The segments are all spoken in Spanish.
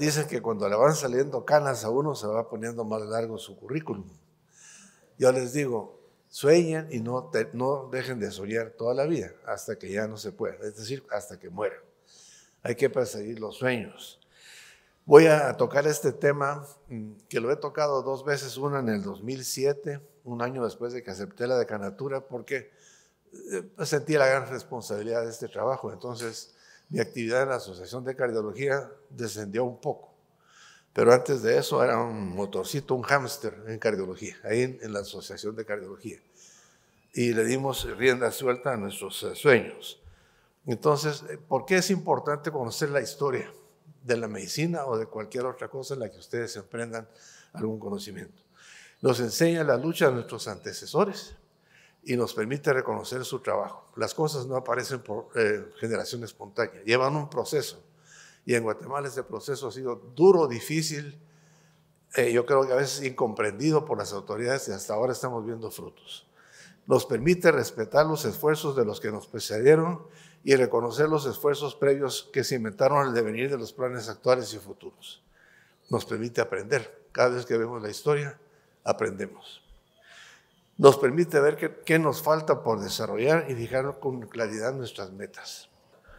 Dicen que cuando le van saliendo canas a uno se va poniendo más largo su currículum. Yo les digo, sueñen y no, no dejen de soñar toda la vida hasta que ya no se pueda, es decir, hasta que mueran. Hay que perseguir los sueños. Voy a tocar este tema mm, que lo he tocado dos veces, una en el 2007, un año después de que acepté la decanatura, porque eh, sentí la gran responsabilidad de este trabajo. Entonces, mi actividad en la Asociación de Cardiología descendió un poco. Pero antes de eso era un motorcito, un hámster en cardiología, ahí en, la Asociación de Cardiología. Y le dimos rienda suelta a nuestros eh, sueños. Entonces, eh, ¿por qué es importante conocer la historia de la medicina o de cualquier otra cosa en la que ustedes emprendan algún conocimiento? Nos enseña la lucha de nuestros antecesores, y nos permite reconocer su trabajo. Las cosas no aparecen por eh, generación espontánea, llevan un proceso. Y en Guatemala ese proceso ha sido duro, difícil, eh, yo creo que a veces incomprendido por las autoridades y hasta ahora estamos viendo frutos. Nos permite respetar los esfuerzos de los que nos precedieron y reconocer los esfuerzos previos que se inventaron al devenir de los planes actuales y futuros. Nos permite aprender. Cada vez que vemos la historia, aprendemos nos permite ver qué, nos falta por desarrollar y fijar con claridad nuestras metas.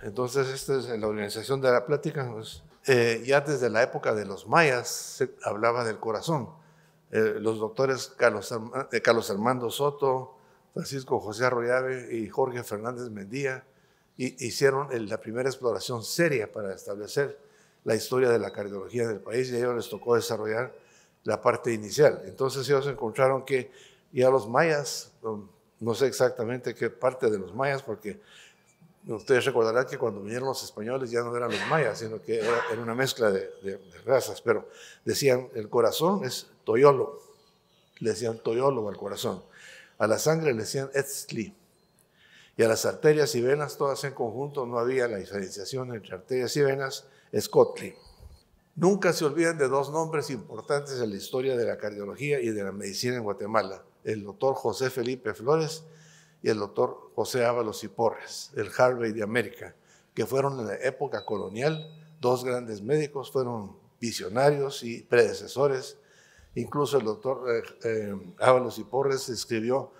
Entonces, esta es la organización de la plática. Pues, eh, ya desde la época de los mayas se hablaba del corazón. Eh, los doctores Carlos, eh, Carlos Armando Soto, Francisco José Arroyave y Jorge Fernández Mendía hicieron la primera exploración seria para establecer la historia de la cardiología del país y a ellos les tocó desarrollar la parte inicial. Entonces ellos encontraron que y a los mayas, um, no sé exactamente qué parte de los mayas, porque ustedes recordarán que cuando vinieron los españoles ya no eran los mayas, sino que era, una mezcla de, razas, pero decían, el corazón es toyolo, le decían toyolo al corazón, a la sangre le decían etzli, y a las arterias y venas todas en conjunto, no había la diferenciación entre arterias y venas, escotli. Nunca se olviden de dos nombres importantes en la historia de la cardiología y de la medicina en Guatemala, el doctor José Felipe Flores y el doctor José Ábalos y Porres, el Harvey de América, que fueron en la época colonial dos grandes médicos, fueron visionarios y predecesores. Incluso el doctor eh, eh, Ábalos y Porres escribió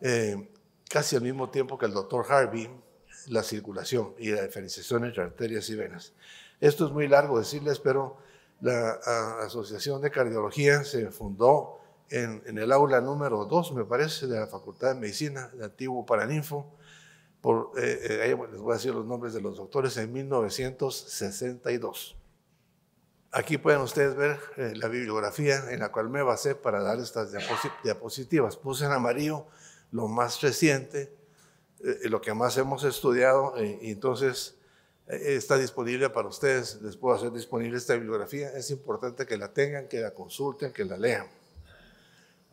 eh, casi al mismo tiempo que el doctor Harvey la circulación y la diferenciación entre arterias y venas. Esto es muy largo decirles, pero la Asociación de Cardiología se fundó en, el aula número 2, me parece, de la Facultad de Medicina, de antiguo Paraninfo. Por, eh, eh, les voy a decir los nombres de los doctores, en 1962. Aquí pueden ustedes ver eh, la bibliografía en la cual me basé para dar estas diapositivas. Puse en amarillo lo más reciente, lo que más hemos estudiado, y entonces está disponible para ustedes. Les puedo hacer disponible esta bibliografía. Es importante que la tengan, que la consulten, que la lean.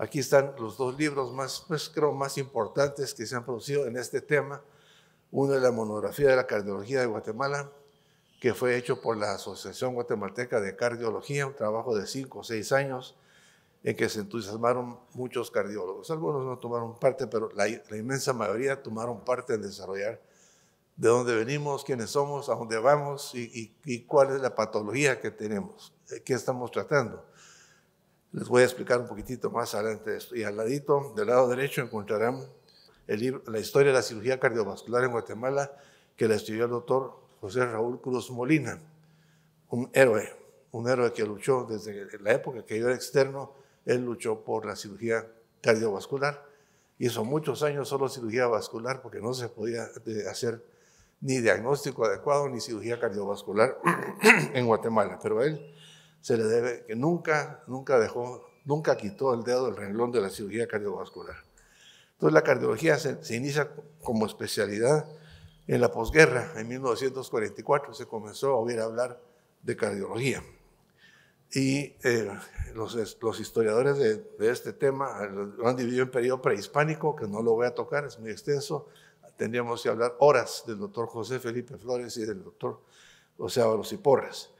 Aquí están los dos libros más, pues creo, más importantes que se han producido en este tema. Uno es la monografía de la cardiología de Guatemala, que fue hecho por la Asociación Guatemalteca de Cardiología, un trabajo de cinco o seis años, en que se entusiasmaron muchos cardiólogos. Algunos no tomaron parte, pero la, inmensa mayoría tomaron parte en desarrollar de dónde venimos, quiénes somos, a dónde vamos y, cuál es la patología que tenemos, eh, qué estamos tratando. Les voy a explicar un poquitito más adelante esto. Y al ladito, del lado derecho, encontrarán el la historia de la cirugía cardiovascular en Guatemala, que la estudió el doctor José Raúl Cruz Molina, un héroe, un héroe que luchó desde la época que yo era externo, él luchó por la cirugía cardiovascular. Hizo muchos años solo cirugía vascular porque no se podía eh, hacer ni diagnóstico adecuado ni cirugía cardiovascular en Guatemala, pero él se le debe que nunca, nunca dejó, nunca quitó el dedo del renglón de la cirugía cardiovascular. Entonces la cardiología se, inicia como especialidad en la posguerra, en 1944 se comenzó a oír hablar de cardiología. Y eh, los, historiadores de, este tema eh, lo han dividido en periodo prehispánico, que no lo voy a tocar, es muy extenso. Tendríamos que hablar horas del doctor José Felipe Flores y del doctor José Ábalos y Porras.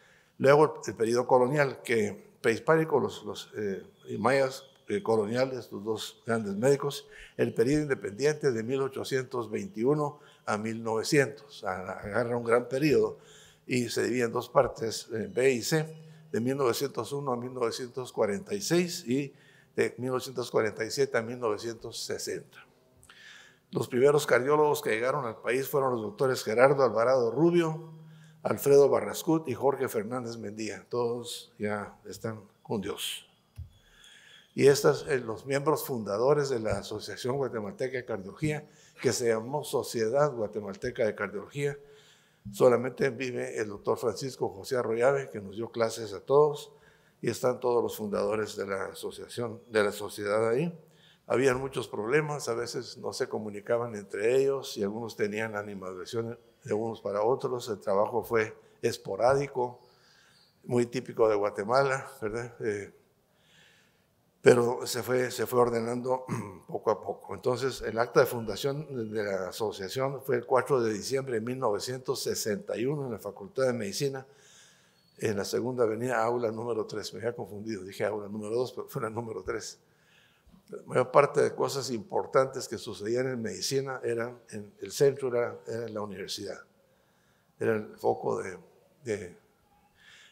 Luego el, periodo colonial, que prehispánico, los, eh, mayas eh, coloniales, los dos grandes médicos, el periodo independiente de 1821 a 1900, agarra un gran periodo y se divide en dos partes, B y C, de 1901 a 1946 y de 1947 a 1960. Los primeros cardiólogos que llegaron al país fueron los doctores Gerardo Alvarado Rubio, Alfredo Barrascut y Jorge Fernández Mendía. Todos ya están con Dios. Y estos son eh, los miembros fundadores de la Asociación Guatemalteca de Cardiología, que se llamó Sociedad Guatemalteca de Cardiología. Solamente vive el doctor Francisco José Arroyave, que nos dio clases a todos, y están todos los fundadores de la asociación, de la sociedad ahí. Habían muchos problemas, a veces no se comunicaban entre ellos y algunos tenían animadversiones de unos para otros, el trabajo fue esporádico, muy típico de Guatemala, ¿verdad? Eh, pero se fue, se fue ordenando poco a poco. Entonces, el acta de fundación de la asociación fue el 4 de diciembre de 1961 en la Facultad de Medicina, en la segunda avenida, aula número 3. Me había confundido, dije aula número 2, pero fue la número 3 la mayor parte de cosas importantes que sucedían en medicina eran en el centro, era, en la universidad. Era el foco de, de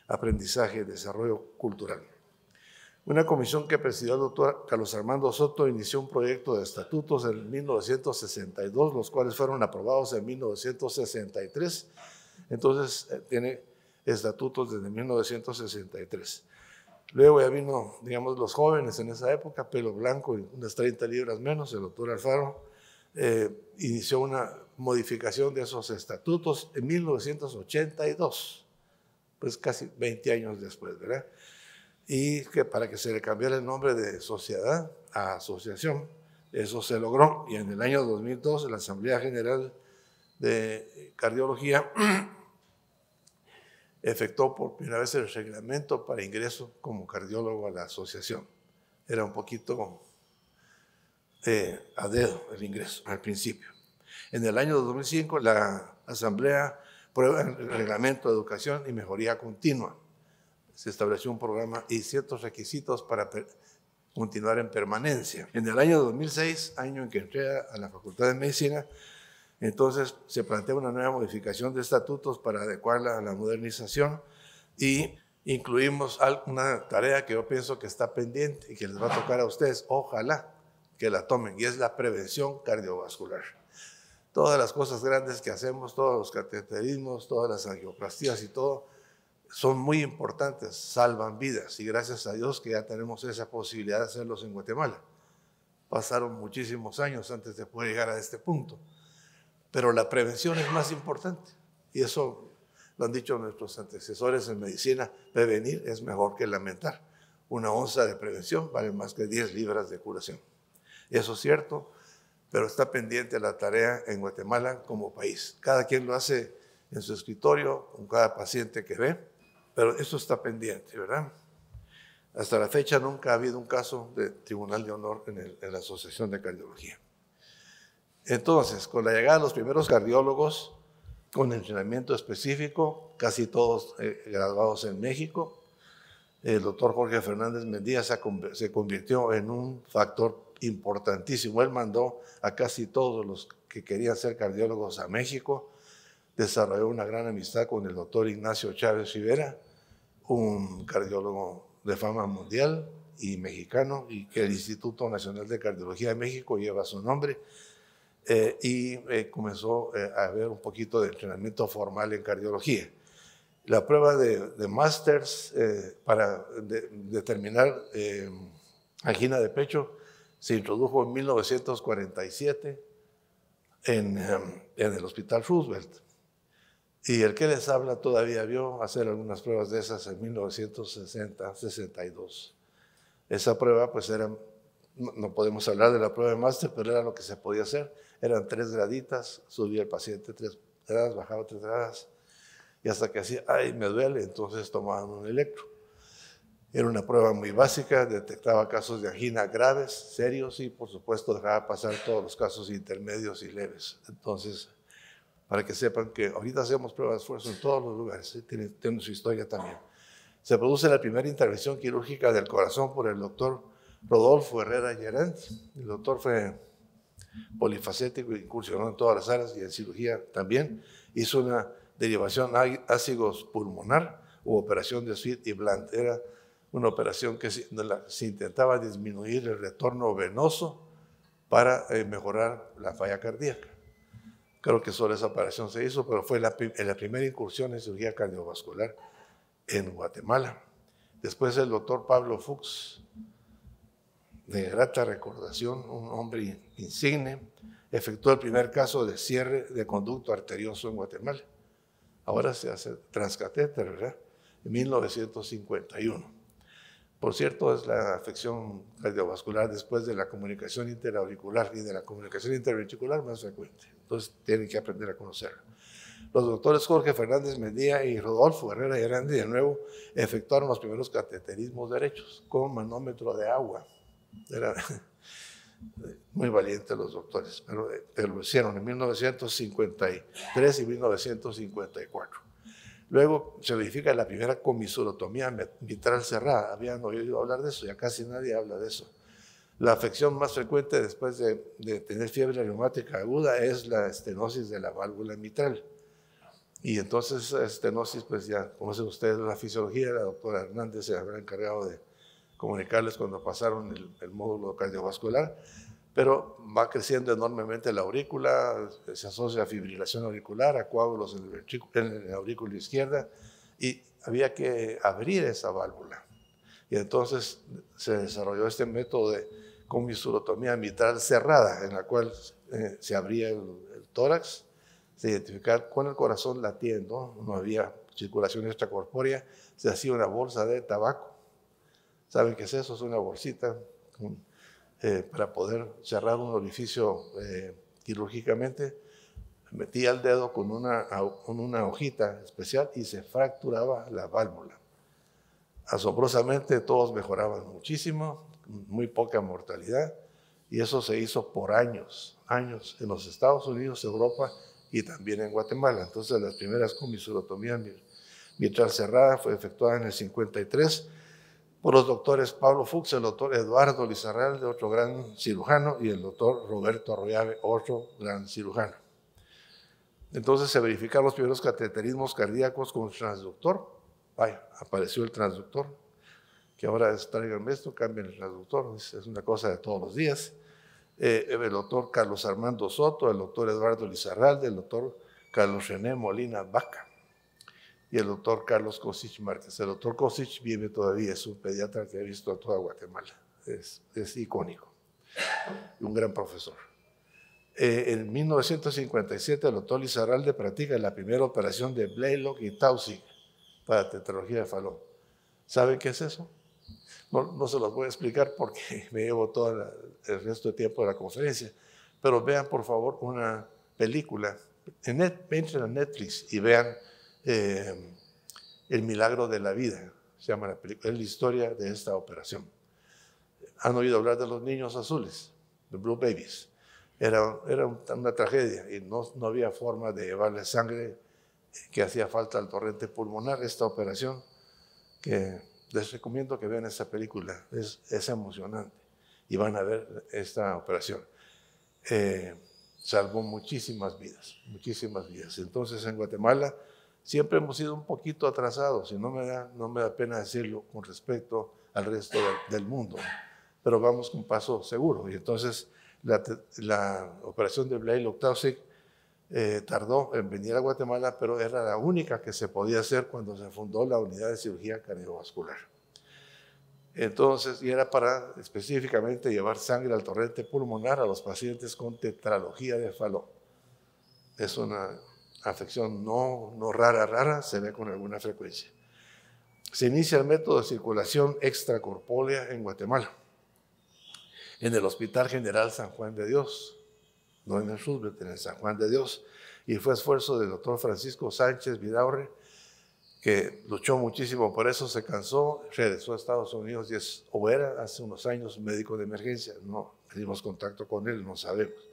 aprendizaje y desarrollo cultural. Una comisión que presidió el doctor Carlos Armando Soto inició un proyecto de estatutos en 1962, los cuales fueron aprobados en 1963. Entonces, eh, tiene estatutos desde 1963. Luego ya vino, digamos, los jóvenes en esa época, pelo blanco y unas 30 libras menos, el doctor Alfaro, eh, inició una modificación de esos estatutos en 1982, pues casi 20 años después, ¿verdad? Y que para que se le cambiara el nombre de sociedad a asociación, eso se logró y en el año 2002 la Asamblea General de Cardiología efectó por primera vez el reglamento para ingreso como cardiólogo a la asociación. Era un poquito eh, a dedo el ingreso al principio. En el año 2005 la Asamblea prueba el reglamento de educación y mejoría continua. Se estableció un programa y ciertos requisitos para continuar en permanencia. En el año 2006, año en que entré a la Facultad de Medicina, entonces se plantea una nueva modificación de estatutos para adecuarla a la modernización y incluimos una tarea que yo pienso que está pendiente y que les va a tocar a ustedes, ojalá que la tomen, y es la prevención cardiovascular. Todas las cosas grandes que hacemos, todos los cateterismos, todas las angioplastías y todo, son muy importantes, salvan vidas, y gracias a Dios que ya tenemos esa posibilidad de hacerlos en Guatemala. Pasaron muchísimos años antes de poder llegar a este punto. Pero la prevención es más importante. Y eso lo han dicho nuestros antecesores en medicina, prevenir es mejor que lamentar. Una onza de prevención vale más que 10 libras de curación. eso es cierto, pero está pendiente la tarea en Guatemala como país. Cada quien lo hace en su escritorio, con cada paciente que ve, pero eso está pendiente, ¿verdad? Hasta la fecha nunca ha habido un caso de tribunal de honor en, en la Asociación de Cardiología. Entonces, con la llegada de los primeros cardiólogos, con entrenamiento específico, casi todos eh, graduados en México, el doctor Jorge Fernández Mendía se convirtió en un factor importantísimo. Él mandó a casi todos los que querían ser cardiólogos a México, desarrolló una gran amistad con el doctor Ignacio Chávez Rivera, un cardiólogo de fama mundial y mexicano, y que el Instituto Nacional de Cardiología de México lleva su nombre. Eh, y eh, comenzó eh, a haber un poquito de entrenamiento formal en cardiología. La prueba de, de Masters para determinar angina de pecho se introdujo en 1947 en, el Hospital Roosevelt. Y el que les habla todavía vio hacer algunas pruebas de esas en 1960-62. Esa prueba, pues era, no podemos hablar de la prueba de máster, pero era lo que se podía hacer. Eran tres graditas, subía el paciente tres gradas, bajaba tres gradas, y hasta que hacía, ay, me duele, entonces tomaban un electro. Era una prueba muy básica, detectaba casos de angina graves, serios, y por supuesto dejaba pasar todos los casos intermedios y leves. Entonces, para que sepan que ahorita hacemos pruebas de esfuerzo en todos los lugares, ¿eh? tiene, su historia también. Se produce la primera intervención quirúrgica del corazón por el doctor Rodolfo Herrera Llerant. El doctor fue polifacético, incursionó en todas las áreas y en cirugía también. Hizo una derivación ácidos pulmonar u operación de suite y Blunt. Era una operación que se, intentaba disminuir el retorno venoso para eh, mejorar la falla cardíaca. Creo que solo esa operación se hizo, pero fue la primera incursión en cirugía cardiovascular en Guatemala. Después el doctor Pablo Fuchs, de grata recordación, un hombre insigne, efectuó el primer caso de cierre de conducto arterioso en Guatemala. Ahora se hace transcatéter, ¿verdad? En 1951. Por cierto, es la afección cardiovascular después de la comunicación interauricular y de la comunicación interventricular más frecuente. Entonces, tienen que aprender a conocerla. Los doctores Jorge Fernández Medía y Rodolfo Herrera y de nuevo, efectuaron los primeros cateterismos derechos con manómetro de agua era muy valientes los doctores, pero, eh, lo hicieron en 1953 y 1954. Luego se verifica la primera comisurotomía mitral cerrada. Habían oído hablar de eso, ya casi nadie habla de eso. La afección más frecuente después de, tener fiebre reumática aguda es la estenosis de la válvula mitral. Y entonces estenosis, pues ya conocen ustedes la fisiología, la doctora Hernández se habrá encargado de comunicarles cuando pasaron el, módulo cardiovascular, pero va creciendo enormemente la aurícula, se asocia a fibrilación auricular, a coágulos en, en la aurícula izquierda, y había que abrir esa válvula. Y entonces se desarrolló este método de comisurotomía mitral cerrada, en la cual eh, se abría el, el, tórax, se identificaba con el corazón latiendo, no había circulación extracorpórea, se hacía una bolsa de tabaco ¿Saben qué es eso? Es una bolsita eh, para poder cerrar un orificio eh, quirúrgicamente. Metía el dedo con una, con una hojita especial y se fracturaba la válvula. Asombrosamente todos mejoraban muchísimo, muy poca mortalidad, y eso se hizo por años, años en los Estados Unidos, Europa y también en Guatemala. Entonces las primeras comisurotomías mitral cerrada fue efectuada en el 53 por los doctores Pablo Fuchs, el doctor Eduardo Lizarralde, otro gran cirujano, y el doctor Roberto Arroyave, otro gran cirujano. Entonces se verificaron los primeros cateterismos cardíacos con transductor. Vaya, apareció el transductor, que ahora es, traigan esto, cambien el transductor, es, una cosa de todos los días. Eh, el doctor Carlos Armando Soto, el doctor Eduardo Lizarralde, el doctor Carlos René Molina Vaca y el doctor Carlos Kosich Márquez. El doctor Kosich vive todavía, es un pediatra que ha visto a toda Guatemala, es, es icónico, un gran profesor. Eh, en 1957, el doctor Lizarralde practica la primera operación de Blaylock y Tausig para tetralogía de Falón. ¿Saben qué es eso? No, no, se los voy a explicar porque me llevo todo el resto de tiempo de la conferencia, pero vean por favor una película, en entren Netflix y vean eh, El milagro de la vida, se llama la película, es la historia de esta operación. Han oído hablar de los niños azules, de Blue Babies. Era, era una tragedia y no, no había forma de llevarle sangre que hacía falta al torrente pulmonar. Esta operación que les recomiendo que vean esta película, es, es emocionante y van a ver esta operación. Eh, salvó muchísimas vidas, muchísimas vidas. Entonces en Guatemala siempre hemos sido un poquito atrasados, y no me da, no me da pena decirlo con respecto al resto del mundo, pero vamos con paso seguro. Y entonces la, operación de Blair Octavsic eh, tardó en venir a Guatemala, pero era la única que se podía hacer cuando se fundó la unidad de cirugía cardiovascular. Entonces, y era para específicamente llevar sangre al torrente pulmonar a los pacientes con tetralogía de Fallot. Es una afección no, no rara, rara, se ve con alguna frecuencia. Se inicia el método de circulación extracorpórea en Guatemala, en el Hospital General San Juan de Dios, no en el Roosevelt, en el San Juan de Dios, y fue esfuerzo del doctor Francisco Sánchez Vidaurre, que luchó muchísimo por eso, se cansó, regresó a Estados Unidos y es, o era hace unos años médico de emergencia, no, tuvimos contacto con él, no sabemos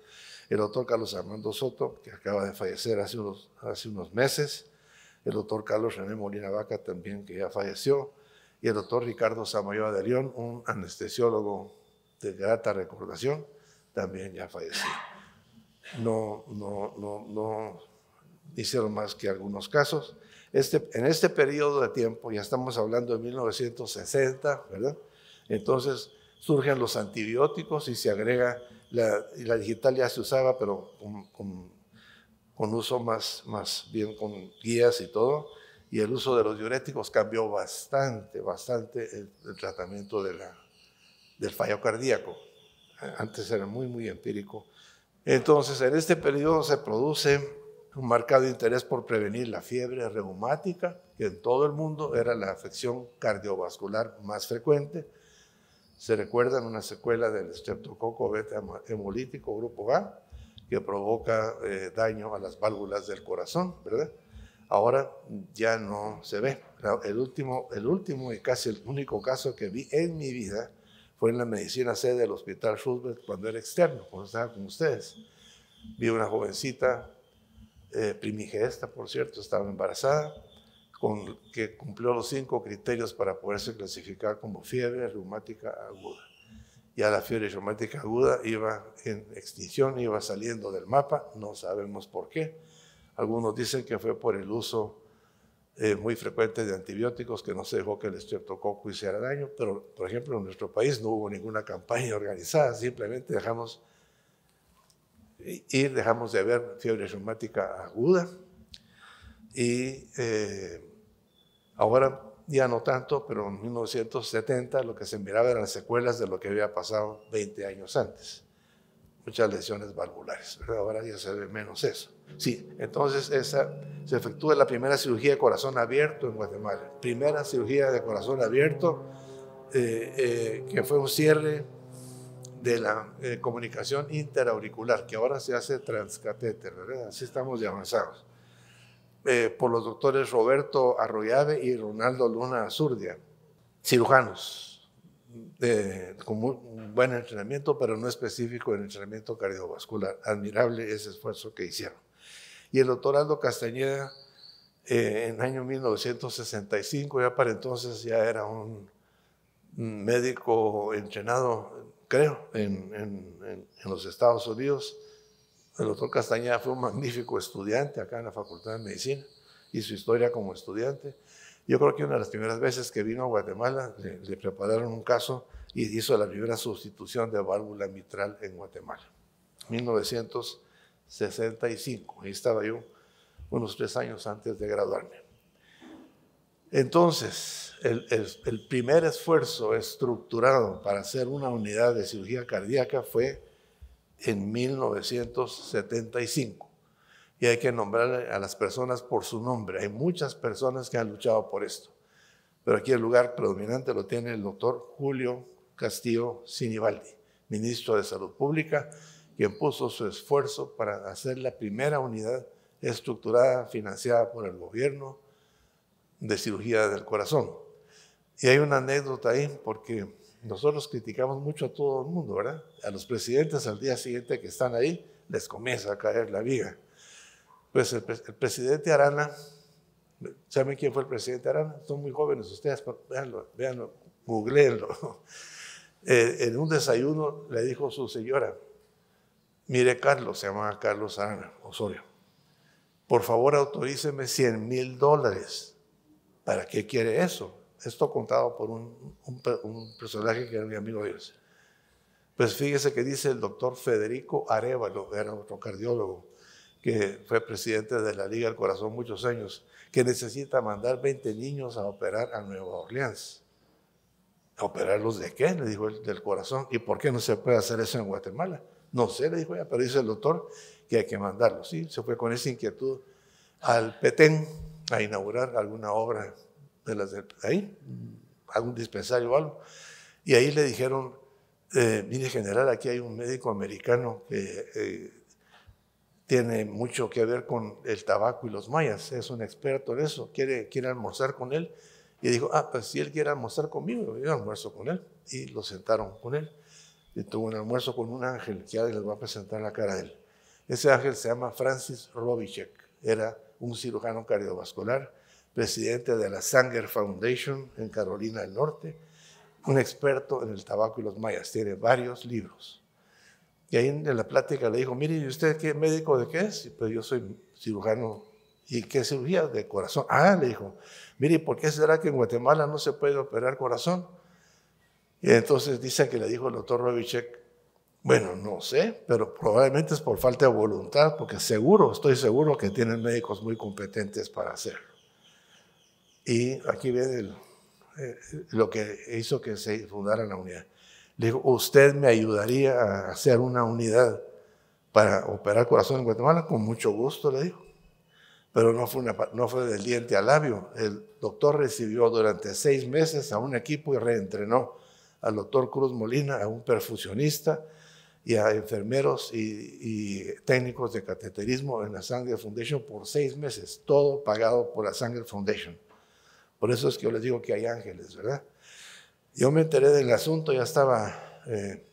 el doctor Carlos Armando Soto, que acaba de fallecer hace unos, meses, el doctor Carlos René Molina Vaca también, que ya falleció, y el doctor Ricardo Samayoa de León, un anestesiólogo de grata recordación, también ya falleció. No, no, no, no hicieron más que algunos casos. Este, en este periodo de tiempo, ya estamos hablando de 1960, ¿verdad? Entonces surgen los antibióticos y se agrega la, la digital ya se usaba, pero con, uso más, más bien con guías y todo. Y el uso de los diuréticos cambió bastante, bastante el, tratamiento del fallo cardíaco. Antes era muy, muy empírico. Entonces, en este periodo se produce un marcado interés por prevenir la fiebre reumática, que en todo el mundo era la afección cardiovascular más frecuente, se recuerdan una secuela del estreptococo beta hemolítico grupo A que provoca eh, daño a las válvulas del corazón, ¿verdad? Ahora ya no se ve. El último, el último y casi el único caso que vi en mi vida fue en la medicina C del Hospital Roosevelt cuando era externo, cuando estaba con ustedes. Vi una jovencita eh, primigesta, por cierto, estaba embarazada que cumplió los cinco criterios para poderse clasificar como fiebre reumática aguda. Ya la fiebre reumática aguda iba en extinción, iba saliendo del mapa, no sabemos por qué. Algunos dicen que fue por el uso eh, muy frecuente de antibióticos que no se dejó que el estreptococo hiciera daño, pero por ejemplo en nuestro país no hubo ninguna campaña organizada, simplemente dejamos ir, dejamos de haber fiebre reumática aguda y eh, ahora ya no tanto, pero en 1970 lo que se miraba eran las secuelas de lo que había pasado 20 años antes. Muchas lesiones valvulares, pero ahora ya se ve menos eso. Sí, entonces esa, se efectúa la primera cirugía de corazón abierto en Guatemala. Primera cirugía de corazón abierto, eh, eh, que fue un cierre de la comunicación interauricular, que ahora se hace transcatéter, Así estamos ya avanzados. Eh, por los doctores Roberto Arroyave y Ronaldo Luna Azurdia, cirujanos, con un buen entrenamiento, pero no específico en entrenamiento cardiovascular. Admirable ese esfuerzo que hicieron. Y el doctor Aldo Castañeda, eh, en año 1965, ya para entonces ya era un médico entrenado, creo, en los Estados Unidos el doctor Castañeda fue un magnífico estudiante acá en la Facultad de Medicina y su historia como estudiante. Yo creo que una de las primeras veces que vino a Guatemala le, prepararon un caso y hizo la primera sustitución de válvula mitral en Guatemala, 1965. Ahí estaba yo unos tres años antes de graduarme. Entonces, el primer esfuerzo estructurado para hacer una unidad de cirugía cardíaca fue en 1975. Y hay que nombrar a las personas por su nombre. Hay muchas personas que han luchado por esto. Pero aquí el lugar predominante lo tiene el doctor Julio Castillo Sinibaldi, ministro de Salud Pública, quien puso su esfuerzo para hacer la primera unidad estructurada, financiada por el gobierno de cirugía del corazón. Y hay una anécdota ahí porque nosotros criticamos mucho a todo el mundo, ¿verdad? A los presidentes al día siguiente que están ahí, les comienza a caer la viga. Pues el, presidente Arana, ¿saben quién fue el presidente Arana? Son muy jóvenes ustedes, veanlo, veanlo, googleenlo. Eh, en un desayuno le dijo su señora, mire Carlos, se llama Carlos Arana Osorio, por favor autoríceme 100 mil dólares. ¿Para qué quiere eso? Esto contado por un, personaje que era mi amigo ellos. Pues fíjese que dice el doctor Federico Arevalo, era otro cardiólogo, que fue presidente de la Liga del Corazón muchos años, que necesita mandar 20 niños a operar a Nueva Orleans. ¿A operarlos de qué? Le dijo él, del corazón. ¿Y por qué no se puede hacer eso en Guatemala? No sé, le dijo ella, pero dice el doctor que hay que mandarlos. Sí, se fue con esa inquietud al Petén a inaugurar alguna obra de las de ahí, algún dispensario o algo. Y ahí le dijeron, eh, mire general, aquí hay un médico americano que eh, tiene mucho que ver con el tabaco y los mayas, es un experto en eso, quiere, quiere almorzar con él. Y dijo, ah, pues si él quiere almorzar conmigo, yo almuerzo con él. Y lo sentaron con él. Y tuvo un almuerzo con un ángel que ahora les voy a presentar la cara de él. Ese ángel se llama Francis Robichek, era un cirujano cardiovascular presidente de la Sanger Foundation en Carolina del Norte, un experto en el tabaco y los mayas, tiene varios libros. Y ahí en la plática le dijo, mire, ¿y usted qué médico de qué es? Pues yo soy cirujano. ¿Y qué cirugía? De corazón. Ah, le dijo, mire, ¿por qué será que en Guatemala no se puede operar corazón? Y entonces dice que le dijo el doctor Robichek, bueno, no sé, pero probablemente es por falta de voluntad, porque seguro, estoy seguro que tienen médicos muy competentes para hacerlo. Y aquí viene eh, lo que hizo que se fundara la unidad. Le dijo, ¿usted me ayudaría a hacer una unidad para operar corazón en Guatemala? Con mucho gusto, le dijo. Pero no fue, no fue del diente al labio. El doctor recibió durante seis meses a un equipo y reentrenó al doctor Cruz Molina, a un perfusionista y a enfermeros y, y técnicos de cateterismo en la Sangre Foundation por seis meses, todo pagado por la Sangre Foundation. Por eso es que yo les digo que hay ángeles, ¿verdad? Yo me enteré del asunto, ya estaba eh,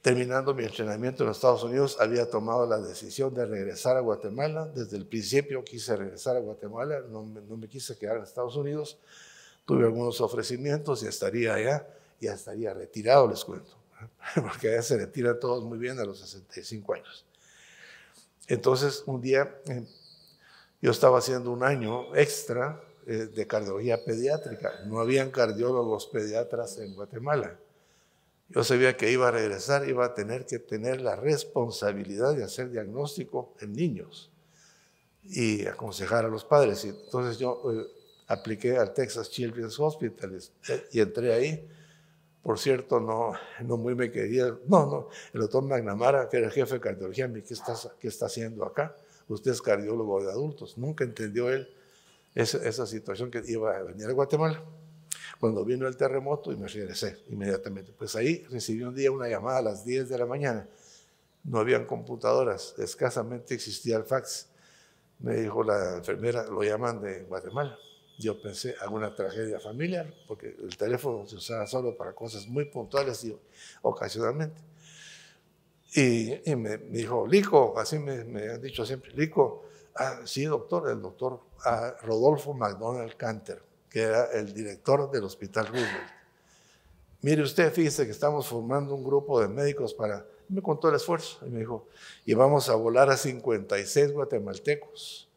terminando mi entrenamiento en los Estados Unidos, había tomado la decisión de regresar a Guatemala. Desde el principio quise regresar a Guatemala, no me, quise quedar en Estados Unidos. Tuve algunos ofrecimientos y estaría allá, ya estaría retirado, les cuento, porque allá se retiran todos muy bien a los 65 años. Entonces, un día eh, yo estaba haciendo un año extra eh, de cardiología pediátrica. No habían cardiólogos pediatras en Guatemala. Yo sabía que iba a regresar, iba a tener que tener la responsabilidad de hacer diagnóstico en niños y aconsejar a los padres. entonces yo eh, apliqué al Texas Children's Hospital y entré ahí. Por cierto, no, no muy me quería. No, no, el doctor McNamara, que era el jefe de cardiología, me dijo, ¿qué qué está haciendo acá? Usted es cardiólogo de adultos. Nunca entendió él esa, situación que iba a venir a Guatemala. Cuando vino el terremoto y me regresé inmediatamente. Pues ahí recibí un día una llamada a las 10 de la mañana. No habían computadoras, escasamente existía el fax. Me dijo la enfermera, lo llaman de Guatemala. Yo pensé, alguna tragedia familiar, porque el teléfono se usaba solo para cosas muy puntuales y ocasionalmente. Y, me, dijo, Lico, así me, me han dicho siempre, Lico, Ah, sí, doctor, el doctor ah, Rodolfo McDonald Canter, que era el director del Hospital Roosevelt. Mire usted, fíjese que estamos formando un grupo de médicos para... Me contó el esfuerzo y me dijo, y vamos a volar a 56 guatemaltecos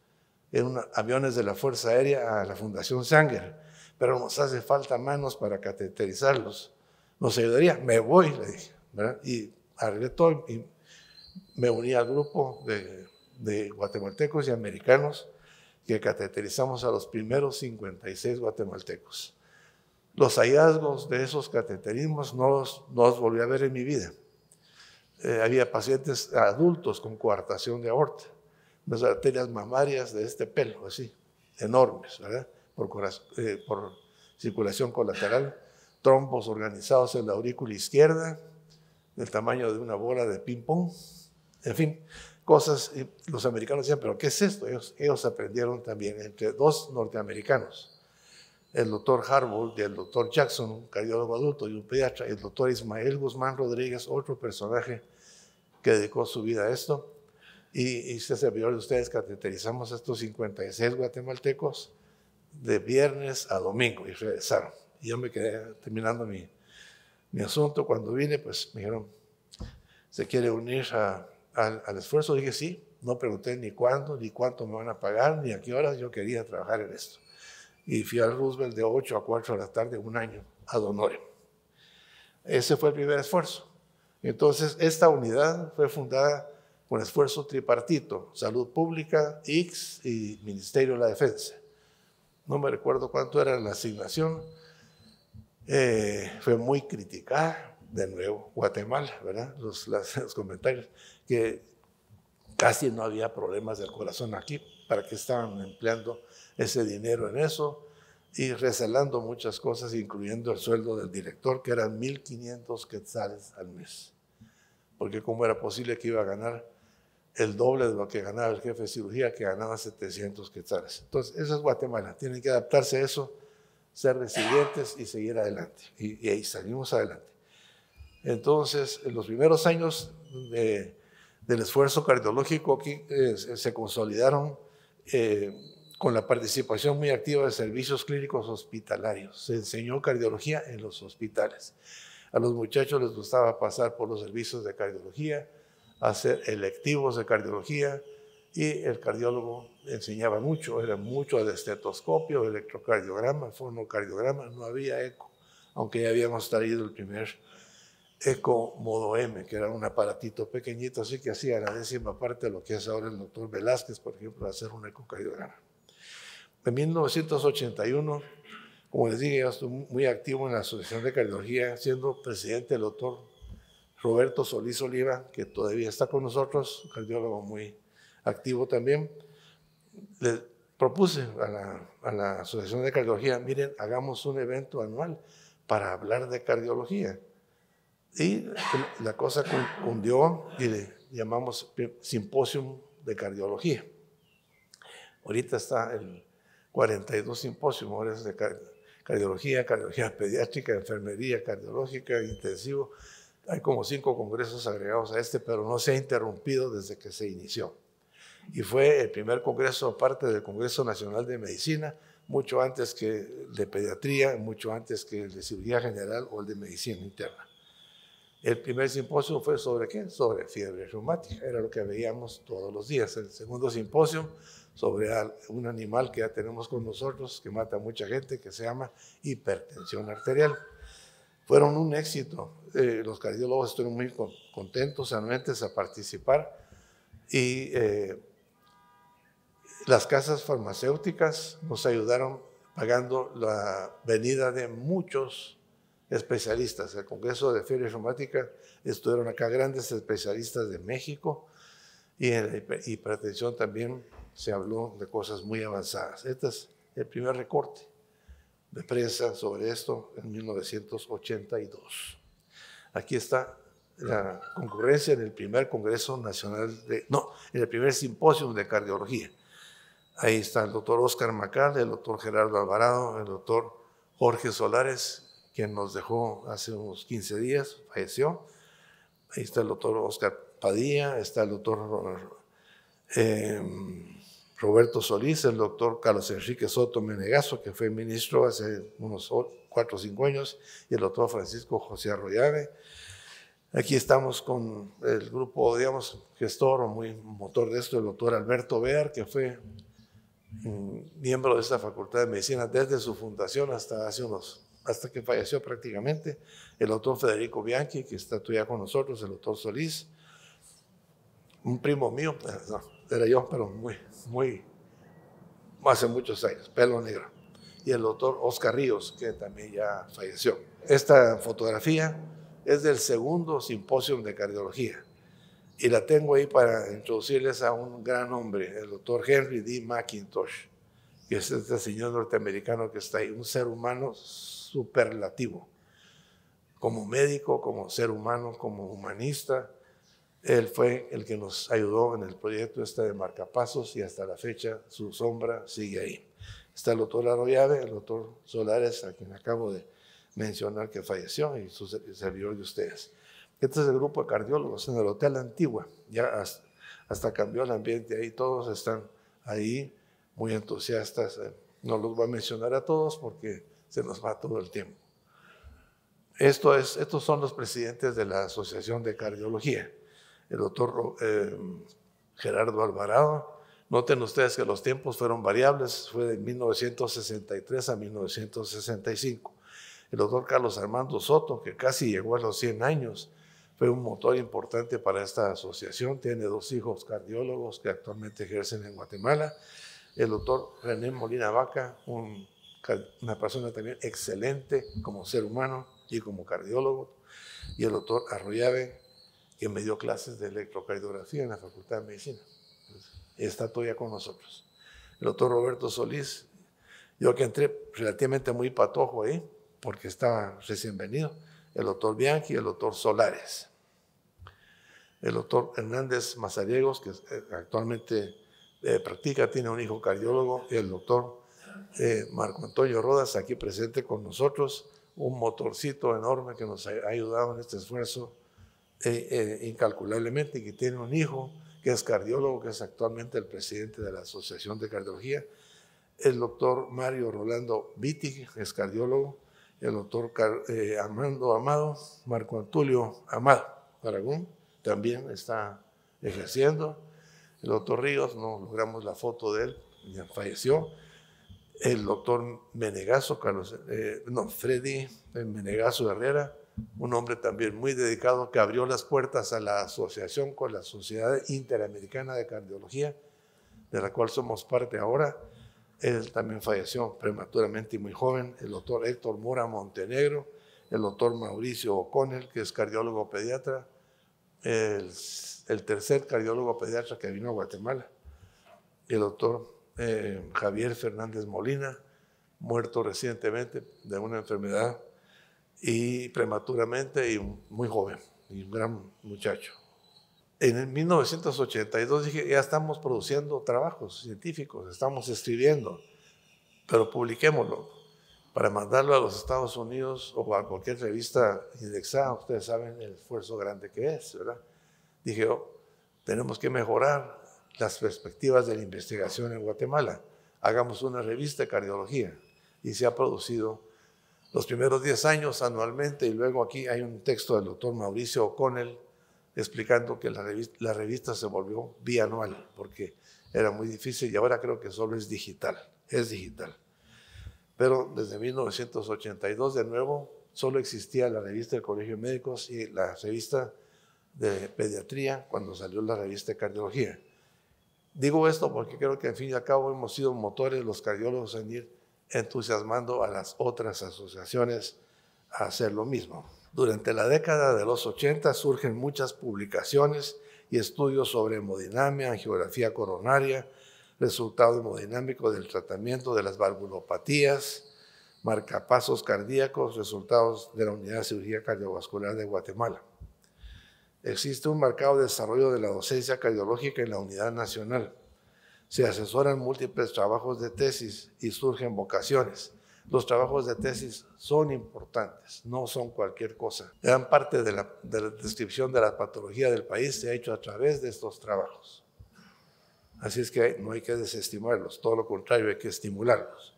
en aviones de la Fuerza Aérea a la Fundación Sanger, pero nos hace falta manos para cateterizarlos. ¿Nos ayudaría? Me voy, le dije. Y arreglé todo y me uní al grupo de de guatemaltecos y americanos que cateterizamos a los primeros 56 guatemaltecos. Los hallazgos de esos cateterismos no los, volví a ver en mi vida. Eh, había pacientes adultos con coartación de aorta, las arterias mamarias de este pelo, así, enormes, ¿verdad? Por, eh, por circulación colateral, trompos organizados en la aurícula izquierda, del tamaño de una bola de ping-pong, en fin, cosas, y eh, los americanos decían, pero ¿qué es esto? Ellos, ellos aprendieron también entre dos norteamericanos, el doctor Harwood y el doctor Jackson, un cardiólogo adulto y un pediatra, y el doctor Ismael Guzmán Rodríguez, otro personaje que dedicó su vida a esto, y, y este servidor de ustedes cateterizamos a estos 56 guatemaltecos de viernes a domingo y regresaron. Y yo me quedé terminando mi, mi asunto. Cuando vine, pues me dijeron, se quiere unir a al, esfuerzo, dije sí, no pregunté ni cuándo, ni cuánto me van a pagar, ni a qué horas yo quería trabajar en esto. Y fui al Roosevelt de 8 a 4 de la tarde, un año, a Donore Ese fue el primer esfuerzo. Entonces, esta unidad fue fundada con esfuerzo tripartito, Salud Pública, IX y Ministerio de la Defensa. No me recuerdo cuánto era la asignación. Eh, fue muy criticada, de nuevo, Guatemala, ¿verdad? Los, los comentarios que casi no había problemas del corazón aquí, para que estaban empleando ese dinero en eso y resalando muchas cosas, incluyendo el sueldo del director, que eran 1.500 quetzales al mes. Porque cómo era posible que iba a ganar el doble de lo que ganaba el jefe de cirugía, que ganaba 700 quetzales. Entonces, eso es Guatemala. Tienen que adaptarse a eso, ser resilientes y seguir adelante. Y, y ahí salimos adelante. Entonces, en los primeros años... de del esfuerzo cardiológico que eh, se consolidaron eh, con la participación muy activa de servicios clínicos hospitalarios. Se enseñó cardiología en los hospitales. A los muchachos les gustaba pasar por los servicios de cardiología, hacer electivos de cardiología y el cardiólogo enseñaba mucho, era mucho de estetoscopio, electrocardiograma, fonocardiograma, no había eco, aunque ya habíamos traído el primer Eco Modo M, que era un aparatito pequeñito, así que hacía la décima parte de lo que hace ahora el doctor Velázquez, por ejemplo, hacer un ecocardiograma. En 1981, como les dije, yo estuve muy activo en la Asociación de Cardiología, siendo presidente el doctor Roberto Solís Oliva, que todavía está con nosotros, cardiólogo muy activo también. Le propuse a la Asociación de Cardiología, miren, hagamos un evento anual para hablar de cardiología y la cosa cundió y le llamamos simposio de cardiología. Ahorita está el 42 simposio, ahora es de cardiología, cardiología pediátrica, enfermería cardiológica, intensivo. Hay como cinco congresos agregados a este, pero no se ha interrumpido desde que se inició. Y fue el primer congreso, aparte del Congreso Nacional de Medicina, mucho antes que el de pediatría, mucho antes que el de cirugía general o el de medicina interna. El primer simposio fue sobre qué? Sobre fiebre reumática, era lo que veíamos todos los días. El segundo simposio sobre un animal que ya tenemos con nosotros, que mata a mucha gente, que se llama hipertensión arterial. Fueron un éxito. Eh, los cardiólogos estuvieron muy contentos, anuentes a participar. Y eh, las casas farmacéuticas nos ayudaron pagando la venida de muchos especialistas. El Congreso de Feria Informática estuvieron acá grandes especialistas de México y en la hipertensión también se habló de cosas muy avanzadas. Este es el primer recorte de prensa sobre esto en 1982. Aquí está la concurrencia en el primer Congreso Nacional de, no, en el primer simposio de cardiología. Ahí está el doctor Oscar Macal, el doctor Gerardo Alvarado, el doctor Jorge Solares quien nos dejó hace unos 15 días, falleció. Ahí está el doctor Oscar Padilla, está el doctor eh, Roberto Solís, el doctor Carlos Enrique Soto Menegazo, que fue ministro hace unos 4 o 5 años, y el doctor Francisco José Arroyave. Aquí estamos con el grupo, digamos, gestor o muy motor de esto, el doctor Alberto Bear, que fue mm, miembro de esta Facultad de Medicina desde su fundación hasta hace unos hasta que falleció prácticamente, el doctor Federico Bianchi, que está todavía con nosotros, el doctor Solís, un primo mío, eh, era yo, pero muy, muy, hace muchos años, pelo negro, y el doctor Oscar Ríos, que también ya falleció. Esta fotografía es del segundo simposio de cardiología y la tengo ahí para introducirles a un gran hombre, el doctor Henry D. McIntosh, que es este señor norteamericano que está ahí, un ser humano superlativo. Como médico, como ser humano, como humanista, él fue el que nos ayudó en el proyecto este de marcapasos y hasta la fecha su sombra sigue ahí. Está el doctor Arroyave, el doctor Solares, a quien acabo de mencionar que falleció, y su servidor de ustedes. Este es el grupo de cardiólogos en el Hotel Antigua. Ya hasta, hasta cambió el ambiente ahí. Todos están ahí muy entusiastas. No los voy a mencionar a todos porque nos va todo el tiempo. Esto es, estos son los presidentes de la Asociación de Cardiología, el doctor eh, Gerardo Alvarado. Noten ustedes que los tiempos fueron variables, fue de 1963 a 1965. El doctor Carlos Armando Soto, que casi llegó a los 100 años, fue un motor importante para esta asociación. Tiene dos hijos cardiólogos que actualmente ejercen en Guatemala. El doctor René Molina Vaca, un una persona también excelente como ser humano y como cardiólogo, y el doctor Arroyave, que me dio clases de electrocardiografía en la Facultad de Medicina. y está todavía con nosotros. El doctor Roberto Solís, yo que entré relativamente muy patojo ahí, porque estaba recién venido, el doctor Bianchi y el doctor Solares. El doctor Hernández Mazariegos, que eh, actualmente eh, practica, tiene un hijo cardiólogo, y el doctor eh, Marco Antonio Rodas, aquí presente con nosotros, un motorcito enorme que nos ha ayudado en este esfuerzo eh, eh, incalculablemente y que tiene un hijo que es cardiólogo, que es actualmente el presidente de la Asociación de Cardiología, el doctor Mario Rolando Viti, es cardiólogo, el doctor Armando Amado, Marco Antonio Amado Aragón, también está ejerciendo, el doctor Ríos, no logramos la foto de él, ya falleció, el doctor Menegazo, Carlos, eh, no, Freddy eh, Menegazo Herrera, un hombre también muy dedicado que abrió las puertas a la asociación con la Sociedad Interamericana de Cardiología, de la cual somos parte ahora. Él también falleció prematuramente y muy joven, el doctor Héctor Mora Montenegro, el doctor Mauricio O'Connell, que es cardiólogo pediatra, el, el tercer cardiólogo pediatra que vino a Guatemala, el doctor eh, Javier Fernández Molina, muerto recientemente de una enfermedad y prematuramente y muy joven, y un gran muchacho. En el 1982 dije, ya estamos produciendo trabajos científicos, estamos escribiendo, pero publiquémoslo para mandarlo a los Estados Unidos o a cualquier revista indexada. Ustedes saben el esfuerzo grande que es, ¿verdad? Dije, oh, tenemos que mejorar las perspectivas de la investigación en Guatemala. Hagamos una revista de cardiología y se ha producido los primeros 10 años anualmente y luego aquí hay un texto del doctor Mauricio O'Connell explicando que la revista, la revista se volvió bianual porque era muy difícil y ahora creo que solo es digital, es digital. Pero desde 1982 de nuevo solo existía la revista del Colegio de Médicos y la revista de Pediatría cuando salió la revista de Cardiología. Digo esto porque creo que al fin y al cabo hemos sido motores los cardiólogos en ir entusiasmando a las otras asociaciones a hacer lo mismo. Durante la década de los 80 surgen muchas publicaciones y estudios sobre hemodinamia, angiografía coronaria, resultado hemodinámico del tratamiento de las valvulopatías, marcapasos cardíacos, resultados de la Unidad de Cirugía Cardiovascular de Guatemala. Existe un marcado desarrollo de la docencia cardiológica en la unidad nacional. Se asesoran múltiples trabajos de tesis y surgen vocaciones. Los trabajos de tesis son importantes, no son cualquier cosa. Gran parte de la, descripción de la patología del país se ha hecho a través de estos trabajos. Así es que no hay que desestimarlos, todo lo contrario, hay que estimularlos.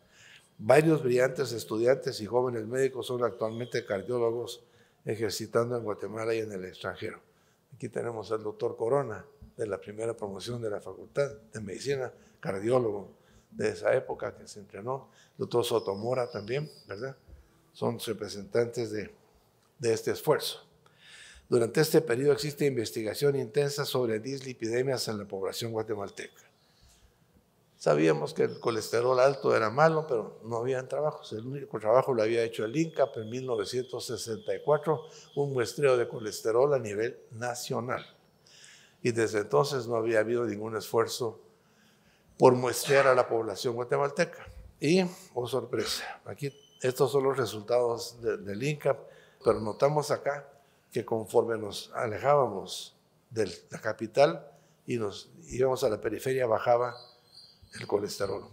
Varios brillantes estudiantes y jóvenes médicos son actualmente cardiólogos ejercitando en Guatemala y en el extranjero. Aquí tenemos al doctor Corona, de la primera promoción de la Facultad de Medicina, cardiólogo de esa época que se entrenó, doctor Sotomora también, ¿verdad? Son representantes de, de este esfuerzo. Durante este periodo existe investigación intensa sobre dislipidemias en la población guatemalteca. Sabíamos que el colesterol alto era malo, pero no habían trabajos. El único trabajo lo había hecho el INCAP en 1964, un muestreo de colesterol a nivel nacional. Y desde entonces no había habido ningún esfuerzo por muestrear a la población guatemalteca. Y, oh sorpresa, aquí estos son los resultados del INCAP, pero notamos acá que conforme nos alejábamos de la capital y nos íbamos a la periferia, bajaba el colesterol.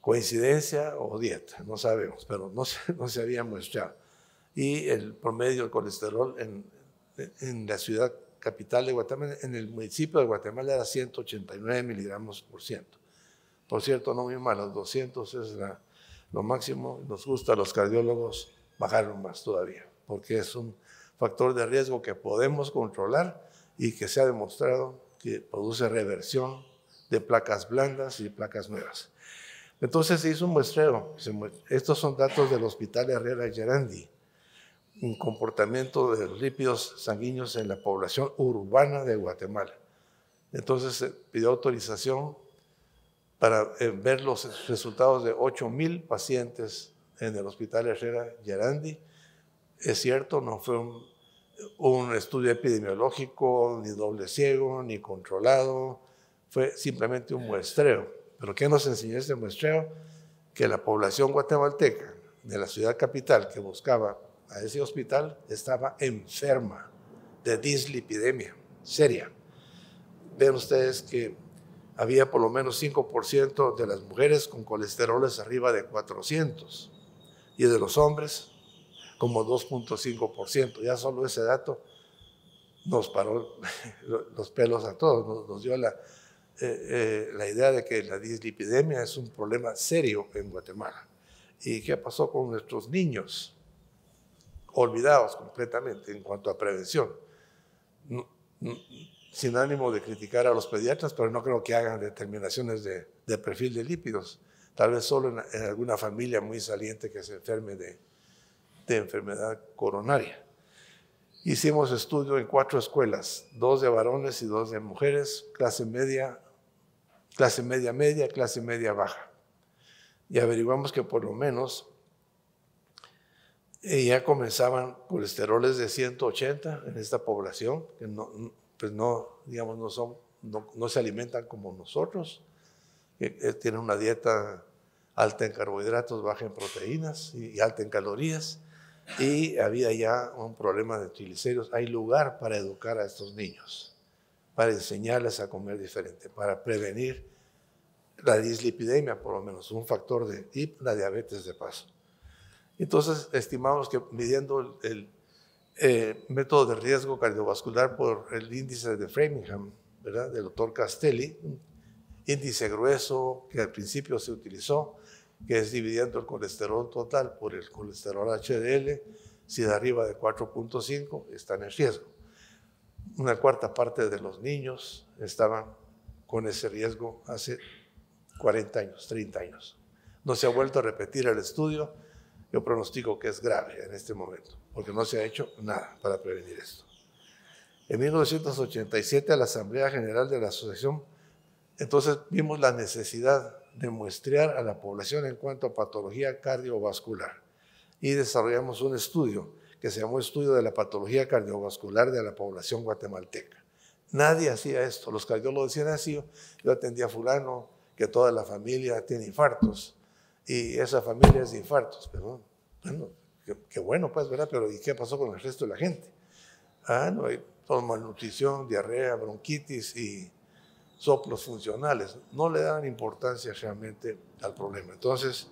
Coincidencia o dieta, no sabemos, pero no, no se había mostrado Y el promedio del colesterol en, la ciudad capital de Guatemala, en el municipio de Guatemala era 189 miligramos por ciento. Por cierto, no muy mal, los 200 es lo máximo. Nos gusta a los cardiólogos bajaron más todavía, porque es un factor de riesgo que podemos controlar y que se ha demostrado que produce reversión de placas blandas y placas nuevas. Entonces se hizo un muestreo. Estos son datos del Hospital Herrera Gerandi. Un comportamiento de los lípidos sanguíneos en la población urbana de Guatemala. Entonces se pidió autorización para eh, ver los resultados de mil pacientes en el Hospital Herrera Gerandi. Es cierto, no fue un estudio epidemiológico, ni doble ciego, ni controlado, fue simplemente un muestreo. ¿Pero qué nos enseñó este muestreo? Que la población guatemalteca de la ciudad capital que buscaba a ese hospital estaba enferma de dislipidemia seria. Ven ustedes que había por lo menos 5% de las mujeres con colesteroles arriba de 400 y de los hombres como 2.5%. Ya solo ese dato nos paró los pelos a todos, nos, dio la, eh, eh, la idea de que la dislipidemia es un problema serio en Guatemala. ¿Y qué pasó con nuestros niños? Olvidados completamente en cuanto a prevención. sin ánimo de criticar a los pediatras, pero no creo que hagan determinaciones de, perfil de lípidos. Tal vez solo en, alguna familia muy saliente que se enferme de, de enfermedad coronaria. Hicimos estudio en cuatro escuelas, dos de varones y dos de mujeres, clase media, clase media media, clase media baja. Y averiguamos que por lo menos eh, ya comenzaban colesteroles de 180 en esta población, que no, pues no, digamos, no, son, no, se alimentan como nosotros, eh, tienen una dieta alta en carbohidratos, baja en proteínas y, alta en calorías y había ya un problema de triglicéridos. Hay lugar para educar a estos niños para enseñarles a comer diferente, para prevenir la dislipidemia, por lo menos, un factor de y la diabetes de paso. Entonces, estimamos que midiendo el, eh, método de riesgo cardiovascular por el índice de Framingham, ¿verdad? del doctor Castelli, índice grueso que al principio se utilizó, que es dividiendo el colesterol total por el colesterol HDL, si de arriba de 4.5 están en riesgo una cuarta parte de los niños estaban con ese riesgo hace 40 años, 30 años. No se ha vuelto a repetir el estudio. Yo pronostico que es grave en este momento, porque no se ha hecho nada para prevenir esto. En 1987, a la Asamblea General de la Asociación, entonces vimos la necesidad de muestrear a la población en cuanto a patología cardiovascular y desarrollamos un estudio que se llamó Estudio de la Patología Cardiovascular de la Población Guatemalteca. Nadie hacía esto. Los cardiólogos decían así, ah, yo atendía a fulano, que toda la familia tiene infartos, y esa familia es de infartos, pero bueno, qué, bueno pues, ¿verdad? Pero ¿y qué pasó con el resto de la gente? Ah, no, hay malnutrición, diarrea, bronquitis y soplos funcionales. No le daban importancia realmente al problema. Entonces,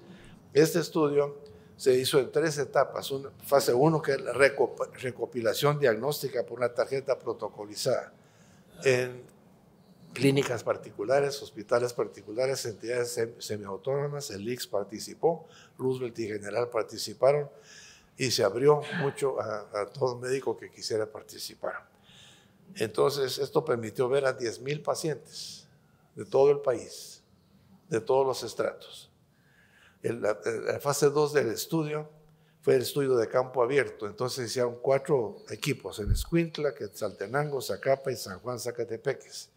este estudio se hizo en tres etapas. Una, fase 1, que es la recopilación diagnóstica por una tarjeta protocolizada en clínicas particulares, hospitales particulares, entidades semiautónomas, el IX participó, Roosevelt y General participaron y se abrió mucho a, a todo médico que quisiera participar. Entonces, esto permitió ver a 10.000 pacientes de todo el país, de todos los estratos. Eh, la, fase 2 del estudio fue el estudio de campo abierto. Entonces hicieron cuatro equipos, en Escuintla, Quetzaltenango, Zacapa y San Juan Zacatepeques.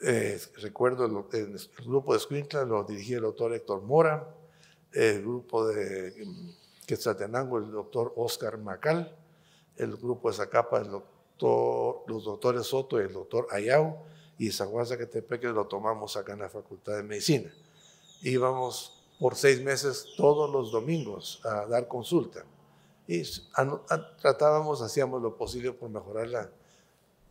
Eh, recuerdo el, grupo de Escuintla lo dirigía el doctor Héctor Mora, el grupo de mm, Quetzaltenango el doctor Oscar Macal, el grupo de Zacapa el doctor, los doctores Soto y el doctor Ayau, y San Juan Zacatepeques lo tomamos acá en la Facultad de Medicina íbamos por seis meses todos los domingos a dar consulta. Y tratábamos, hacíamos lo posible por mejorar la,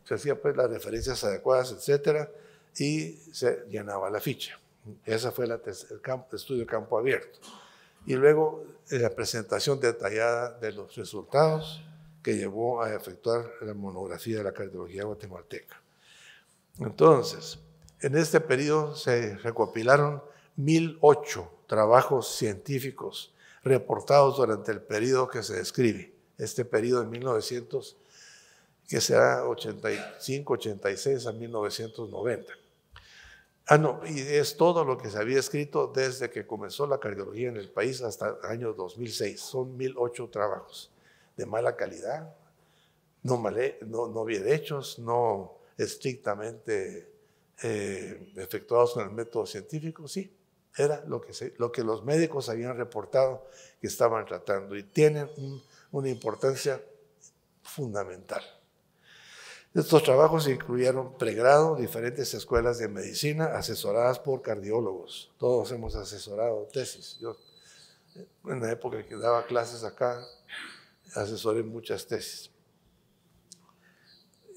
se hacía pues las referencias adecuadas, etcétera, y se llenaba la ficha. Esa fue el campo, estudio campo abierto. Y luego eh, la presentación detallada de los resultados que llevó a efectuar la monografía de la cardiología guatemalteca. Entonces, en este periodo se recopilaron 1008 trabajos científicos reportados durante el periodo que se describe, este periodo de 1900, que será 85, 86 a 1990. Ah, no, y es todo lo que se había escrito desde que comenzó la cardiología en el país hasta el año 2006. Son 1008 trabajos de mala calidad, no, no, no bien hechos, no estrictamente eh, efectuados con el método científico, sí, era lo que, los médicos habían reportado que estaban tratando y tienen una importancia fundamental. Estos trabajos incluyeron pregrado, diferentes escuelas de medicina asesoradas por cardiólogos. Todos hemos asesorado tesis. Yo, eh, en la época que daba clases acá, asesoré muchas tesis.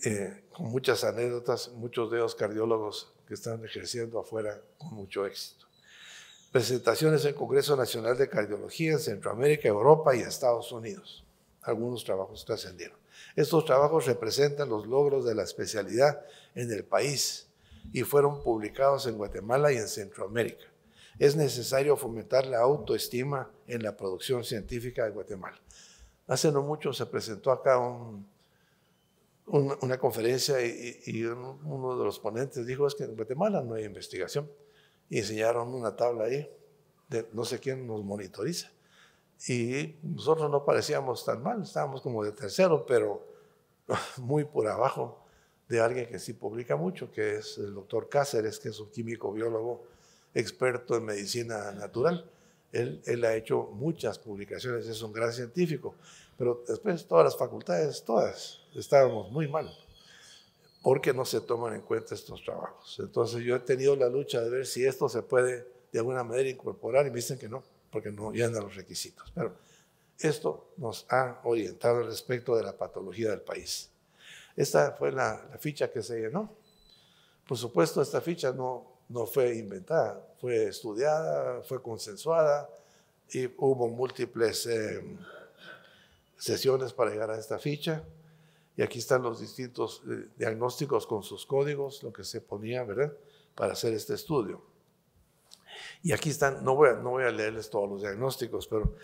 Eh, con muchas anécdotas, muchos de los cardiólogos que están ejerciendo afuera con mucho éxito presentaciones en Congreso Nacional de Cardiología en Centroamérica, Europa y Estados Unidos. Algunos trabajos trascendieron. Estos trabajos representan los logros de la especialidad en el país y fueron publicados en Guatemala y en Centroamérica. Es necesario fomentar la autoestima en la producción científica de Guatemala. Hace no mucho se presentó acá una conferencia y, y, uno de los ponentes dijo es que en Guatemala no hay investigación y enseñaron una tabla ahí, de no sé quién nos monitoriza. Y nosotros no parecíamos tan mal, estábamos como de tercero, pero muy por abajo de alguien que sí publica mucho, que es el doctor Cáceres, que es un químico biólogo experto en medicina natural. Él, él, ha hecho muchas publicaciones, es un gran científico, pero después todas las facultades, todas, estábamos muy mal porque no se toman en cuenta estos trabajos. Entonces yo he tenido la lucha de ver si esto se puede de alguna manera incorporar y me dicen que no, porque no llenan los requisitos. Pero esto nos ha orientado respecto de la patología del país. Esta fue la, ficha que se llenó. Por supuesto, esta ficha no, no fue inventada, fue estudiada, fue consensuada y hubo múltiples eh, sesiones para llegar a esta ficha. Y aquí están los distintos eh, diagnósticos con sus códigos, lo que se ponía, ¿verdad? Para hacer este estudio. Y aquí están, no voy a, no voy a leerles todos los diagnósticos, pero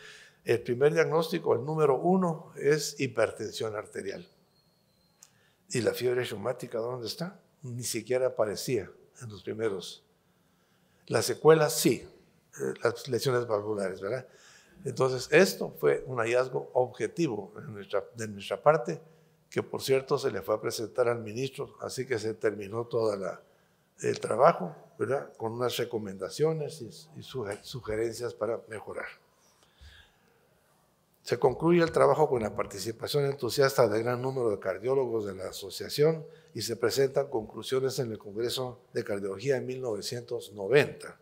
el primer diagnóstico, el número uno, es hipertensión arterial. ¿Y la fiebre reumática dónde está? Ni siquiera aparecía en los primeros. Las secuelas sí, eh, las lesiones valvulares, ¿verdad? Entonces, esto fue un hallazgo objetivo nuestra, de nuestra parte que por cierto se le fue a presentar al ministro, así que se terminó todo el trabajo, ¿verdad? Con unas recomendaciones y, y sugerencias para mejorar. Se concluye el trabajo con la participación entusiasta de gran número de cardiólogos de la asociación y se presentan conclusiones en el Congreso de Cardiología en 1990.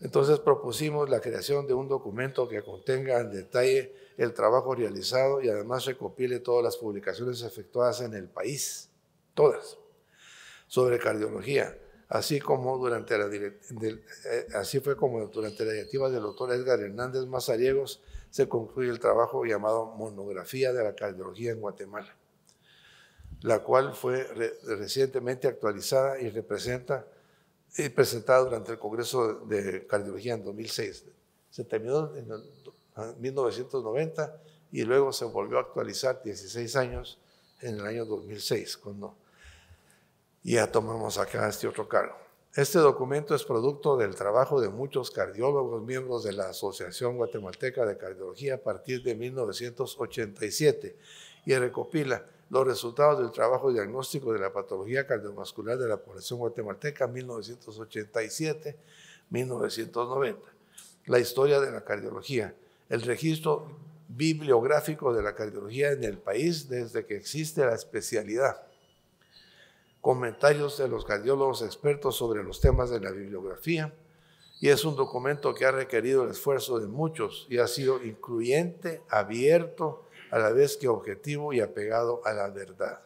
Entonces propusimos la creación de un documento que contenga en detalle el trabajo realizado y además recopile todas las publicaciones efectuadas en el país, todas, sobre cardiología, así como durante la eh, así fue como durante la directiva del doctor Edgar Hernández Mazariegos se concluye el trabajo llamado Monografía de la Cardiología en Guatemala, la cual fue recientemente actualizada y representa presentado presentada durante el Congreso de Cardiología en 2006. Se terminó en, 1990 y luego se volvió a actualizar 16 años en el año 2006, cuando ya tomamos acá este otro cargo. Este documento es producto del trabajo de muchos cardiólogos miembros de la Asociación Guatemalteca de Cardiología a partir de 1987 y recopila los resultados del trabajo diagnóstico de la patología cardiovascular de la población guatemalteca 1987-1990, la historia de la cardiología, el registro bibliográfico de la cardiología en el país desde que existe la especialidad, comentarios de los cardiólogos expertos sobre los temas de la bibliografía, y es un documento que ha requerido el esfuerzo de muchos y ha sido incluyente, abierto, a la vez que objetivo y apegado a la verdad.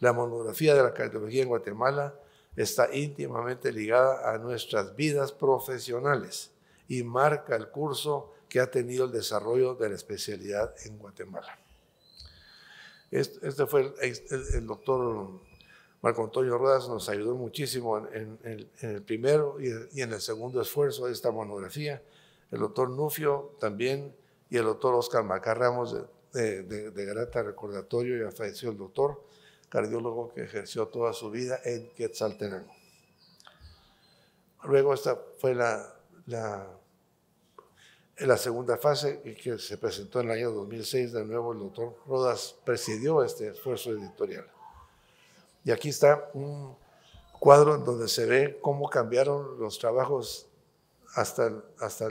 La monografía de la cardiología en Guatemala está íntimamente ligada a nuestras vidas profesionales y marca el curso que ha tenido el desarrollo de la especialidad en Guatemala. Este, fue el, doctor Marco Antonio Rodas, nos ayudó muchísimo en, el primero y, y en el segundo esfuerzo de esta monografía. El doctor Nufio también y el doctor Oscar Macarramos de, de, grata recordatorio, ya falleció el doctor, cardiólogo que ejerció toda su vida en Quetzaltenango. Luego esta fue la, la, segunda fase que se presentó en el año 2006, de nuevo el doctor Rodas presidió este esfuerzo editorial. Y aquí está un cuadro en donde se ve cómo cambiaron los trabajos hasta, hasta,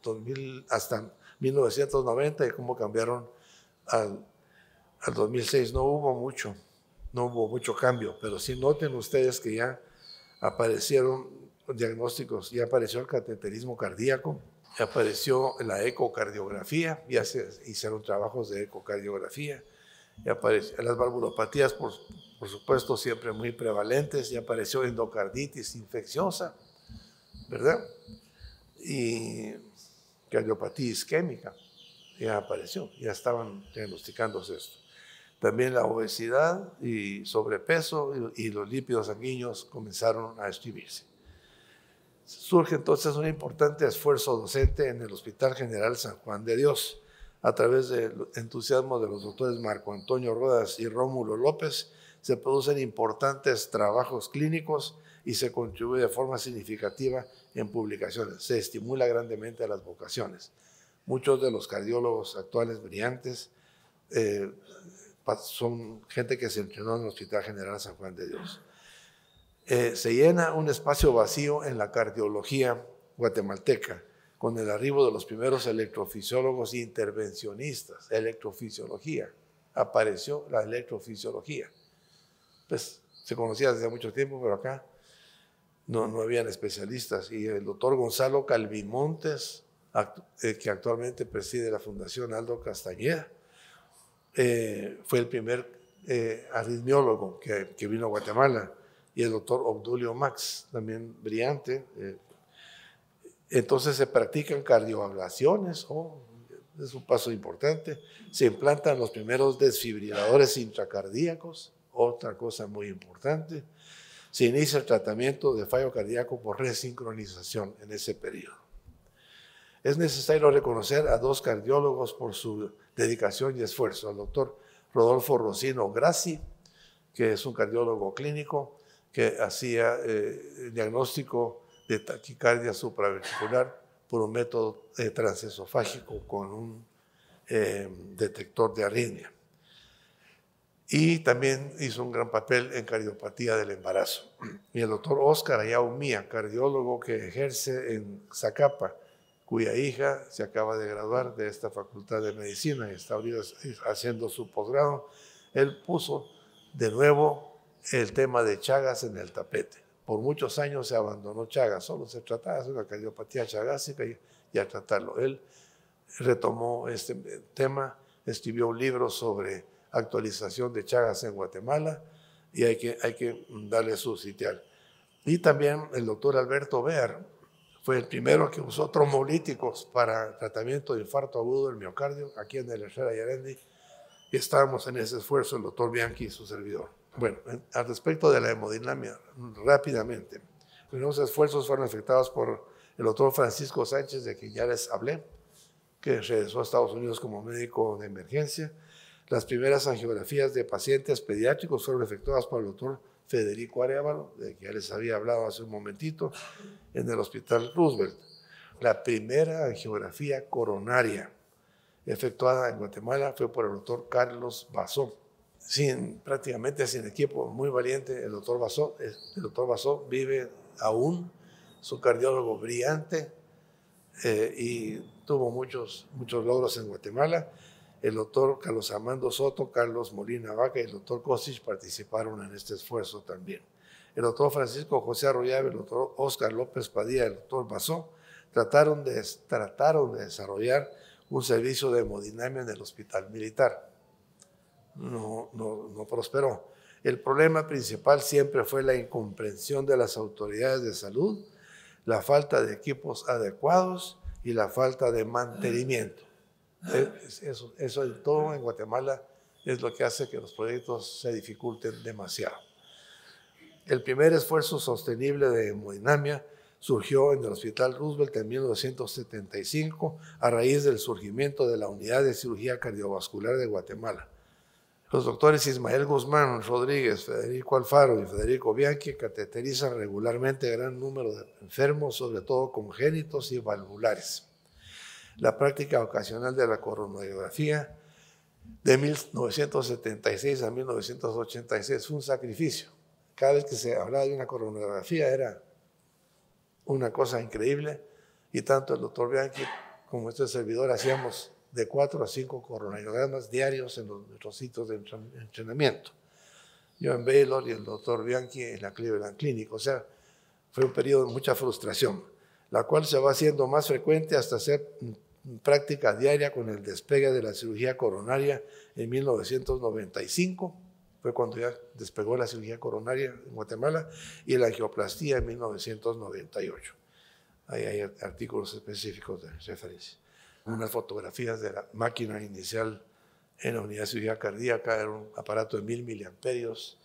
2000, hasta 1990 y cómo cambiaron al, 2006. No hubo mucho, no hubo mucho cambio, pero si noten ustedes que ya aparecieron diagnósticos, ya apareció el cateterismo cardíaco, ya apareció la ecocardiografía, ya se hicieron trabajos de ecocardiografía, ya apareció, las valvulopatías, por, por supuesto, siempre muy prevalentes, ya apareció endocarditis infecciosa, ¿verdad? Y cardiopatía isquémica. Ya apareció, ya estaban diagnosticándose esto. También la obesidad y sobrepeso y, los lípidos sanguíneos comenzaron a escribirse. Surge entonces un importante esfuerzo docente en el Hospital General San Juan de Dios, a través del entusiasmo de los doctores Marco Antonio Rodas y Rómulo López, se producen importantes trabajos clínicos y se contribuye de forma significativa en publicaciones. Se estimula grandemente a las vocaciones. Muchos de los cardiólogos actuales brillantes eh, son gente que se entrenó en el Hospital General San Juan de Dios. Eh, se llena un espacio vacío en la cardiología guatemalteca con el arribo de los primeros electrofisiólogos e intervencionistas. Electrofisiología. Apareció la electrofisiología. Pues se conocía desde mucho tiempo, pero acá no, no habían especialistas. Y el doctor Gonzalo Calvimontes, eh, que actualmente preside la Fundación Aldo Castañeda, eh, fue el primer eh, aritmiólogo que, vino a Guatemala. Y el doctor Obdulio Max, también brillante. Entonces se practican cardioablaciones, oh, es un paso importante. Se implantan los primeros desfibriladores intracardíacos, otra cosa muy importante se inicia el tratamiento de fallo cardíaco por resincronización en ese periodo. Es necesario reconocer a dos cardiólogos por su dedicación y esfuerzo, al doctor Rodolfo Rocino Grassi, que es un cardiólogo clínico que hacía eh, el diagnóstico de taquicardia supraventricular por un método eh, transesofágico con un eh, detector de arritmia y también hizo un gran papel en cardiopatía del embarazo. Y el doctor Oscar Ayau cardiólogo que ejerce en Zacapa, cuya hija se acaba de graduar de esta facultad de medicina y está haciendo su posgrado, él puso de nuevo el tema de Chagas en el tapete. Por muchos años se abandonó Chagas, solo se trataba de una cardiopatía chagásica y, y a tratarlo. Él retomó este tema, escribió un libro sobre actualización de Chagas en Guatemala y hay que, hay que darle su sitial. Y también el doctor Alberto Bear fue el primero que usó tromolíticos para tratamiento de infarto agudo del miocardio aquí en el Herrera Yarendi. Y estábamos en ese esfuerzo el doctor Bianchi y su servidor. Bueno, al respecto de la hemodinamia, rápidamente. Los esfuerzos fueron afectados por el doctor Francisco Sánchez, de quien ya les hablé, que regresó a Estados Unidos como médico de emergencia las primeras angiografías de pacientes pediátricos fueron efectuadas por el doctor Federico Arevalo, de que ya les había hablado hace un momentito, en el Hospital Roosevelt. La primera angiografía coronaria efectuada en Guatemala fue por el doctor Carlos Basó. Sin, prácticamente sin equipo, muy valiente, el doctor Basó. El doctor Basó vive aún, Su cardiólogo brillante eh, y tuvo muchos, muchos logros en Guatemala el doctor Carlos Amando Soto, Carlos Molina Vaca y el doctor Kosich participaron en este esfuerzo también. El doctor Francisco José Arroyave, el doctor Oscar López Padilla, el doctor Basó, trataron de, trataron de desarrollar un servicio de hemodinamia en el hospital militar. No, no, no prosperó. El problema principal siempre fue la incomprensión de las autoridades de salud, la falta de equipos adecuados y la falta de mantenimiento. Eh, eso, eso todo en Guatemala es lo que hace que los proyectos se dificulten demasiado. El primer esfuerzo sostenible de hemodinamia surgió en el Hospital Roosevelt en 1975 a raíz del surgimiento de la Unidad de Cirugía Cardiovascular de Guatemala. Los doctores Ismael Guzmán Rodríguez, Federico Alfaro y Federico Bianchi cateterizan regularmente gran número de enfermos, sobre todo congénitos y valvulares la práctica ocasional de la coronariografía de 1976 a 1986 fue un sacrificio. Cada vez que se hablaba de una coronografía era una cosa increíble y tanto el doctor Bianchi como este servidor hacíamos de cuatro a cinco coronagramas diarios en los, nuestros sitios de entrenamiento. Yo en Baylor y el doctor Bianchi en la Cleveland Clinic. O sea, fue un periodo de mucha frustración, la cual se va haciendo más frecuente hasta ser práctica diaria con el despegue de la cirugía coronaria en 1995, fue cuando ya despegó la cirugía coronaria en Guatemala, y la angioplastía en 1998. Ahí hay artículos específicos de referencia. Unas fotografías de la máquina inicial en la unidad de cirugía cardíaca, era un aparato de mil miliamperios,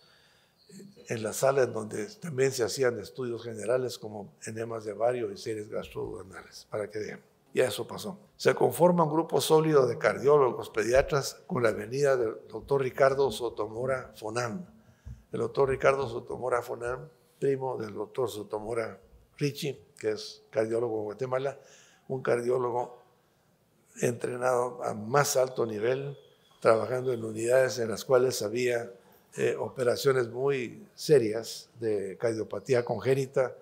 en las salas donde también se hacían estudios generales como enemas de vario y series gastroanales, para que vean. Y eso pasó. Se conforma un grupo sólido de cardiólogos, pediatras, con la venida del doctor Ricardo Sotomora Fonán. El doctor Ricardo Sotomora Fonán, primo del doctor Sotomora Richie, que es cardiólogo de Guatemala, un cardiólogo entrenado a más alto nivel, trabajando en unidades en las cuales había eh, operaciones muy serias de cardiopatía congénita,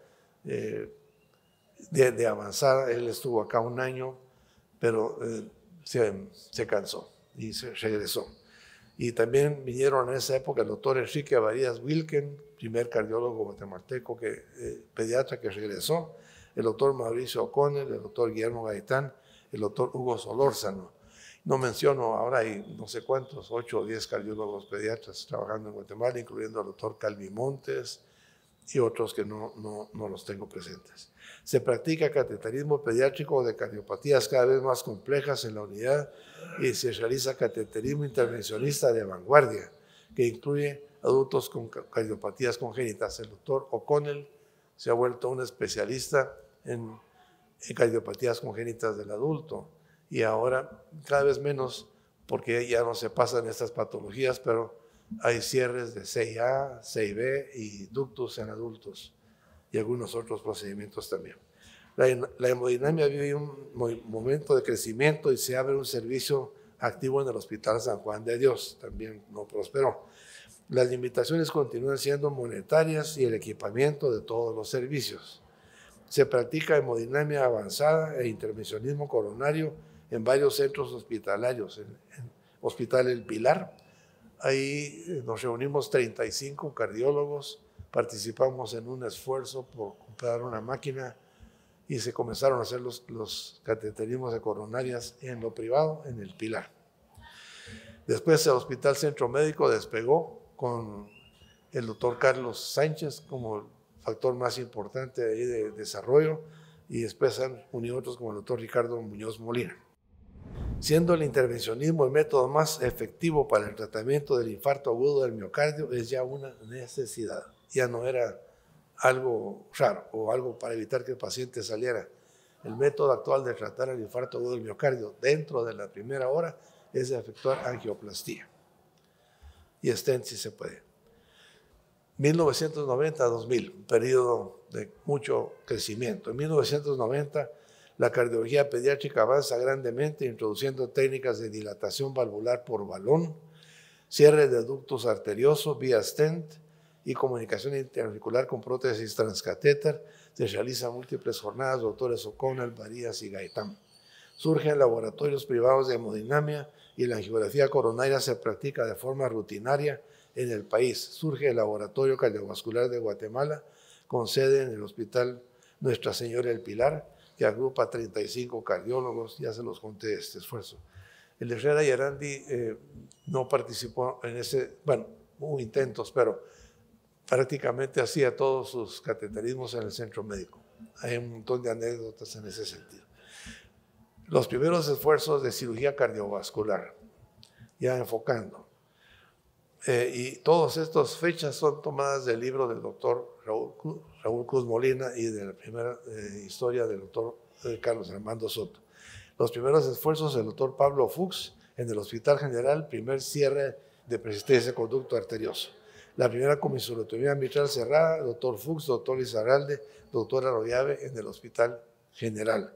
eh, de, avanzar. Él estuvo acá un año, pero eh, se, cansó y regresó. Y también vinieron en esa época el doctor Enrique Avarías Wilken, primer cardiólogo guatemalteco, que, eh, pediatra que regresó, el doctor Mauricio O'Connell, el doctor Guillermo Gaitán, el doctor Hugo Solórzano. No menciono, ahora hay no sé cuántos, ocho o diez cardiólogos pediatras trabajando en Guatemala, incluyendo al doctor Calvi Montes y otros que no, no los tengo presentes. Se practica cateterismo pediátrico de cardiopatías cada vez más complejas en la unidad y se realiza cateterismo intervencionista de vanguardia, que incluye adultos con cardiopatías congénitas. El doctor O'Connell se ha vuelto un especialista en, cardiopatías congénitas del adulto y ahora cada vez menos porque ya no se pasan estas patologías, pero hay cierres de CIA, CIB y ductus en adultos y algunos otros procedimientos también. La, hemodinamia vive un momento de crecimiento y se abre un servicio activo en el Hospital San Juan de Dios, también no prosperó. Las limitaciones continúan siendo monetarias y el equipamiento de todos los servicios. Se practica hemodinamia avanzada e intervencionismo coronario en varios centros hospitalarios. En, en Hospital El Pilar, ahí eh, nos reunimos 35 cardiólogos, participamos en un esfuerzo por comprar una máquina y se comenzaron a hacer los, los cateterismos de coronarias en lo privado, en el Pilar. Después el Hospital Centro Médico despegó con el doctor Carlos Sánchez como factor más importante de, desarrollo y después han unido otros como el doctor Ricardo Muñoz Molina. Siendo el intervencionismo el método más efectivo para el tratamiento del infarto agudo del miocardio, es ya una necesidad ya no era algo raro o algo para evitar que el paciente saliera. El método actual de tratar el infarto del miocardio dentro de la primera hora es de efectuar angioplastía. Y estén si se puede. 1990-2000, un periodo de mucho crecimiento. En 1990, la cardiología pediátrica avanza grandemente introduciendo técnicas de dilatación valvular por balón, cierre de ductos arteriosos vía stent, y comunicación interauricular con prótesis transcatéter. Se realiza múltiples jornadas, doctores O'Connell, Varías y Gaitán. Surgen laboratorios privados de hemodinamia y la angiografía coronaria se practica de forma rutinaria en el país. Surge el Laboratorio Cardiovascular de Guatemala, con sede en el Hospital Nuestra Señora El Pilar, que agrupa 35 cardiólogos, ya se los conté este esfuerzo. El Herrera y eh, no participó en ese, bueno, hubo intentos, pero prácticamente hacía todos sus cateterismos en el centro médico. Hay un montón de anécdotas en ese sentido. Los primeros esfuerzos de cirugía cardiovascular, ya enfocando. Eh, y todas estas fechas son tomadas del libro del doctor Raúl, Cruz Molina y de la primera eh, historia del doctor eh, Carlos Armando Soto. Los primeros esfuerzos del doctor Pablo Fuchs en el Hospital General, primer cierre de persistencia conducto arterioso la primera comisolotomía mitral cerrada, doctor Fuchs, doctor Lizarralde, doctora Arroyave, en el Hospital General.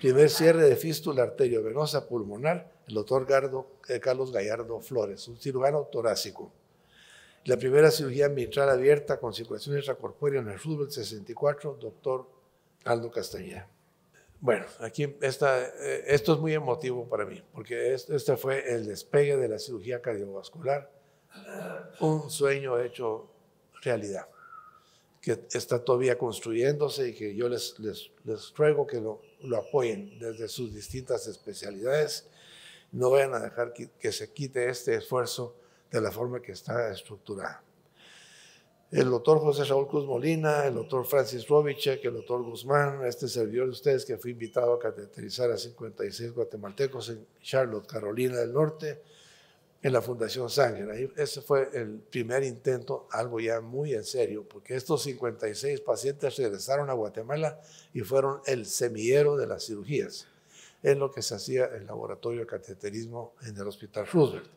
Primer cierre de fístula arteriovenosa pulmonar, el doctor eh, Carlos Gallardo Flores, un cirujano torácico. La primera cirugía mitral abierta con circulación extracorpórea en el fútbol 64, doctor Aldo Castañeda. Bueno, aquí está, eh, esto es muy emotivo para mí, porque este fue el despegue de la cirugía cardiovascular un sueño hecho realidad, que está todavía construyéndose y que yo les, les, ruego que lo, apoyen desde sus distintas especialidades. No vayan a dejar que, se quite este esfuerzo de la forma que está estructurada. El doctor José Raúl Cruz Molina, el doctor Francis Robichek, el doctor Guzmán, este servidor de ustedes que fue invitado a cateterizar a 56 guatemaltecos en Charlotte, Carolina del Norte, en la Fundación Sanger. ese fue el primer intento, algo ya muy en serio, porque estos 56 pacientes regresaron a Guatemala y fueron el semillero de las cirugías. Es lo que se hacía en el laboratorio de cateterismo en el Hospital Roosevelt.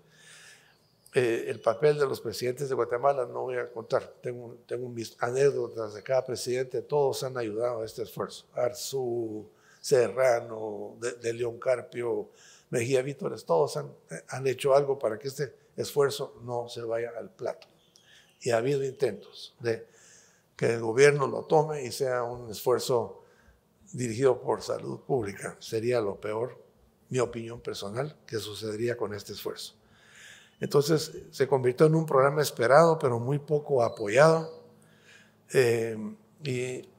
Eh, el papel de los presidentes de Guatemala no voy a contar, tengo, tengo mis anécdotas de cada presidente, todos han ayudado a este esfuerzo. Arzu, Serrano, de, de León Carpio, Mejía Vítores, todos han, han hecho algo para que este esfuerzo no se vaya al plato. Y ha habido intentos de que el gobierno lo tome y sea un esfuerzo dirigido por salud pública. Sería lo peor, mi opinión personal, que sucedería con este esfuerzo. Entonces se convirtió en un programa esperado, pero muy poco apoyado. Eh, y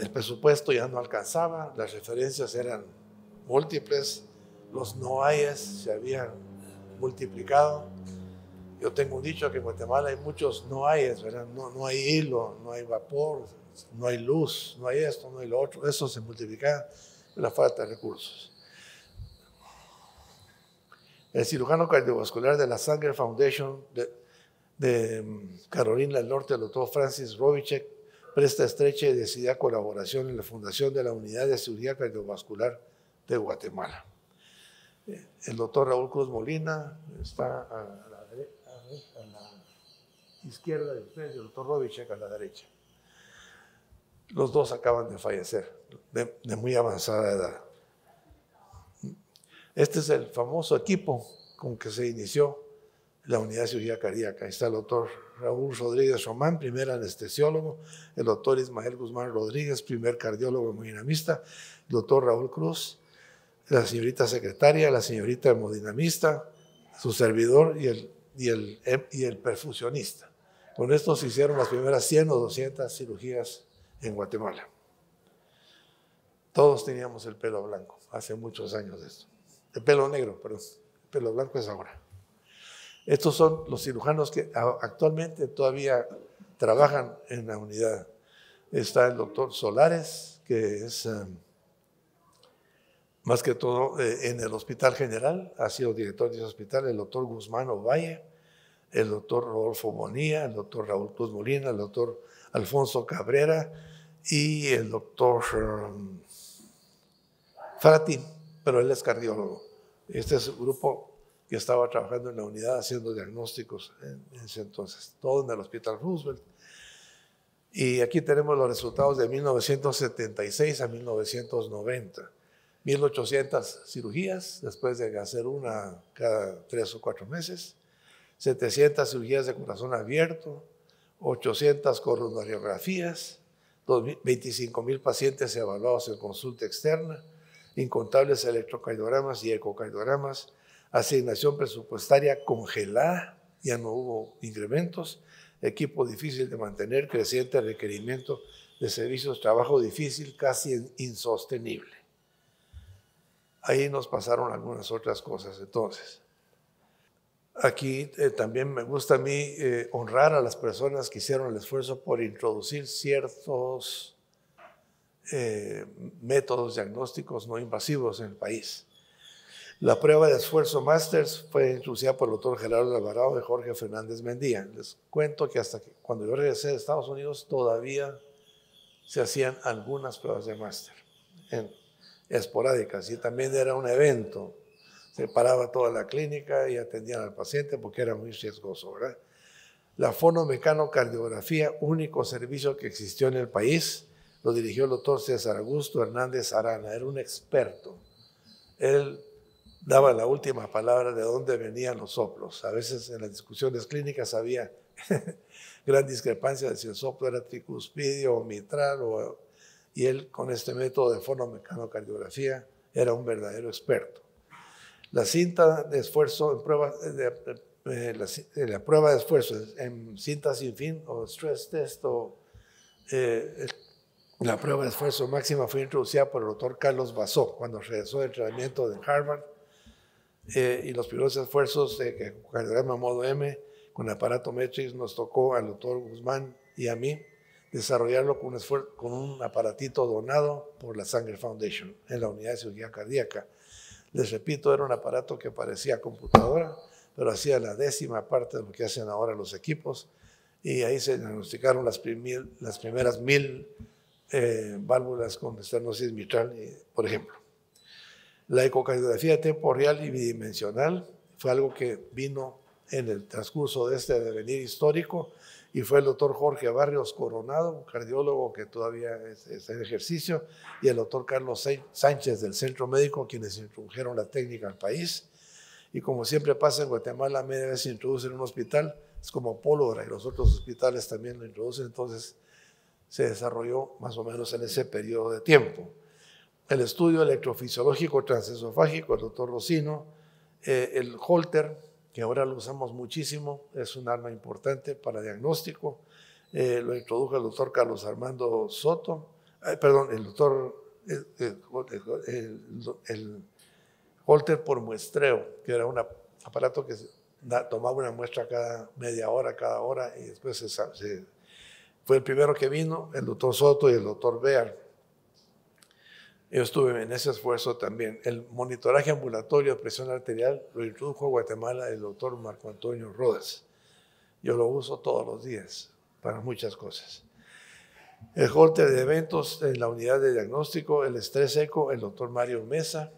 el presupuesto ya no alcanzaba, las referencias eran múltiples, los hayes se habían multiplicado. Yo tengo un dicho que en Guatemala hay muchos no noayes, ¿verdad? No, hay hilo, no hay vapor, no hay luz, no hay esto, no hay lo otro. Eso se multiplica por la falta de recursos. El cirujano cardiovascular de la Sanger Foundation de, mm, Carolina del Norte, el doctor Francis Robichek, presta estrecha y decidida colaboración en la fundación de la Unidad de Seguridad Cardiovascular de Guatemala el doctor Raúl Cruz Molina, está a la, izquierda de ustedes, el doctor Robichek a la derecha. Los dos acaban de fallecer, de, muy avanzada edad. Este es el famoso equipo con que se inició la unidad de cirugía cardíaca. Ahí está el doctor Raúl Rodríguez Román, primer anestesiólogo, el doctor Ismael Guzmán Rodríguez, primer cardiólogo y el doctor Raúl Cruz, la señorita secretaria, la señorita hemodinamista, su servidor y el, y el, em, y el perfusionista. Con esto se hicieron las primeras 100 o 200 cirugías en Guatemala. Todos teníamos el pelo blanco, hace muchos años esto. El pelo negro, pero El pelo blanco es ahora. Estos son los cirujanos que actualmente todavía trabajan en la unidad. Está el doctor Solares, que es em, más que todo eh, en el Hospital General, ha sido director de ese hospital el doctor Guzmán Ovalle, el doctor Rodolfo Bonilla, el doctor Raúl Cruz Molina, el doctor Alfonso Cabrera y el doctor um, Frati, pero él es cardiólogo. Este es el grupo que estaba trabajando en la unidad haciendo diagnósticos en, en ese entonces, todo en el Hospital Roosevelt. Y aquí tenemos los resultados de 1976 a 1990. 1.800 cirugías, después de hacer una cada tres o cuatro meses, 700 cirugías de corazón abierto, 800 coronariografías, 25.000 pacientes evaluados en consulta externa, incontables electrocardiogramas y ecocardiogramas, asignación presupuestaria congelada, ya no hubo incrementos, equipo difícil de mantener, creciente requerimiento de servicios, trabajo difícil, casi insostenible. Ahí nos pasaron algunas otras cosas entonces. Aquí eh, también me gusta a mí eh, honrar a las personas que hicieron el esfuerzo por introducir ciertos eh, métodos diagnósticos no invasivos en el país. La prueba de esfuerzo Masters fue introducida por el doctor Gerardo Alvarado y Jorge Fernández Mendía. Les cuento que hasta cuando yo regresé de Estados Unidos todavía se hacían algunas pruebas de máster en esporádicas y también era un evento. Se paraba toda la clínica y atendían al paciente porque era muy riesgoso, ¿verdad? La fonomecanocardiografía, único servicio que existió en el país, lo dirigió el doctor César Augusto Hernández Arana, era un experto. Él daba la última palabra de dónde venían los soplos. A veces en las discusiones clínicas había gran discrepancia de si el soplo era tricuspidio o mitral o y él con este método de fono-mecano-cardiografía, era un verdadero experto. La cinta de esfuerzo en eh, eh, eh, la, prueba de esfuerzo en cinta sin fin o stress test o la prueba de esfuerzo máxima fue introducida por el doctor Carlos Basó cuando regresó del tratamiento de Harvard y los primeros esfuerzos de cardiograma modo M con aparato Matrix nos tocó al doctor Guzmán y a mí desarrollarlo con un, esfuerzo, con un aparatito donado por la Sanger Foundation en la unidad de cirugía cardíaca. Les repito, era un aparato que parecía computadora, pero hacía la décima parte de lo que hacen ahora los equipos. Y ahí se diagnosticaron las, las primeras mil eh, válvulas con estenosis mitral, eh, por ejemplo. La ecocardiografía de tiempo real y bidimensional fue algo que vino en el transcurso de este devenir histórico y fue el doctor Jorge Barrios Coronado, cardiólogo que todavía es, en ejercicio, y el doctor Carlos Sánchez del Centro Médico, quienes introdujeron la técnica al país. Y como siempre pasa en Guatemala, media vez se introduce en un hospital, es como pólvora, y los otros hospitales también lo introducen, entonces se desarrolló más o menos en ese periodo de tiempo. El estudio electrofisiológico transesofágico, el doctor Rocino, eh, el Holter, que ahora lo usamos muchísimo, es un arma importante para diagnóstico. Eh, lo introdujo el doctor Carlos Armando Soto, perdón, el doctor, holter eh, eh, por muestreo, que era un aparato que tomaba una muestra cada media hora, cada hora, y después fue el primero que vino, el doctor Soto y el doctor Bear yo estuve en ese esfuerzo también. El monitoraje ambulatorio de presión arterial lo introdujo a Guatemala el doctor Marco Antonio Rodas. Yo lo uso todos los días para muchas cosas. El corte de eventos en la unidad de diagnóstico, el estrés eco, el doctor Mario Mesa,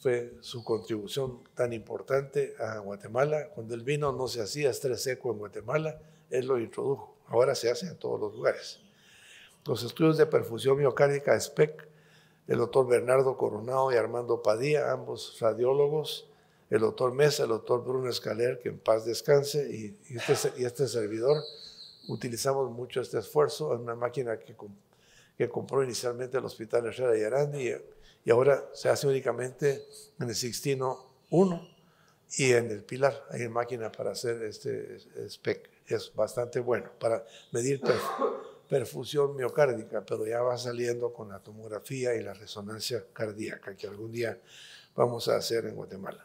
fue su contribución tan importante a Guatemala. Cuando el vino no se hacía estrés eco en Guatemala, él lo introdujo. Ahora se hace en todos los lugares. Los estudios de perfusión miocárdica SPEC el doctor Bernardo Coronado y Armando Padilla, ambos radiólogos, el doctor Mesa, el doctor Bruno Escaler, que en paz descanse, y, este, este, servidor. Utilizamos mucho este esfuerzo en una máquina que, que compró inicialmente el Hospital Herrera y Arandi y, ahora se hace únicamente en el Sixtino 1 y en el Pilar. Hay máquina para hacer este SPEC. Es bastante bueno para medir todo perfusión miocárdica, pero ya va saliendo con la tomografía y la resonancia cardíaca que algún día vamos a hacer en Guatemala.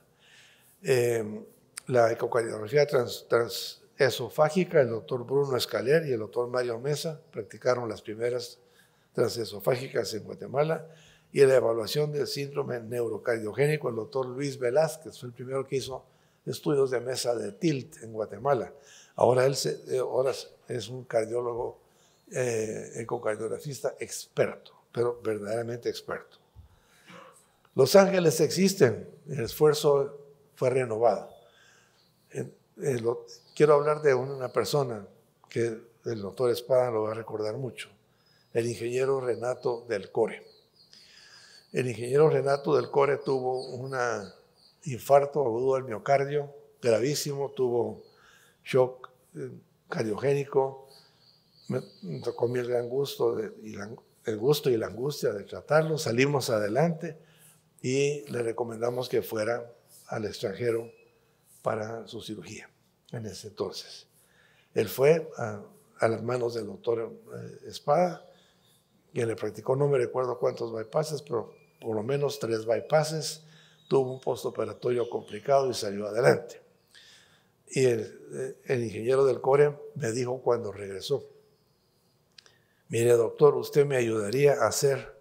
Em, la ecocardiografía transesofágica, el doctor Bruno Escaler y el doctor Mario Mesa practicaron las primeras transesofágicas en Guatemala y la evaluación del síndrome neurocardiogénico, el doctor Luis Velázquez fue el primero que hizo estudios de mesa de tilt en Guatemala. Ahora él eh, ahora es un cardiólogo ecocardiografista eh, experto, pero verdaderamente experto. Los ángeles existen, el esfuerzo fue renovado. Eh, quiero hablar de una persona que el doctor Espada lo va a recordar mucho, el ingeniero Renato del Core. El ingeniero Renato del Core tuvo un infarto agudo al miocardio gravísimo, tuvo shock eh, cardiogénico, me tocó mi gran gusto y la, el gusto y la angustia de tratarlo. Salimos adelante y le recomendamos que fuera al extranjero para su cirugía en ese entonces. Él fue a, las manos del doctor eh, Espada, quien le practicó, no me recuerdo cuántos bypasses, pero por lo menos tres bypasses, tuvo un postoperatorio complicado y salió adelante. Y el, eh, el ingeniero del Core me dijo cuando regresó, mire doctor, usted me ayudaría a hacer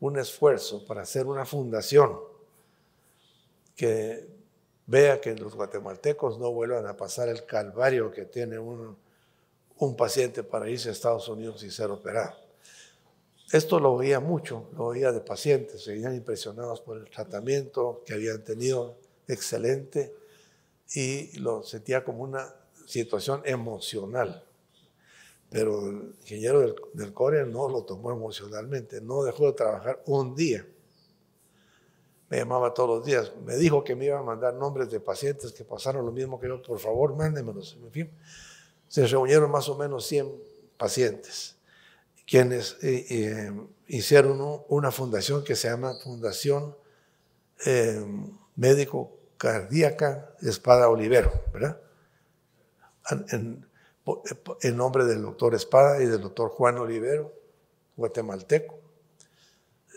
un esfuerzo para hacer una fundación que vea que los guatemaltecos no vuelvan a pasar el calvario que tiene un, paciente para irse a Estados Unidos y ser operado. Esto lo veía mucho, lo veía de pacientes, se veían impresionados por el tratamiento que habían tenido, excelente, y lo sentía como una situación emocional. Pero el ingeniero del, Corea no lo tomó emocionalmente, no dejó de trabajar un día. Me llamaba todos los días, me dijo que me iba a mandar nombres de pacientes que pasaron lo mismo que yo, por favor, mándemelos. En fin, se reunieron más o menos 100 pacientes, quienes eh, eh, hicieron una fundación que se llama Fundación eh, Médico Cardíaca Espada Olivero, ¿verdad? En, eh, en nombre del doctor Espada y del doctor Juan Olivero, guatemalteco,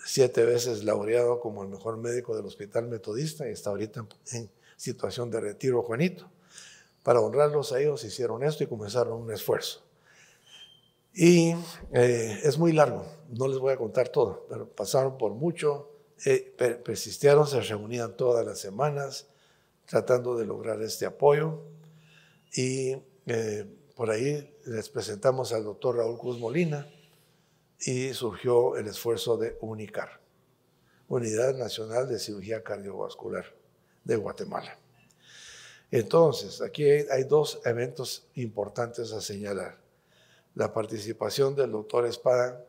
siete veces laureado como el mejor médico del Hospital Metodista y está ahorita en situación de retiro, Juanito. Para honrarlos a ellos hicieron esto y comenzaron un esfuerzo. Y eh, es muy largo, no les voy a contar todo, pero pasaron por mucho, eh, persistieron, se reunían todas las semanas tratando de lograr este apoyo y por ahí les presentamos al doctor Raúl Cruz Molina y surgió el esfuerzo de UNICAR, Unidad Nacional de Cirugía Cardiovascular de Guatemala. Entonces, aquí hay, dos eventos importantes a señalar. La participación del doctor Espada,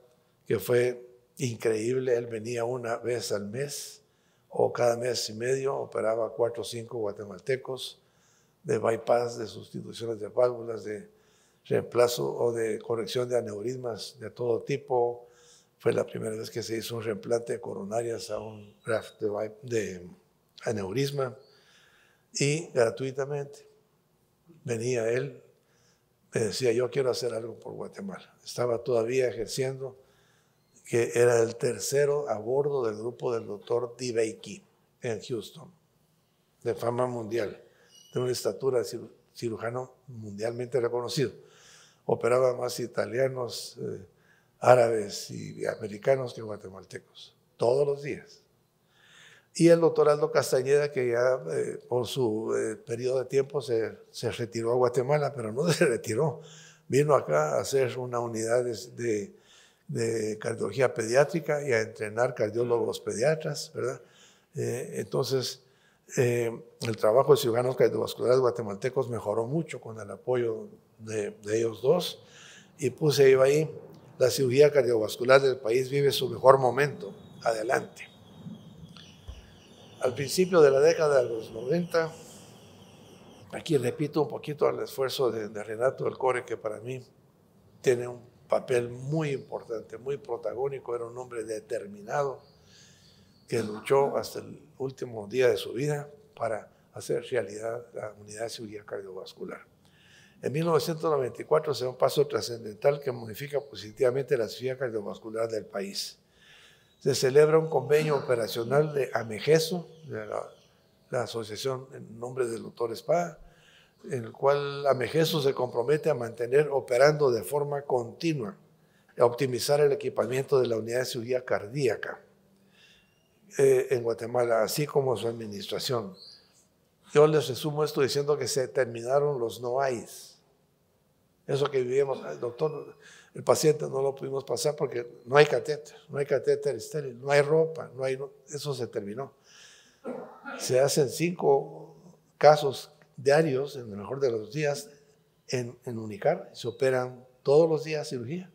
que fue increíble, él venía una vez al mes o cada mes y medio, operaba cuatro o cinco guatemaltecos de bypass, de sustituciones de válvulas, de reemplazo o de corrección de aneurismas de todo tipo. Fue la primera vez que se hizo un reemplante coronarias a un graft de, aneurisma y gratuitamente venía él, me decía, yo quiero hacer algo por Guatemala. Estaba todavía ejerciendo, que era el tercero a bordo del grupo del doctor Diveiki en Houston, de fama mundial, de una estatura de cirujano mundialmente reconocido operaba más italianos, eh, árabes y americanos que guatemaltecos, todos los días. Y el doctor Aldo Castañeda, que ya eh, por su eh, periodo de tiempo se, retiró a Guatemala, pero no se retiró, vino acá a hacer una unidad de, de, cardiología pediátrica y a entrenar cardiólogos pediatras, ¿verdad? entonces, el trabajo de Ciudadanos cardiovasculares guatemaltecos mejoró mucho con el apoyo de, ellos dos y puse ahí, la cirugía cardiovascular del país vive su mejor momento, adelante. Al principio de la década de los 90, aquí repito un poquito el esfuerzo de, de Renato del Core, que para mí tiene un papel muy importante, muy protagónico, era un hombre determinado que luchó hasta el último día de su vida para hacer realidad la unidad de cirugía cardiovascular. En 1994 se da un paso trascendental que modifica positivamente la cirugía cardiovascular del país. Se celebra un convenio operacional de AMEGESO, la, asociación en nombre del doctor Espada, en el cual AMEGESO se compromete a mantener operando de forma continua, a optimizar el equipamiento de la unidad de cirugía cardíaca eh, en Guatemala, así como su administración. Yo les resumo esto diciendo que se terminaron los no eso que vivimos el doctor, el paciente no lo pudimos pasar porque no hay catéter, no hay catéter estéril, no hay ropa, no hay, eso se terminó. Se hacen cinco casos diarios, en el mejor de los días, en, en Unicar, se operan todos los días cirugía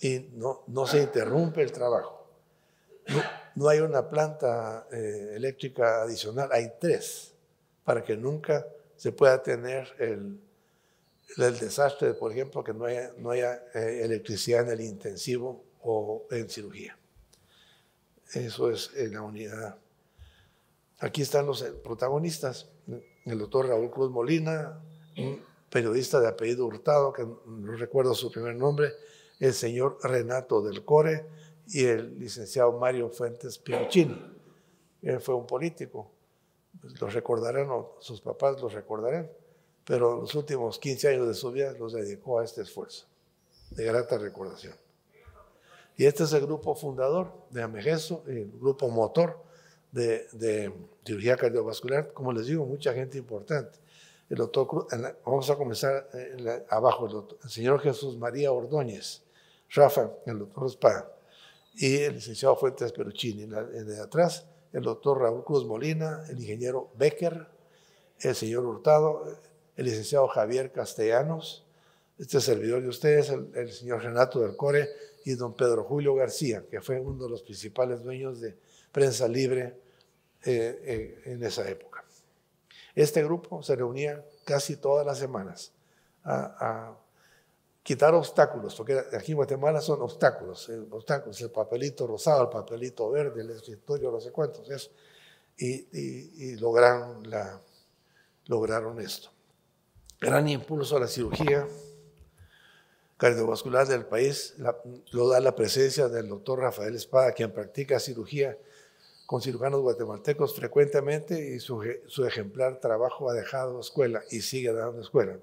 y no, no se interrumpe el trabajo. No, hay una planta eh, eléctrica adicional, hay tres, para que nunca se pueda tener el, el desastre, por ejemplo, que no haya, no haya eh, electricidad en el intensivo o en cirugía. Eso es en eh, la unidad. Aquí están los eh, protagonistas, el doctor Raúl Cruz Molina, un periodista de apellido Hurtado, que no recuerdo su primer nombre, el señor Renato del Core y el licenciado Mario Fuentes Pinochini. Él fue un político. Pues, los recordarán, o sus papás los recordarán pero los últimos 15 años de su vida los dedicó a este esfuerzo, de grata recordación. Y este es el grupo fundador de Amejeso, el grupo motor de, de cirugía cardiovascular, como les digo, mucha gente importante. El doctor vamos a comenzar eh, abajo, el, señor Jesús María Ordóñez, Rafa, el doctor Spa, y el licenciado Fuentes Peruchini. En, de atrás, el doctor Raúl Cruz Molina, el ingeniero Becker, el señor Hurtado, el licenciado Javier Castellanos, este servidor de ustedes, el, señor Renato del Core y don Pedro Julio García, que fue uno de los principales dueños de prensa libre eh, eh, en esa época. Este grupo se reunía casi todas las semanas a, quitar obstáculos, porque aquí en Guatemala son obstáculos, obstáculos, el papelito rosado, el papelito verde, el escritorio, no sé cuántos, Y, lograron esto gran impulso a la cirugía cardiovascular del país lo da la presencia del doctor Rafael Espada, quien practica cirugía con cirujanos guatemaltecos frecuentemente y su, su ejemplar trabajo ha dejado escuela y sigue dando escuela.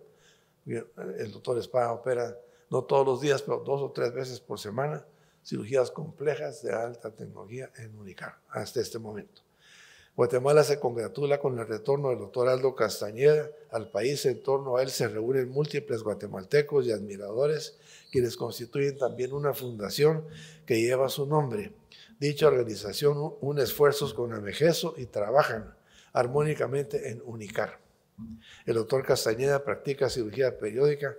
El doctor Espada opera no todos los días, pero dos o tres veces por semana, cirugías complejas de alta tecnología en Unicar hasta este momento. Guatemala se congratula con el retorno del doctor Aldo Castañeda al país. En torno a él se reúnen múltiples guatemaltecos y admiradores, quienes constituyen también una fundación que lleva su nombre. Dicha organización une esfuerzos con Amejeso y trabajan armónicamente en Unicar. El doctor Castañeda practica cirugía periódica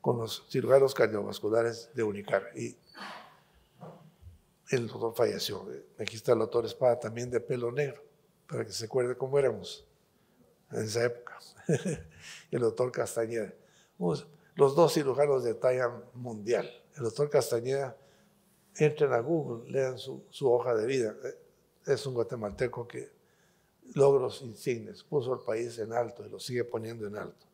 con los cirujanos cardiovasculares de Unicar y el doctor falleció. Aquí está el doctor Espada también de pelo negro para que se acuerde cómo éramos en esa época. el doctor Castañeda. Los dos cirujanos de talla mundial. El doctor Castañeda, entren a Google, lean su, hoja de vida. Eh, es un guatemalteco que logros insignes, puso al país en alto y lo sigue poniendo en alto.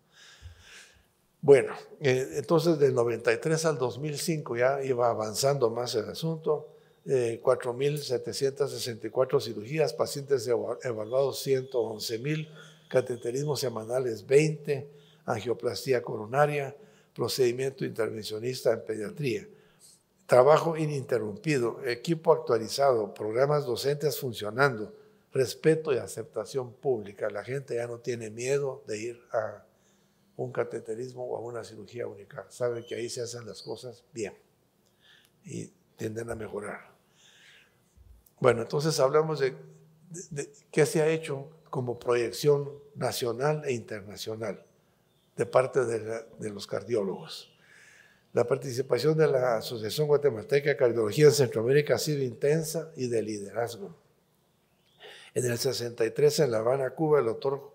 Bueno, eh, entonces del 93 al 2005 ya iba avanzando más el asunto. 4.764 eh, cirugías, pacientes evaluados 111.000, cateterismos semanales 20, angioplastía coronaria, procedimiento intervencionista en pediatría. Trabajo ininterrumpido, equipo actualizado, programas docentes funcionando, respeto y aceptación pública. La gente ya no tiene miedo de ir a un cateterismo o a una cirugía única. Sabe que ahí se hacen las cosas bien y tienden a mejorar. Bueno, entonces hablamos de, qué se ha hecho como proyección nacional e internacional de parte de, los cardiólogos. La participación de la Asociación Guatemalteca de Cardiología en Centroamérica ha sido intensa y de liderazgo. En el 63 en La Habana, Cuba, el doctor,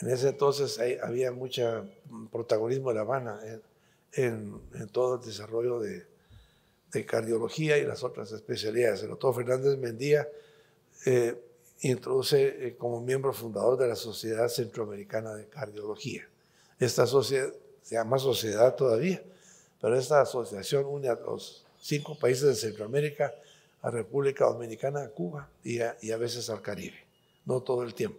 en ese entonces había mucho mm, protagonismo de La Habana eh, en todo el desarrollo de, de cardiología y las otras especialidades. El doctor Fernández Mendía eh, introduce eh, como miembro fundador de la Sociedad Centroamericana de Cardiología. Esta sociedad se llama sociedad todavía, pero esta asociación une a los cinco países de Centroamérica, a República Dominicana, a Cuba y y a veces al Caribe, no todo el tiempo.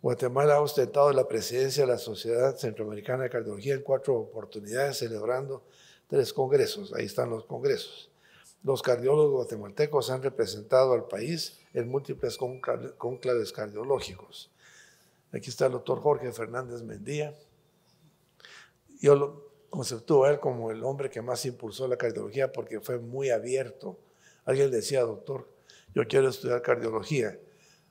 Guatemala ha ostentado la presidencia de la Sociedad Centroamericana de Cardiología en cuatro oportunidades, celebrando tres congresos, ahí están los congresos. Los cardiólogos guatemaltecos han representado al país en múltiples conclaves cardiológicos. Aquí está el doctor Jorge Fernández Mendía. Yo lo conceptúo a él como el hombre que más impulsó la cardiología porque fue muy abierto. Alguien decía, doctor, yo quiero estudiar cardiología.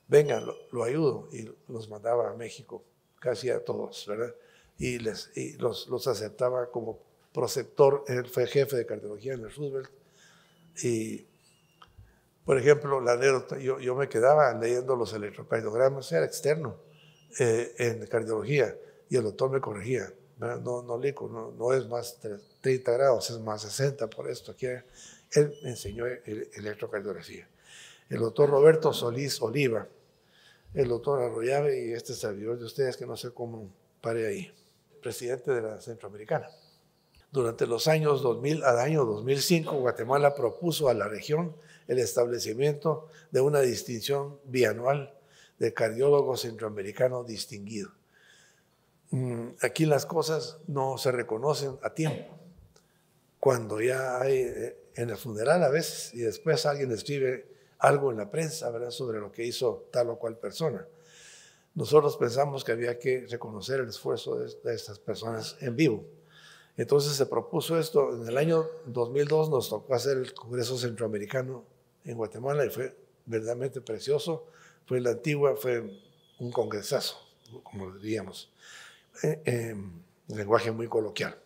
Venga, lo, ayudo. Y los mandaba a México, casi a todos, ¿verdad? Y, les, los, los aceptaba como proceptor, él fue jefe de cardiología en el Roosevelt. Y, por ejemplo, la yo, yo me quedaba leyendo los electrocardiogramas, era externo eh, en cardiología, y el doctor me corregía. No, no, no, es más 30 grados, es más 60 por esto. Aquí él me enseñó electrocardiografía. El doctor Roberto Solís Oliva, el doctor Arroyave y este servidor de ustedes, que no sé cómo pare ahí, presidente de la Centroamericana. Durante los años 2000 al año 2005, Guatemala propuso a la región el establecimiento de una distinción bianual de cardiólogo centroamericano distinguido. Mm, aquí las cosas no se reconocen a tiempo. Cuando ya hay eh, en el funeral a veces y después alguien escribe algo en la prensa sobre lo que hizo tal o cual persona. Nosotros pensamos que había que reconocer el esfuerzo de estas personas en vivo. Entonces se propuso esto. En el año 2002 nos tocó hacer el Congreso Centroamericano en Guatemala y fue verdaderamente precioso. Fue la antigua, fue un congresazo, como diríamos, eh, eh, lenguaje muy coloquial.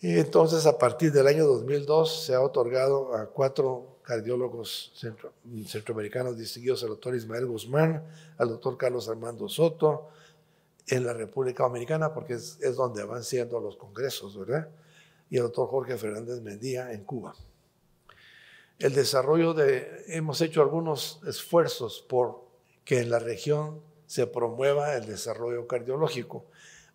Y entonces, a partir del año 2002, se ha otorgado a cuatro cardiólogos centroamericanos distinguidos, al doctor Ismael Guzmán, al doctor Carlos Armando Soto, en la República Dominicana, porque es, es, donde van siendo los congresos, ¿verdad? Y el doctor Jorge Fernández Mendía en Cuba. El desarrollo de, hemos hecho algunos esfuerzos por que en la región se promueva el desarrollo cardiológico.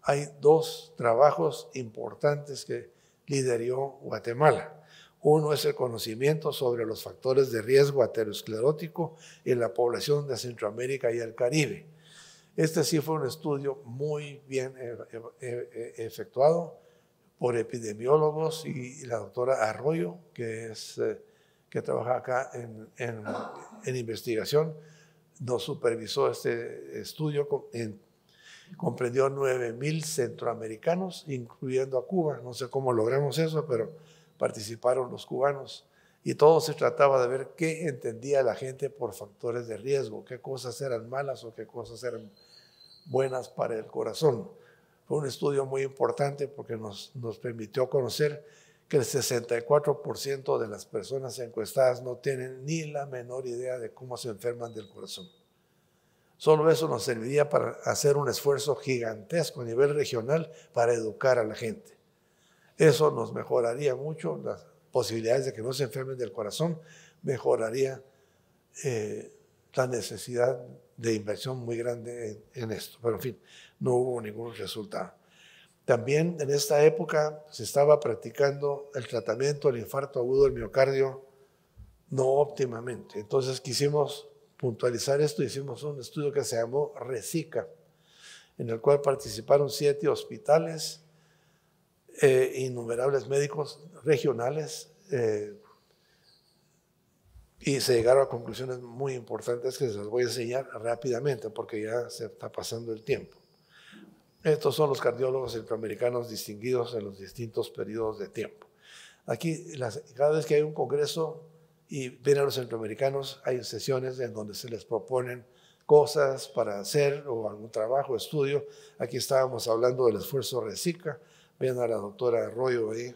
Hay dos trabajos importantes que lideró Guatemala. Uno es el conocimiento sobre los factores de riesgo aterosclerótico en la población de Centroamérica y el Caribe este sí fue un estudio muy bien e, e, e, efectuado por epidemiólogos y la doctora Arroyo, que, es, eh, que trabaja acá en, investigación, nos supervisó este estudio. En, comprendió 9.000 centroamericanos, incluyendo a Cuba. No sé cómo logramos eso, pero participaron los cubanos. Y todo se trataba de ver qué entendía la gente por factores de riesgo, qué cosas eran malas o qué cosas eran buenas para el corazón. Fue un estudio muy importante porque nos, permitió conocer que el 64% de las personas encuestadas no tienen ni la menor idea de cómo se enferman del corazón. Solo eso nos serviría para hacer un esfuerzo gigantesco a nivel regional para educar a la gente. Eso nos mejoraría mucho las posibilidades de que no se enfermen del corazón, mejoraría eh, la necesidad de inversión muy grande en, esto. Pero en fin, no hubo ningún resultado. También en esta época se estaba practicando el tratamiento del infarto agudo del miocardio no óptimamente. Entonces quisimos puntualizar esto, hicimos un estudio que se llamó RECICA, en el cual participaron siete hospitales, eh, innumerables médicos regionales eh, y se llegaron a conclusiones muy importantes que se las voy a enseñar rápidamente porque ya se está pasando el tiempo. Estos son los cardiólogos centroamericanos distinguidos en los distintos periodos de tiempo. Aquí, cada vez que hay un congreso y vienen los centroamericanos, hay sesiones en donde se les proponen cosas para hacer o algún trabajo, estudio. Aquí estábamos hablando del esfuerzo RECICA, Vean a la doctora Arroyo ahí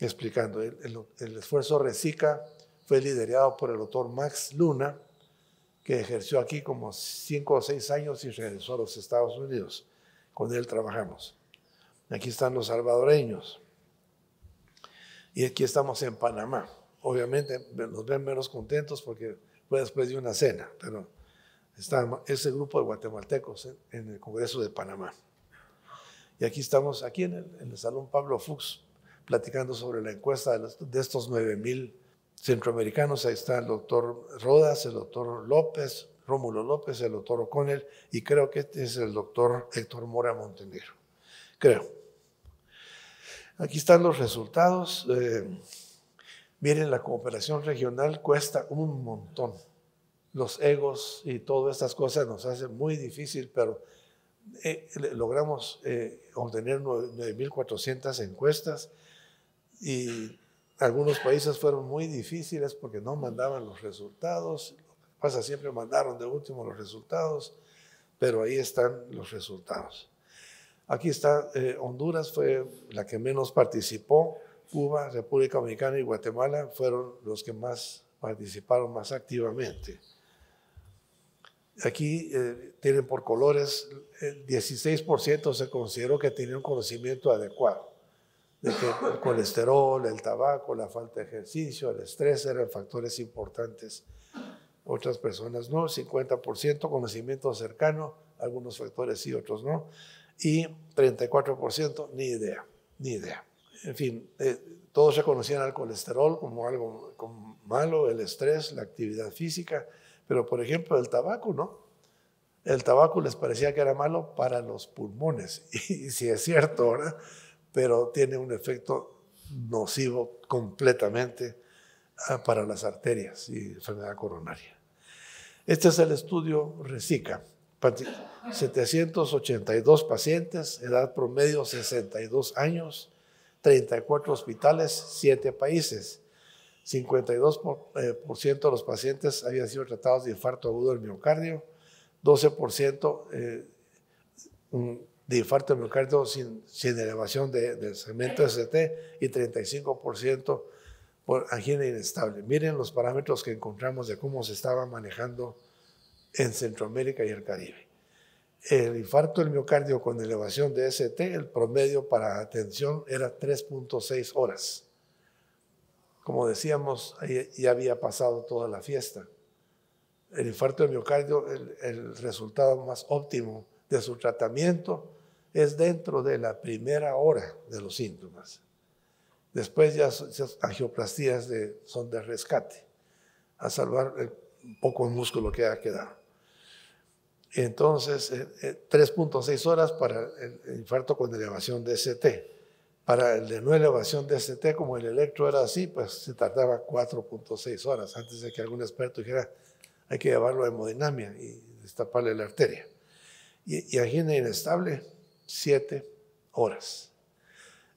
explicando. El, esfuerzo Recica fue liderado por el doctor Max Luna, que ejerció aquí como cinco o seis años y regresó a los Estados Unidos. Con él trabajamos. Aquí están los salvadoreños. Y aquí estamos en Panamá. Obviamente nos ven menos contentos porque fue después de una cena, pero está ese grupo de guatemaltecos en el Congreso de Panamá. Y aquí estamos, aquí en el, Salón Pablo Fuchs, platicando sobre la encuesta de, estos 9 mil centroamericanos. Ahí está el doctor Rodas, el doctor López, Rómulo López, el doctor O'Connell y creo que este es el doctor Héctor Mora Montenegro. Creo. Aquí están los resultados. Eh, miren, la cooperación regional cuesta un montón. Los egos y todas estas cosas nos hacen muy difícil, pero eh, logramos eh, obtener 9.400 encuestas y algunos países fueron muy difíciles porque no mandaban los resultados. Pasa siempre mandaron de último los resultados, pero ahí están los resultados. Aquí está eh, Honduras, fue la que menos participó. Cuba, República Dominicana y Guatemala fueron los que más participaron más activamente. Aquí eh, tienen por colores, el 16% se consideró que tenía un conocimiento adecuado de que el colesterol, el tabaco, la falta de ejercicio, el estrés eran factores importantes. Otras personas no, 50% conocimiento cercano, algunos factores sí, otros no, y 34% ni idea, ni idea. En fin, todos eh, todos reconocían al colesterol como algo como malo, el estrés, la actividad física, pero por ejemplo, el tabaco, ¿no? El tabaco les parecía que era malo para los pulmones, y, si es cierto, ahora Pero tiene un efecto nocivo completamente ah, para las arterias y enfermedad coronaria. Este es el estudio RECICA. 782 pacientes, edad promedio 62 años, 34 hospitales, 7 países. 52% eh, ciento de los pacientes habían sido tratados de infarto agudo del miocardio, 12% eh, de infarto del miocardio sin, elevación de, del segmento ST y 35% por angina inestable. Miren los parámetros que encontramos de cómo se estaba manejando en Centroamérica y el Caribe. El infarto del miocardio con elevación de ST, el promedio para atención era 3.6 horas. Como decíamos, ya había pasado toda la fiesta. El infarto de miocardio, el, resultado más óptimo de su tratamiento es dentro de la primera hora de los síntomas. Después ya esas angioplastías de, son de rescate, a salvar un poco el músculo que ha quedado. Entonces, 3.6 eh, eh, horas para el, el infarto con elevación de ST para el de nueva elevación de ST, como el electro era así, pues se tardaba 4.6 horas antes de que algún experto dijera, hay que llevarlo a hemodinamia y destaparle la arteria. Y, y aquí inestable, 7 horas.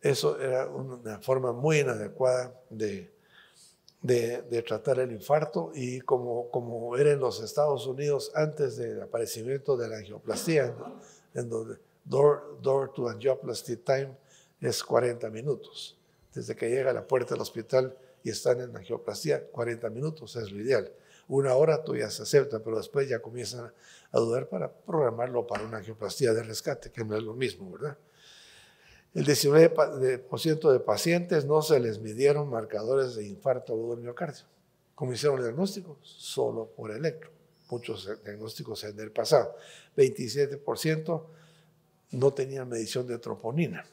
Eso era una forma muy inadecuada de, de, tratar el infarto y como, como era en los Estados Unidos antes del aparecimiento de la angioplastía, en donde door, door to angioplasty time es 40 minutos. Desde que llega a la puerta del hospital y están en angioplastía, 40 minutos es lo ideal. Una hora tú ya se acepta, pero después ya comienzan a dudar para programarlo para una angioplastía de rescate, que no es lo mismo, ¿verdad? El 19% de pacientes no se les midieron marcadores de infarto o de miocardio. ¿Cómo hicieron el diagnóstico? Solo por electro. Muchos diagnósticos en el pasado. 27% no tenían medición de troponina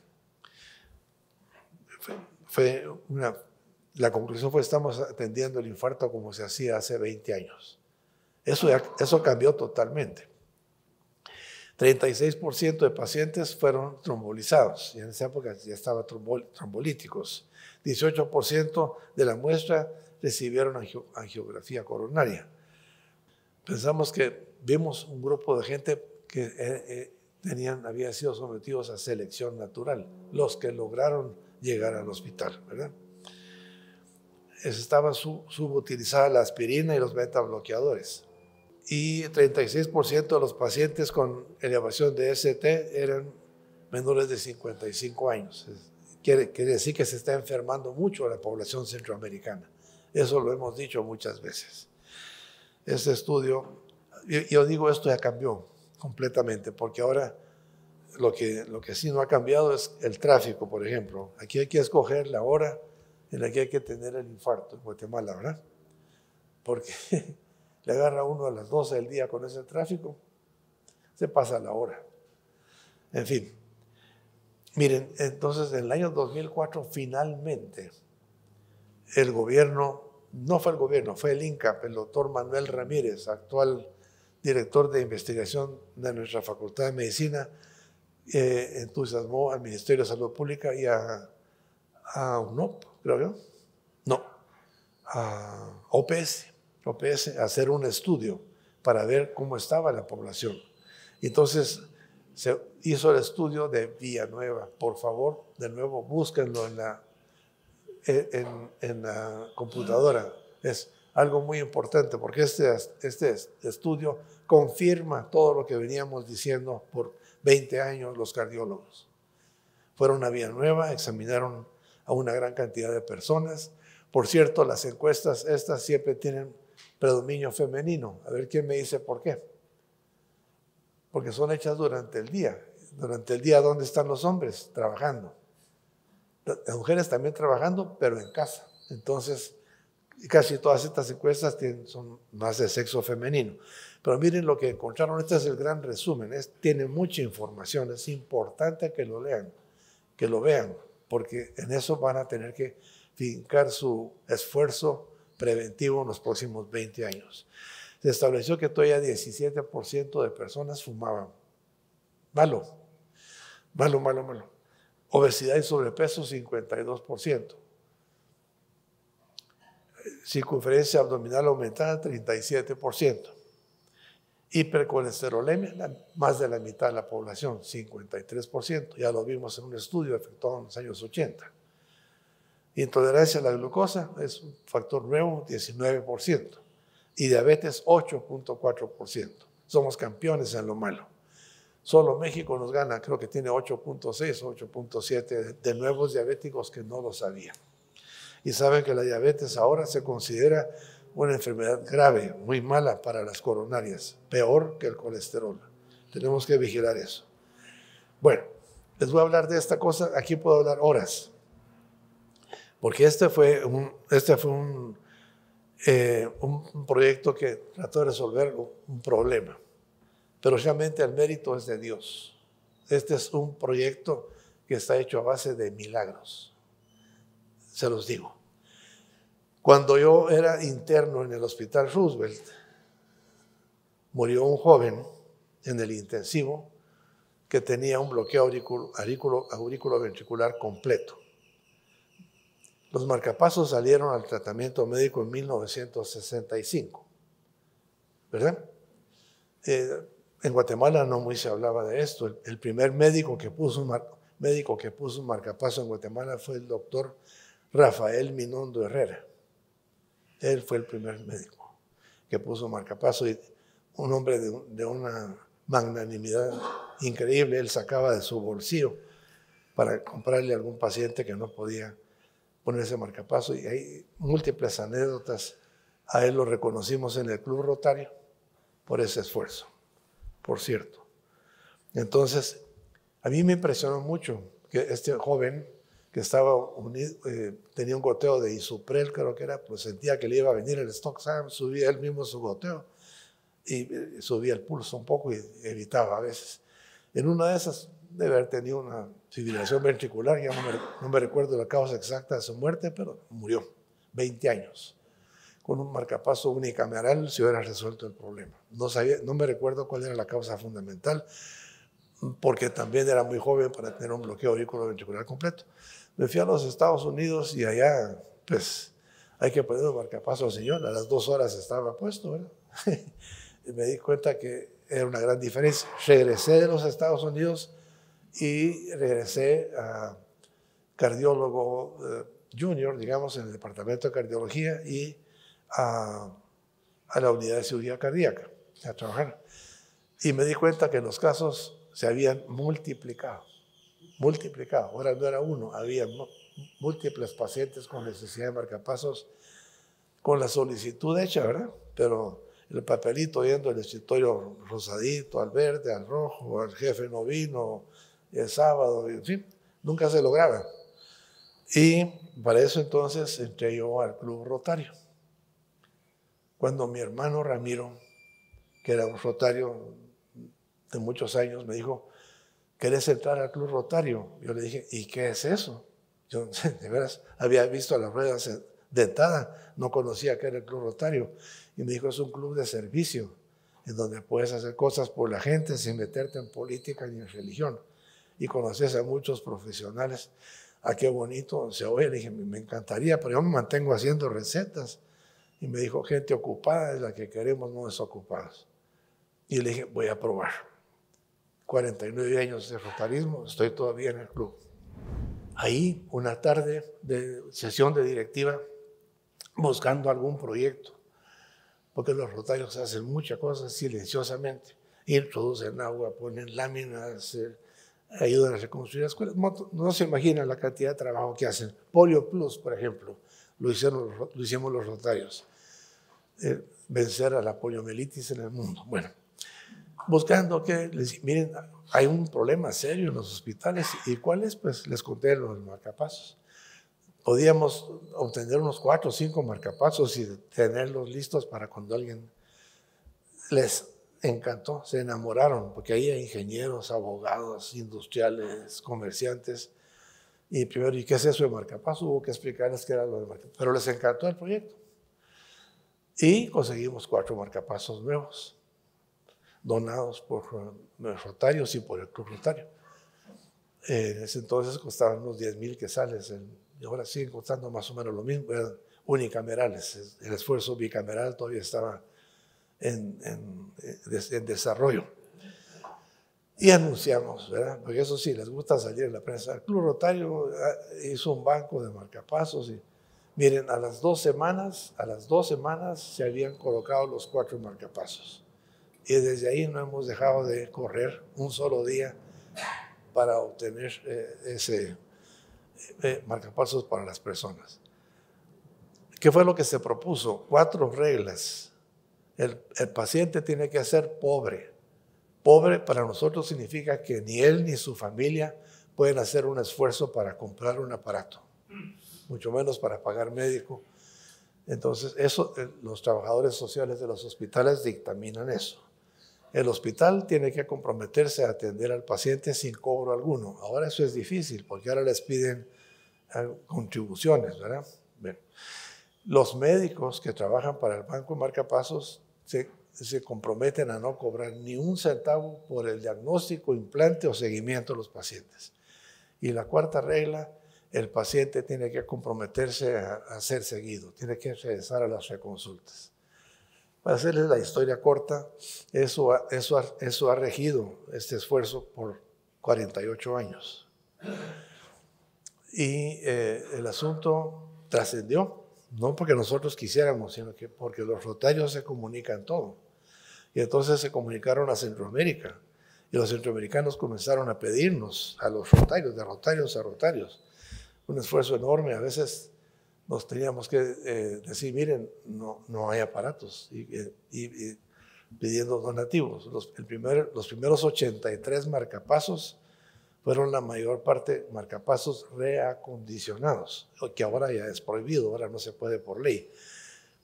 fue, una, la conclusión fue estamos atendiendo el infarto como se hacía hace 20 años. Eso, eso cambió totalmente. 36% de pacientes fueron trombolizados, y en esa época ya estaban trombolíticos. 18% de la muestra recibieron angiografía coronaria. Pensamos que vimos un grupo de gente que eh, eh, tenían, habían sido sometidos a selección natural. Los que lograron llegar al hospital, ¿verdad? Estaba subutilizada la aspirina y los beta bloqueadores. Y 36% de los pacientes con elevación de ST eran menores de 55 años. Quiere, quiere decir que se está enfermando mucho la población centroamericana. Eso lo hemos dicho muchas veces. Este estudio, yo digo esto ya cambió completamente, porque ahora lo que, sí no ha cambiado es el tráfico, por ejemplo. Aquí hay que escoger la hora en la que hay que tener el infarto en Guatemala, ¿verdad? Porque le agarra uno a las 12 del día con ese tráfico, se pasa la hora. En fin, miren, entonces en el año 2004 finalmente el gobierno, no fue el gobierno, fue el INCAP, el doctor Manuel Ramírez, actual director de investigación de nuestra Facultad de Medicina, eh, entusiasmó al Ministerio de Salud Pública y a, UNOP, creo yo. No, a OPS, OPS, hacer un estudio para ver cómo estaba la población. Entonces se hizo el estudio de vía nueva. Por favor, de nuevo, búsquenlo en la, eh, en, la computadora. Es algo muy importante porque este, este estudio confirma todo lo que veníamos diciendo por 20 años los cardiólogos. Fueron a Vía Nueva, examinaron a una gran cantidad de personas. Por cierto, las encuestas estas siempre tienen predominio femenino. A ver quién me dice por qué. Porque son hechas durante el día. Durante el día, ¿dónde están los hombres? Trabajando. Las mujeres también trabajando, pero en casa. Entonces, y casi todas estas encuestas son más de sexo femenino. Pero miren lo que encontraron, este es el gran resumen, es, tiene mucha información, es importante que lo lean, que lo vean, porque en eso van a tener que fincar su esfuerzo preventivo en los próximos 20 años. Se estableció que todavía 17% de personas fumaban. Malo, malo, malo, malo. Obesidad y sobrepeso 52% circunferencia abdominal aumentada 37%. Hipercolesterolemia, más de la mitad de la población, 53%. Ya lo vimos en un estudio efectuado en los años 80. Intolerancia a la glucosa es un factor nuevo, 19%. Y diabetes, 8.4%. Somos campeones en lo malo. Solo México nos gana, creo que tiene 8.6 o 8.7 de nuevos diabéticos que no lo sabían y saben que la diabetes ahora se considera una enfermedad grave, muy mala para las coronarias, peor que el colesterol. Tenemos que vigilar eso. Bueno, les voy a hablar de esta cosa, aquí puedo hablar horas, porque este fue un, este fue un, eh, un proyecto que trató de resolver un problema, pero realmente el mérito es de Dios. Este es un proyecto que está hecho a base de milagros se los digo. Cuando yo era interno en el hospital Roosevelt, murió un joven en el intensivo que tenía un bloqueo auriculoventricular ventricular completo. Los marcapasos salieron al tratamiento médico en 1965, ¿verdad? Eh, en Guatemala no muy se hablaba de esto. El, primer médico que puso un médico que puso un marcapaso en Guatemala fue el doctor Rafael Minondo Herrera. Él fue el primer médico que puso marcapaso y un hombre de, una magnanimidad increíble. Él sacaba de su bolsillo para comprarle a algún paciente que no podía ponerse marcapaso. Y hay múltiples anécdotas. A él lo reconocimos en el Club Rotario por ese esfuerzo, por cierto. Entonces, a mí me impresionó mucho que este joven que estaba eh, tenía un goteo de isoprel, creo que era, pues sentía que le iba a venir el stock SAM, subía él mismo su goteo y eh, subía el pulso un poco y evitaba a veces. En una de esas debe haber tenido una fibrilación ventricular, ya no me recuerdo la causa exacta de su muerte, pero murió, 20 años. Con un marcapaso unicameral si hubiera resuelto el problema. No, sabía, no me recuerdo cuál era la causa fundamental, porque también era muy joven para tener un bloqueo auriculoventricular completo. Me fui a los Estados Unidos y allá, pues, hay que poner un marcapaso al señor. A las dos horas estaba puesto, ¿verdad? y me di cuenta que era una gran diferencia. Regresé de los Estados Unidos y regresé a cardiólogo eh, junior, digamos, en el departamento de cardiología y a, a, la unidad de cirugía cardíaca a trabajar. Y me di cuenta que los casos se habían multiplicado multiplicado. Ahora no era uno, había múltiples pacientes con necesidad de marcapasos con la solicitud hecha, ¿verdad? Pero el papelito yendo al escritorio rosadito, al verde, al rojo, al jefe no vino, el sábado, en fin, nunca se lograba. Y para eso entonces entré yo al Club Rotario. Cuando mi hermano Ramiro, que era un rotario de muchos años, me dijo, ¿querés entrar al Club Rotario? Yo le dije, ¿y qué es eso? Yo de veras había visto las ruedas dentadas, no conocía qué era el Club Rotario. Y me dijo, es un club de servicio, en donde puedes hacer cosas por la gente sin meterte en política ni en religión. Y conoces a muchos profesionales. Ah, qué bonito, se oye, le dije, me encantaría, pero yo me mantengo haciendo recetas. Y me dijo, gente ocupada es la que queremos, no desocupados. Y le dije, voy a probar 49 años de rotarismo, estoy todavía en el club. Ahí, una tarde de sesión de directiva, buscando algún proyecto, porque los rotarios hacen muchas cosas silenciosamente, introducen agua, ponen láminas, eh, ayudan a reconstruir escuelas. No, se imagina la cantidad de trabajo que hacen. Polio Plus, por ejemplo, lo, hicieron, hicimos los rotarios. Eh, vencer a la poliomielitis en el mundo. Bueno, buscando que les dije, miren, hay un problema serio en los hospitales. ¿Y cuál es? Pues les conté los marcapasos. Podíamos obtener unos cuatro o cinco marcapasos y tenerlos listos para cuando alguien les encantó, se enamoraron, porque ahí hay ingenieros, abogados, industriales, comerciantes. Y primero, ¿y qué es eso de marcapaso? Hubo que explicarles qué era lo de marcapasos. Pero les encantó el proyecto. Y conseguimos cuatro marcapasos nuevos donados por los eh, rotarios y por el club rotario. en ese entonces costaban unos 10 mil quesales, y ahora siguen costando más o menos lo mismo, eran unicamerales, el esfuerzo bicameral todavía estaba eh, en, desarrollo. Y anunciamos, ¿verdad? Porque eso sí, les gusta salir en la prensa. El Club Rotario eh, hizo un banco de marcapasos y miren, a las dos semanas, a las dos semanas se habían colocado los cuatro marcapasos. Y desde ahí no hemos dejado de correr un solo día para obtener eh, ese eh, eh, marcapasos para las personas. ¿Qué fue lo que se propuso? Cuatro reglas. El, paciente tiene que ser pobre. Pobre para nosotros significa que ni él ni su familia pueden hacer un esfuerzo para comprar un aparato, mucho menos para pagar médico. Entonces, eso, los trabajadores sociales de los hospitales dictaminan eso. El hospital tiene que comprometerse a atender al paciente sin cobro alguno. Ahora eso es difícil porque ahora les piden ah, contribuciones, ¿verdad? los médicos que trabajan para el Banco marca Marcapasos se, comprometen a no cobrar ni un centavo por el diagnóstico, implante o seguimiento de los pacientes. Y la cuarta regla, el paciente tiene que comprometerse a, a ser seguido, tiene que regresar a las reconsultas. Para hacerles la historia corta, eso, ha regido este esfuerzo por 48 años. Y eh, el asunto trascendió, no porque nosotros quisiéramos, sino que porque los rotarios se comunican todo. Y entonces se comunicaron a Centroamérica. Y los centroamericanos comenzaron a pedirnos a los rotarios, de rotarios a rotarios, un esfuerzo enorme, a veces nos teníamos que eh, decir, miren, no, no hay aparatos, y, pidiendo donativos. Los, el los primeros 83 marcapasos fueron la mayor parte marcapasos reacondicionados, que ahora ya es prohibido, ahora no se puede por ley.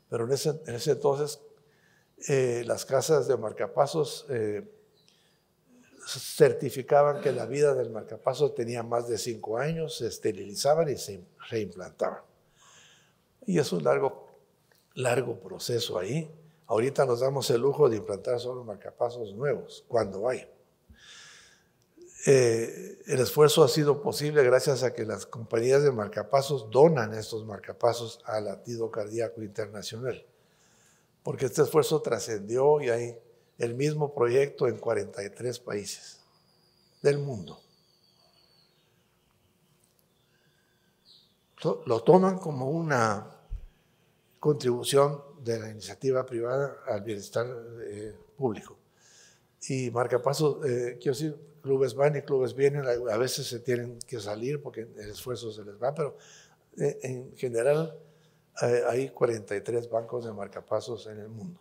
Pero en ese, entonces eh, las casas de marcapasos eh, certificaban que la vida del marcapaso tenía más de cinco años, se esterilizaban y se reimplantaban. Y es un largo, largo proceso ahí. Ahorita nos damos el lujo de implantar solo marcapasos nuevos, cuando hay. Eh, el esfuerzo ha sido posible gracias a que las compañías de marcapasos donan estos marcapasos al latido cardíaco internacional. Porque este esfuerzo trascendió y hay el mismo proyecto en 43 países del mundo. lo toman como una contribución de la iniciativa privada al bienestar eh, público. Y marcapasos, eh, quiero decir, clubes van y clubes vienen, a veces se tienen que salir porque el esfuerzo se les va, pero eh, en general hay 43 bancos de marcapasos en el mundo.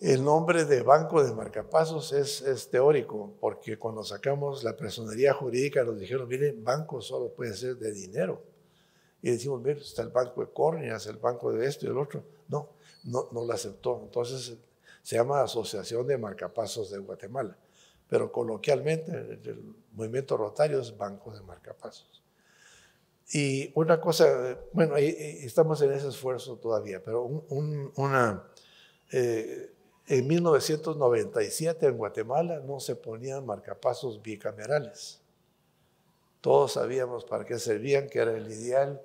El nombre de banco de marcapasos es, es teórico, porque cuando sacamos la personería jurídica nos dijeron, miren, banco solo puede ser de dinero y decimos, mira, está el banco de córneas, el banco de esto y el otro. No, no, no lo aceptó. Entonces se llama Asociación de Marcapasos de Guatemala, pero coloquialmente el, movimiento rotario es Banco de Marcapasos. Y una cosa, bueno, estamos en ese esfuerzo todavía, pero una... Eh, en 1997 en Guatemala no se ponían marcapasos bicamerales. Todos sabíamos para qué servían, que era el ideal,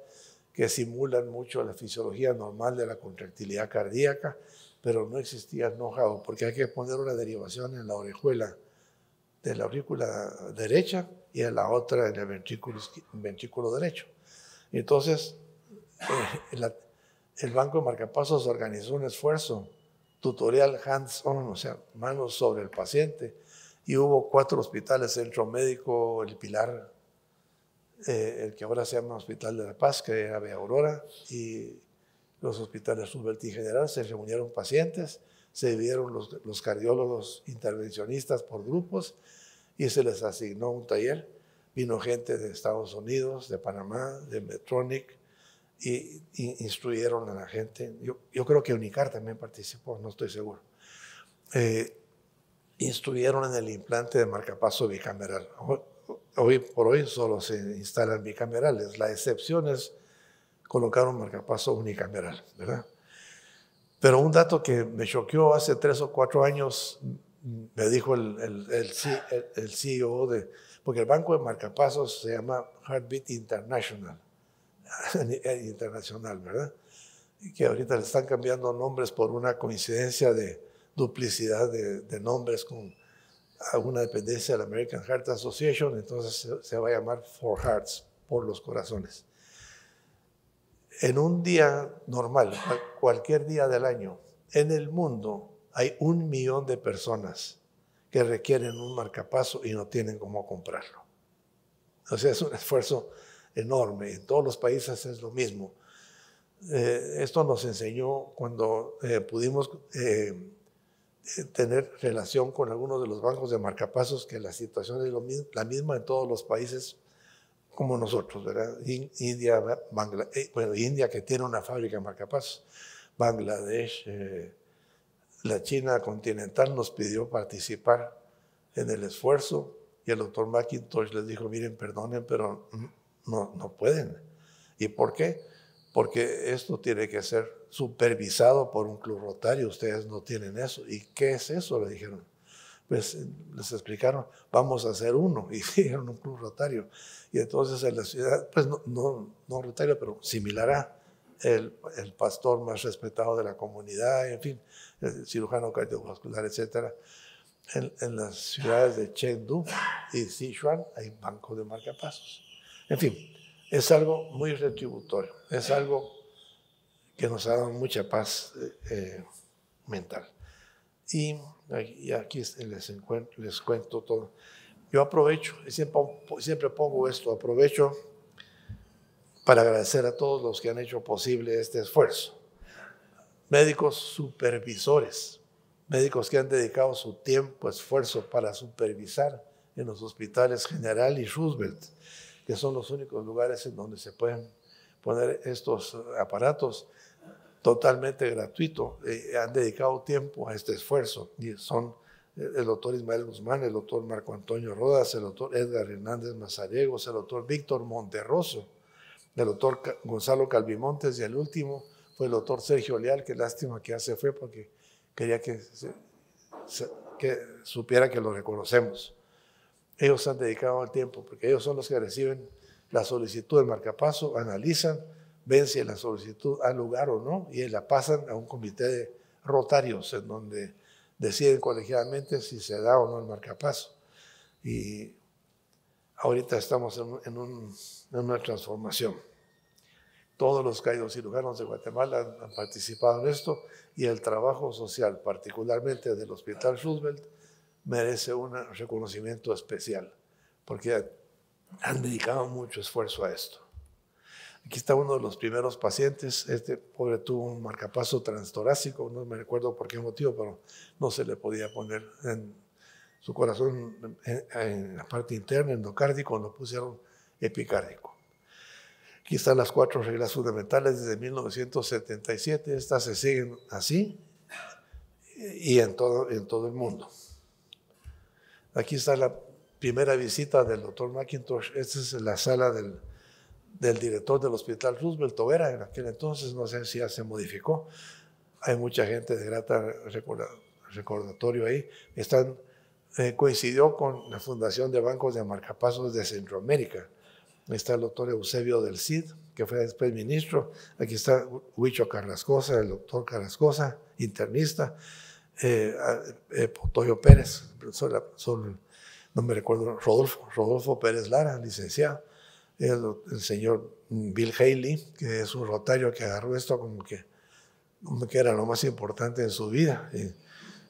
que simulan mucho la fisiología normal de la contractilidad cardíaca, pero no existía know porque hay que poner una derivación en la orejuela de la aurícula derecha y en la otra en el ventrículo, derecho. Entonces, eh, el Banco de Marcapasos organizó un esfuerzo tutorial hands-on, o sea, manos sobre el paciente, y hubo cuatro hospitales, Centro Médico, El Pilar, eh, el que ahora se llama Hospital de la Paz, que era Aurora, y los hospitales Roosevelt General se reunieron pacientes, se dividieron los, cardiólogos intervencionistas por grupos y se les asignó un taller. Vino gente de Estados Unidos, de Panamá, de Medtronic, y, instruyeron a la gente. Yo, creo que Unicar también participó, no estoy seguro. Eh, instruyeron en el implante de marcapaso bicameral hoy por hoy solo se instalan bicamerales. La excepción es colocar un marcapaso unicameral, ¿verdad? Pero un dato que me choqueó hace tres o cuatro años, me dijo el, el, el, CEO e de, porque el banco de marcapasos se llama Heartbeat International, internacional, ¿verdad? Y que ahorita le están cambiando nombres por una coincidencia de duplicidad de nombres con alguna dependencia de la American Heart Association, entonces se, va a llamar For Hearts, por los corazones. En un día normal, cualquier día del año, en el mundo hay un millón de personas que requieren un marcapaso y no tienen cómo comprarlo. O sea, es un esfuerzo enorme. En todos los países es lo mismo. Eh, esto nos enseñó cuando eh, pudimos eh, eh, tener relación con algunos de los bancos de marcapasos, que la situación es la misma en todos los países como nosotros, ¿verdad? India, eh, bueno, India que tiene una fábrica de marcapasos, Bangladesh, eh, la China continental nos pidió participar en el esfuerzo y el doctor McIntosh les dijo, miren, perdonen, pero no, no pueden. ¿Y por qué? Porque esto tiene que ser supervisado por un club rotario, ustedes no tienen eso. ¿Y qué es eso? Le dijeron. Pues les explicaron, vamos a hacer uno, y dijeron un club rotario. Y entonces en la ciudad, pues no, no, rotario, pero similar a el, pastor más respetado de la comunidad, en fin, el cirujano cardiovascular, etcétera. En, en, las ciudades de Chengdu y Sichuan hay banco de marcapasos. En fin, es algo muy retributorio, es algo que nos ha dado mucha paz eh, eh, mental. Y, aquí les, les cuento todo. Yo aprovecho, siempre, siempre pongo esto, aprovecho para agradecer a todos los que han hecho posible este esfuerzo. Médicos supervisores, médicos que han dedicado su tiempo, esfuerzo para supervisar en los hospitales General y Roosevelt, que son los únicos lugares en donde se pueden poner estos aparatos totalmente gratuito. Eh, eh, han dedicado tiempo a este esfuerzo y son eh, el doctor Ismael Guzmán, el doctor Marco Antonio Rodas, el doctor Edgar Hernández Mazariegos, el doctor Víctor Monterroso, el doctor Gonzalo Calvimontes y el último fue el doctor Sergio Leal, que lástima que ya se fue porque quería que, que supiera que lo reconocemos. Ellos han dedicado el tiempo porque ellos son los que reciben la solicitud del marcapaso, analizan, ven si la solicitud ha lugar o no y la pasan a un comité de rotarios en donde deciden colegiadamente si se da o no el marcapaso. Y ahorita estamos en, en, una transformación. Todos los caídos cirujanos de Guatemala han, han, participado en esto y el trabajo social, particularmente del Hospital Roosevelt, merece un reconocimiento especial porque han dedicado mucho esfuerzo a esto. Aquí está uno de los primeros pacientes. Este pobre tuvo un marcapaso transtorácico, no me recuerdo por qué motivo, pero no se le podía poner en su corazón, en, la parte interna, endocárdico, lo pusieron epicárdico. Aquí están las cuatro reglas fundamentales desde 1977. Estas se siguen así y en todo, en todo el mundo. Aquí está la primera visita del doctor McIntosh. Esta es la sala del del director del Hospital Roosevelt Tobera, en aquel entonces, no sé si ya se modificó. Hay mucha gente de grata recordatorio ahí. Están, eh, coincidió con la fundación de bancos de marcapasos de Centroamérica. está el doctor Eusebio del Cid, que fue después ministro. Aquí está Huicho Carrascosa, el doctor Carrascosa, internista. Eh, eh Pérez, no me recuerdo, Rodolfo, Rodolfo Pérez Lara, licenciado el, señor Bill Haley, que es un rotario que agarró esto como que, que era lo más importante en su vida,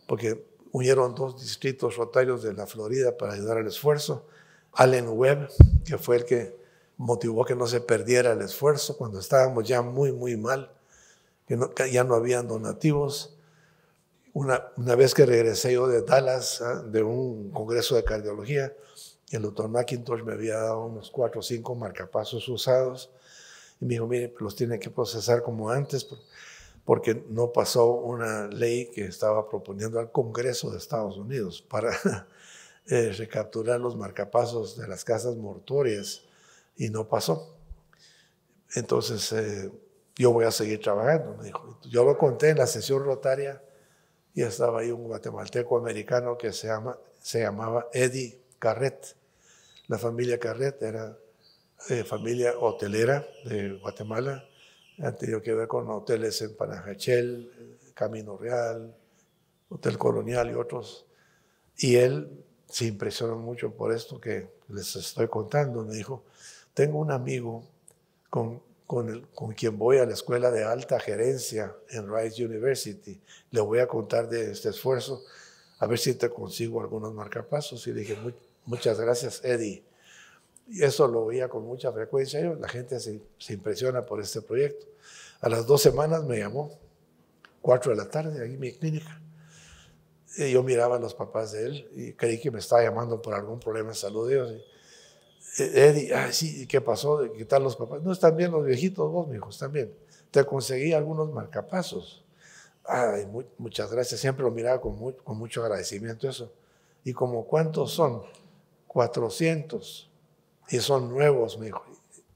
porque unieron dos distritos rotarios de la Florida para ayudar al esfuerzo. Allen Webb, que fue el que motivó que no se perdiera el esfuerzo cuando estábamos ya muy, muy mal, que, ya no habían donativos. Una, una, vez que regresé yo de Dallas, ah, de un congreso de cardiología, el doctor McIntosh me había dado unos cuatro o cinco marcapasos usados. Y me dijo, mire, pues, los tiene que procesar como antes porque no pasó una ley que estaba proponiendo al Congreso de Estados Unidos para eh, recapturar los marcapasos de las casas mortuorias y no pasó. Entonces, eh, yo voy a seguir trabajando, me dijo. Yo lo conté en la sesión rotaria y estaba ahí un guatemalteco americano que se, llama, se llamaba Eddie Carret. La familia Carret era eh, familia hotelera de Guatemala. Han tenido que ver con hoteles en Panajachel, Camino Real, Hotel Colonial y otros. Y él se impresionó mucho por esto que les estoy contando. Me dijo, tengo un amigo con, con, el, con quien voy a la escuela de alta gerencia en Rice University. Le voy a contar de este esfuerzo, a ver si te consigo algunos marcapasos. Y le dije, Muchas gracias, Eddie. Y eso lo veía con mucha frecuencia La gente se, impresiona por este proyecto. A las dos semanas me llamó, cuatro de la tarde, ahí en mi clínica. yo miraba a los papás de él y creí que me estaba llamando por algún problema de salud eh, Eddie, sí, ¿qué pasó? ¿Qué tal los papás? No, están bien los viejitos, vos, mi hijo, están bien. Te conseguí algunos marcapasos. Ay, muchas gracias. Siempre lo miraba con, con mucho agradecimiento eso. ¿Y como cuántos son? 400. Y son nuevos, me dijo.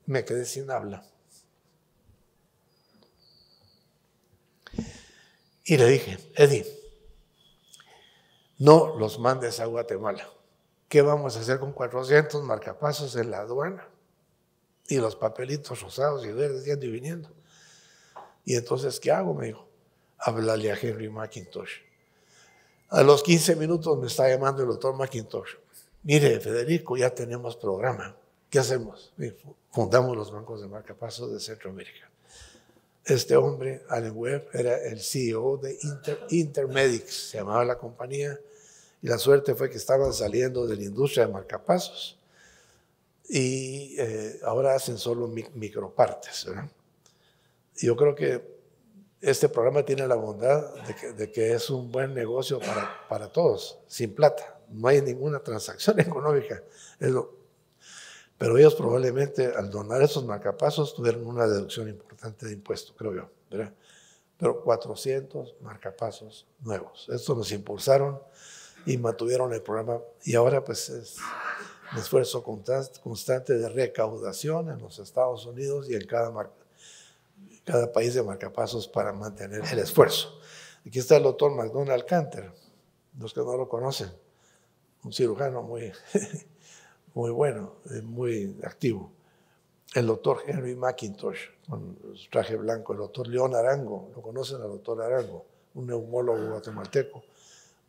Me quedé sin habla. Y le dije, Eddie, no los mandes a Guatemala. ¿Qué vamos a hacer con 400 marcapasos en la aduana? Y los papelitos rosados y verdes yendo y viniendo. Y entonces, ¿qué hago? Me dijo, háblale a Henry McIntosh. A los 15 minutos me está llamando el doctor McIntosh mire, Federico, ya tenemos programa. ¿Qué hacemos? Fundamos los bancos de marcapasos de Centroamérica. Este hombre, Allen Webb, era el CEO de intermedix. Intermedics, se llamaba la compañía, y la suerte fue que estaban saliendo de la industria de marcapasos y eh, ahora hacen solo micropartes. Yo creo que este programa tiene la bondad de que, es un buen negocio para todos, sin plata no hay ninguna transacción económica. pero ellos probablemente al donar esos marcapasos tuvieron una deducción importante de impuestos, creo yo. Pero 400 marcapasos nuevos. Esto nos impulsaron y mantuvieron el programa. Y ahora pues es un esfuerzo constante de recaudación en los Estados Unidos y en cada, país de marcapasos para mantener el esfuerzo. Aquí está el doctor McDonald Canter, los que no lo conocen un cirujano muy, muy bueno, eh, muy activo. El doctor Henry McIntosh, con su traje blanco, el doctor León Arango, lo conocen al doctor Arango, un neumólogo guatemalteco,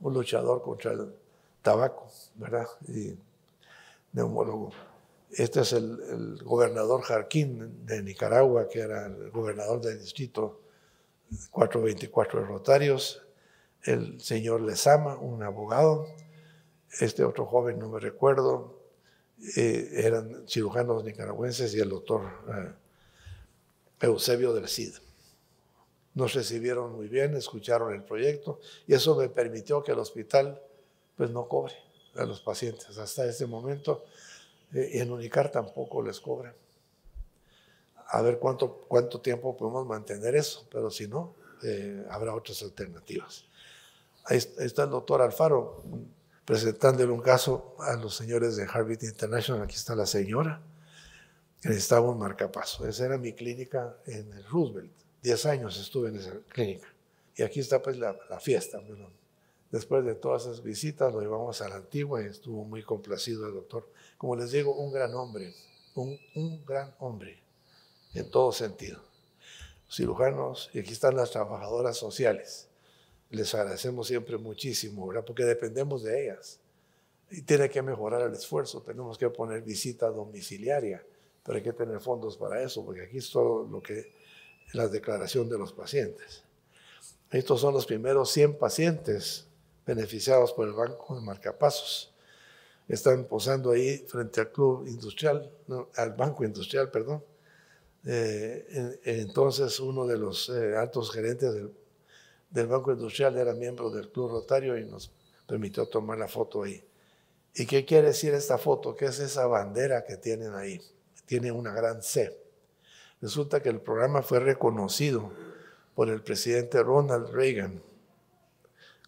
un luchador contra el tabaco, ¿verdad? Y neumólogo. Este es el, el gobernador Jarquín de Nicaragua, que era el gobernador del distrito 424 de Rotarios, el señor Lezama, un abogado, este otro joven, no me recuerdo, eh, eran cirujanos nicaragüenses y el doctor eh, Eusebio del Cid. Nos recibieron muy bien, escucharon el proyecto y eso me permitió que el hospital pues no cobre a los pacientes. Hasta este momento y eh, en Unicar tampoco les cobra. A ver cuánto, cuánto tiempo podemos mantener eso, pero si no, habrá otras alternativas. Ahí está el doctor Alfaro, presentándole un caso a los señores de Harvard International. Aquí está la señora que necesitaba un marcapaso. Esa era mi clínica en Roosevelt. Diez años estuve en esa clínica. Y aquí está pues la, fiesta. después de todas esas visitas lo llevamos a la antigua y estuvo muy complacido el doctor. Como les digo, un gran hombre, un, gran hombre en todo sentido. cirujanos, y aquí están las trabajadoras sociales les agradecemos siempre muchísimo, ¿verdad? Porque dependemos de ellas. Y tiene que mejorar el esfuerzo. Tenemos que poner visita domiciliaria, pero hay que tener fondos para eso, porque aquí es todo lo que la declaración de los pacientes. Estos son los primeros 100 pacientes beneficiados por el Banco de Marcapasos. Están posando ahí frente al Club Industrial, al Banco Industrial, perdón. Eh, entonces, uno de los eh, altos gerentes del, del Banco Industrial era miembro del Club Rotario y nos permitió tomar la foto ahí. ¿Y qué quiere decir esta foto? ¿Qué es esa bandera que tienen ahí? Tiene una gran C. Resulta que el programa fue reconocido por el presidente Ronald Reagan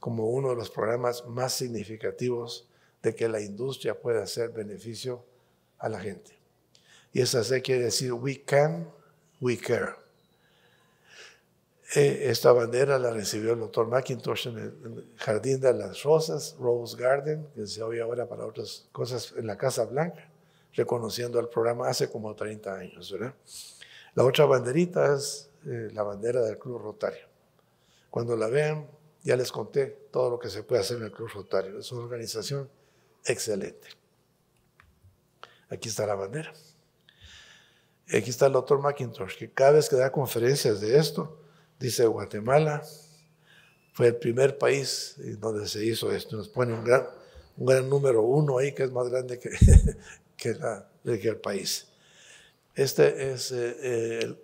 como uno de los programas más significativos de que la industria pueda hacer beneficio a la gente. Y esa C quiere decir we can, we care. Eh, esta bandera la recibió el doctor McIntosh en el Jardín de las Rosas, Rose Garden, que se oye ahora para otras cosas en la Casa Blanca, reconociendo al programa hace como 30 años, ¿verdad? La otra banderita es eh, la bandera del Club Rotario. Cuando la vean, ya les conté todo lo que se puede hacer en el Club Rotario. Es una organización excelente. Aquí está la bandera. Aquí está el doctor McIntosh, que cada vez que da conferencias de esto, Dice Guatemala fue el primer país donde se hizo esto. Nos pone un gran, un gran número uno ahí que es más grande que, que, el país. Este es eh,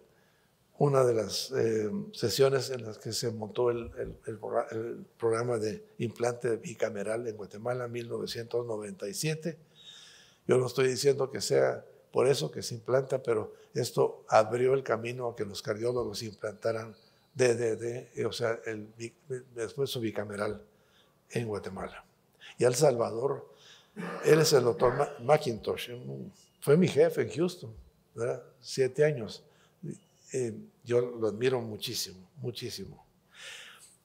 una de las eh, sesiones en las que se montó el, el, programa de implante bicameral en Guatemala, 1997. Yo no estoy diciendo que sea por eso que se implanta, pero esto abrió el camino a que los cardiólogos implantaran de, de, eh, o sea, el, después su bicameral en Guatemala. Y El Salvador, él es el doctor McIntosh, fue mi jefe en Houston, ¿verdad? siete años. Eh, yo lo admiro muchísimo, muchísimo.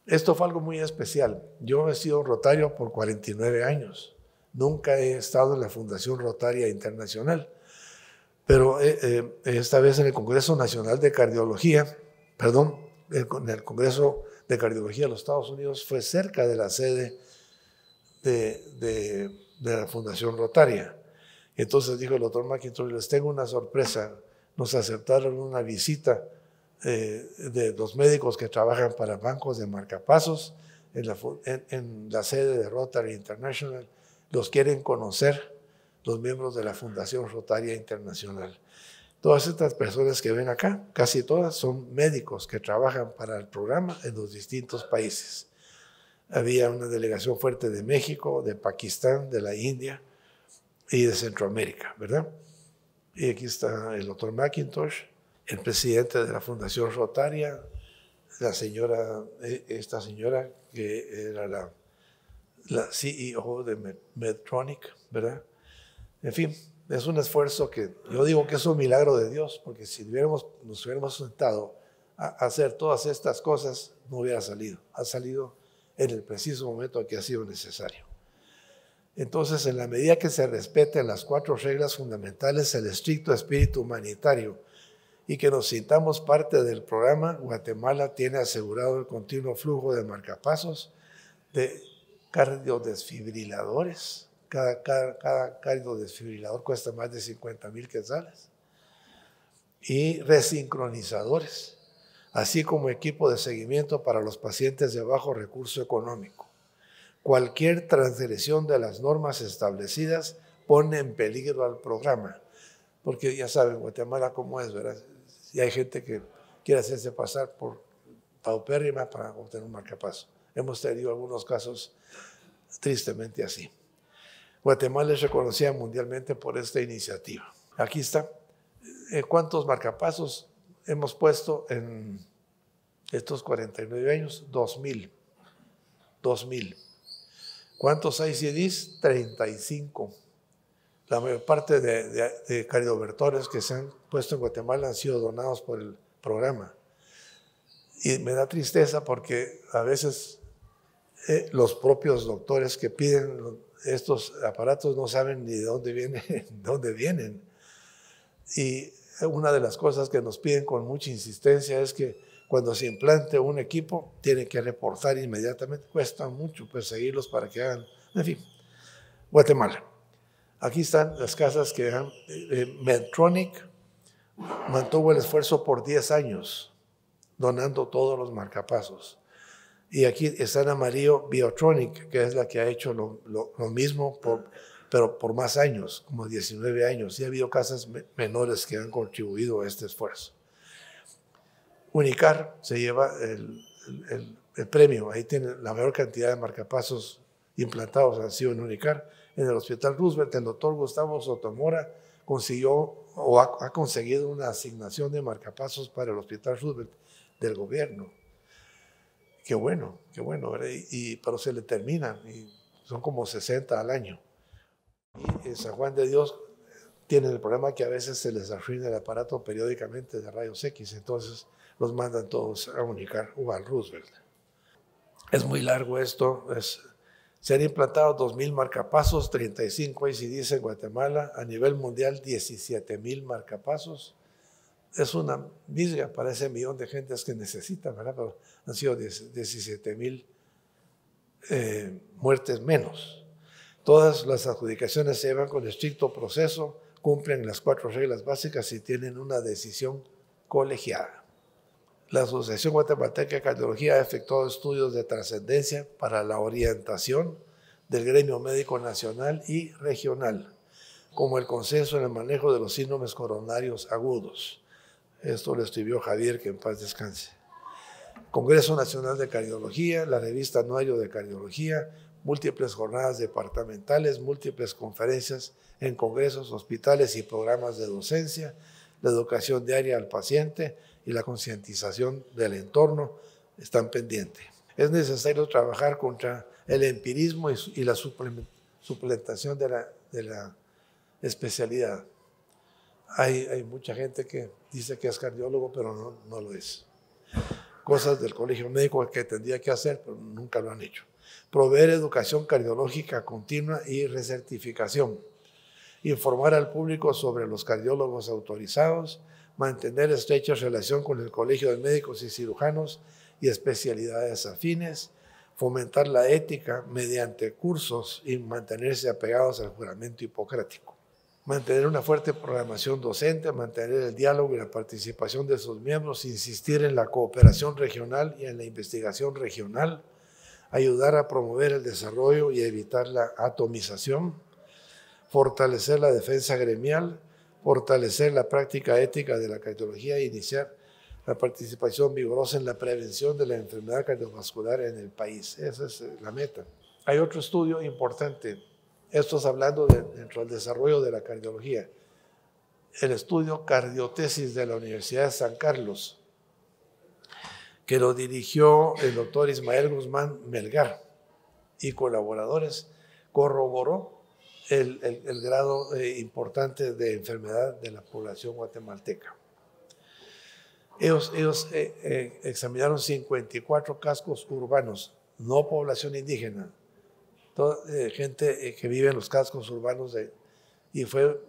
Esto fue algo muy especial. Yo he sido rotario por 49 años. Nunca he estado en la Fundación Rotaria Internacional. Pero eh, esta vez en el Congreso Nacional de Cardiología, perdón, en el Congreso de Cardiología de los Estados Unidos fue cerca de la sede de, la Fundación Rotaria. Entonces dijo el doctor McIntosh, les tengo una sorpresa, nos aceptaron una visita eh, de los médicos que trabajan para bancos de marcapasos en la, en la sede de Rotary International, los quieren conocer los miembros de la Fundación Rotaria Internacional. Todas estas personas que ven acá, casi todas son médicos que trabajan para el programa en los distintos países. Había una delegación fuerte de México, de Pakistán, de la India y de Centroamérica, ¿verdad? Y aquí está el doctor McIntosh, el presidente de la Fundación Rotaria, la señora, eh, esta señora que era la, la CEO de Medtronic, ¿verdad? En fin, es un esfuerzo que yo digo que es un milagro de Dios, porque si hubiéramos, nos hubiéramos sentado a hacer todas estas cosas, no hubiera salido. Ha salido en el preciso momento que ha sido necesario. Entonces, en la medida que se respeten las cuatro reglas fundamentales, el estricto espíritu humanitario y que nos sintamos parte del programa, Guatemala tiene asegurado el continuo flujo de marcapasos, de cardiodesfibriladores, cada, cada, cálido desfibrilador cuesta más de 50 mil quetzales. Y resincronizadores, así como equipo de seguimiento para los pacientes de bajo recurso económico. Cualquier transgresión de las normas establecidas pone en peligro al programa. Porque ya saben, Guatemala cómo es, ¿verdad? si hay gente que quiere hacerse pasar por paupérrima para obtener un marcapaso. Hemos tenido algunos casos tristemente así. Guatemala es reconocida mundialmente por esta iniciativa. Aquí está. Eh, ¿Cuántos marcapasos hemos puesto en estos 49 años? 2.000. 2.000. ¿Cuántos hay 35. La mayor parte de, de, que se han puesto en Guatemala han sido donados por el programa. Y me da tristeza porque a veces eh, los propios doctores que piden estos aparatos no saben ni de dónde vienen, dónde vienen. Y una de las cosas que nos piden con mucha insistencia es que cuando se implante un equipo, tiene que reportar inmediatamente. Cuesta mucho perseguirlos para que hagan, en fin, Guatemala. Aquí están las casas que han, eh, eh, Medtronic mantuvo el esfuerzo por 10 años, donando todos los marcapasos. Y aquí está Ana María Biotronic, que es la que ha hecho lo, mismo, por, pero por más años, como 19 años. Y ha habido casas menores que han contribuido a este esfuerzo. Unicar se lleva el, premio. Ahí tiene la mayor cantidad de marcapasos implantados han sido en Unicar. En el Hospital Roosevelt, el doctor Gustavo Sotomora consiguió o ha conseguido una asignación de marcapasos para el Hospital Roosevelt del gobierno Qué bueno, qué bueno, Y, pero se le terminan, y son como 60 al año. Y eh, San Juan de Dios tiene el problema que a veces se les arruina el aparato periódicamente de rayos X, entonces los mandan todos a Unicar o al Roosevelt. Es muy largo esto, es, se han implantado 2.000 marcapasos, 35 ICDs en Guatemala, a nivel mundial 17.000 marcapasos. Es una misga para ese millón de gentes que necesitan, ¿verdad? han sido 17 mil eh, muertes menos. Todas las adjudicaciones se llevan con estricto proceso, cumplen las cuatro reglas básicas y tienen una decisión colegiada. La Asociación Guatemalteca de Cardiología ha efectuado estudios de trascendencia para la orientación del gremio médico nacional y regional, como el consenso en el manejo de los síndromes coronarios agudos. Esto lo escribió Javier, que en paz descanse. Congreso Nacional de Cardiología, la revista Anuario de Cardiología, múltiples jornadas departamentales, múltiples conferencias en congresos, hospitales y programas de docencia, la educación diaria al paciente y la concientización del entorno están pendientes. Es necesario trabajar contra el empirismo y, la suplementación de la, especialidad. Hay, mucha gente que dice que es cardiólogo, pero no, no lo es cosas del colegio médico que tendría que hacer, pero nunca lo han hecho. Proveer educación cardiológica continua y recertificación. Informar al público sobre los cardiólogos autorizados. Mantener estrecha relación con el Colegio de Médicos y Cirujanos y especialidades afines. Fomentar la ética mediante cursos y mantenerse apegados al juramento hipocrático mantener una fuerte programación docente, mantener el diálogo y la participación de sus miembros, insistir en la cooperación regional y en la investigación regional, ayudar a promover el desarrollo y evitar la atomización, fortalecer la defensa gremial, fortalecer la práctica ética de la cardiología e iniciar la participación vigorosa en la prevención de la enfermedad cardiovascular en el país. Esa es eh, la meta. Hay otro estudio importante esto es hablando dentro del desarrollo de la cardiología. El estudio cardiotesis de la Universidad de San Carlos, que lo dirigió el doctor Ismael Guzmán Melgar y colaboradores, corroboró el, grado eh, importante de enfermedad de la población guatemalteca. Ellos, ellos eh, eh, examinaron 54 cascos urbanos, no población indígena, eh, gente eh, que vive en los cascos urbanos de, y fue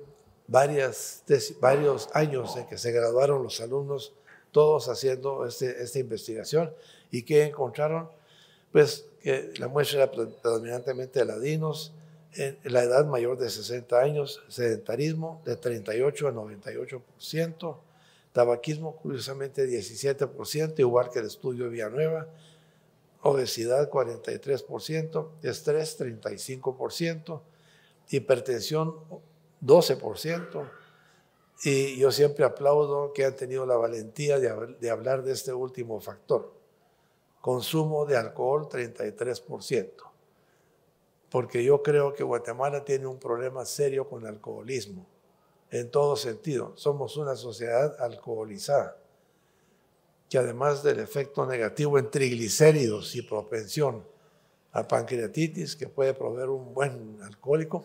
varias, varios años en que se graduaron los alumnos, todos haciendo este, esta investigación. ¿Y qué encontraron? Pues que la muestra era predominantemente ladinos, en la edad mayor de 60 años, sedentarismo de 38 a 98%, tabaquismo curiosamente 17%, igual que el estudio de Villanueva, obesidad 43%, estrés 35%, hipertensión 12%. Y yo siempre aplaudo que han tenido la valentía de, hablar de este último factor. Consumo de alcohol 33%. Porque yo creo que Guatemala tiene un problema serio con el alcoholismo, en todo sentido. Somos una sociedad alcoholizada que además del efecto negativo en triglicéridos y propensión a pancreatitis que puede proveer un buen alcohólico,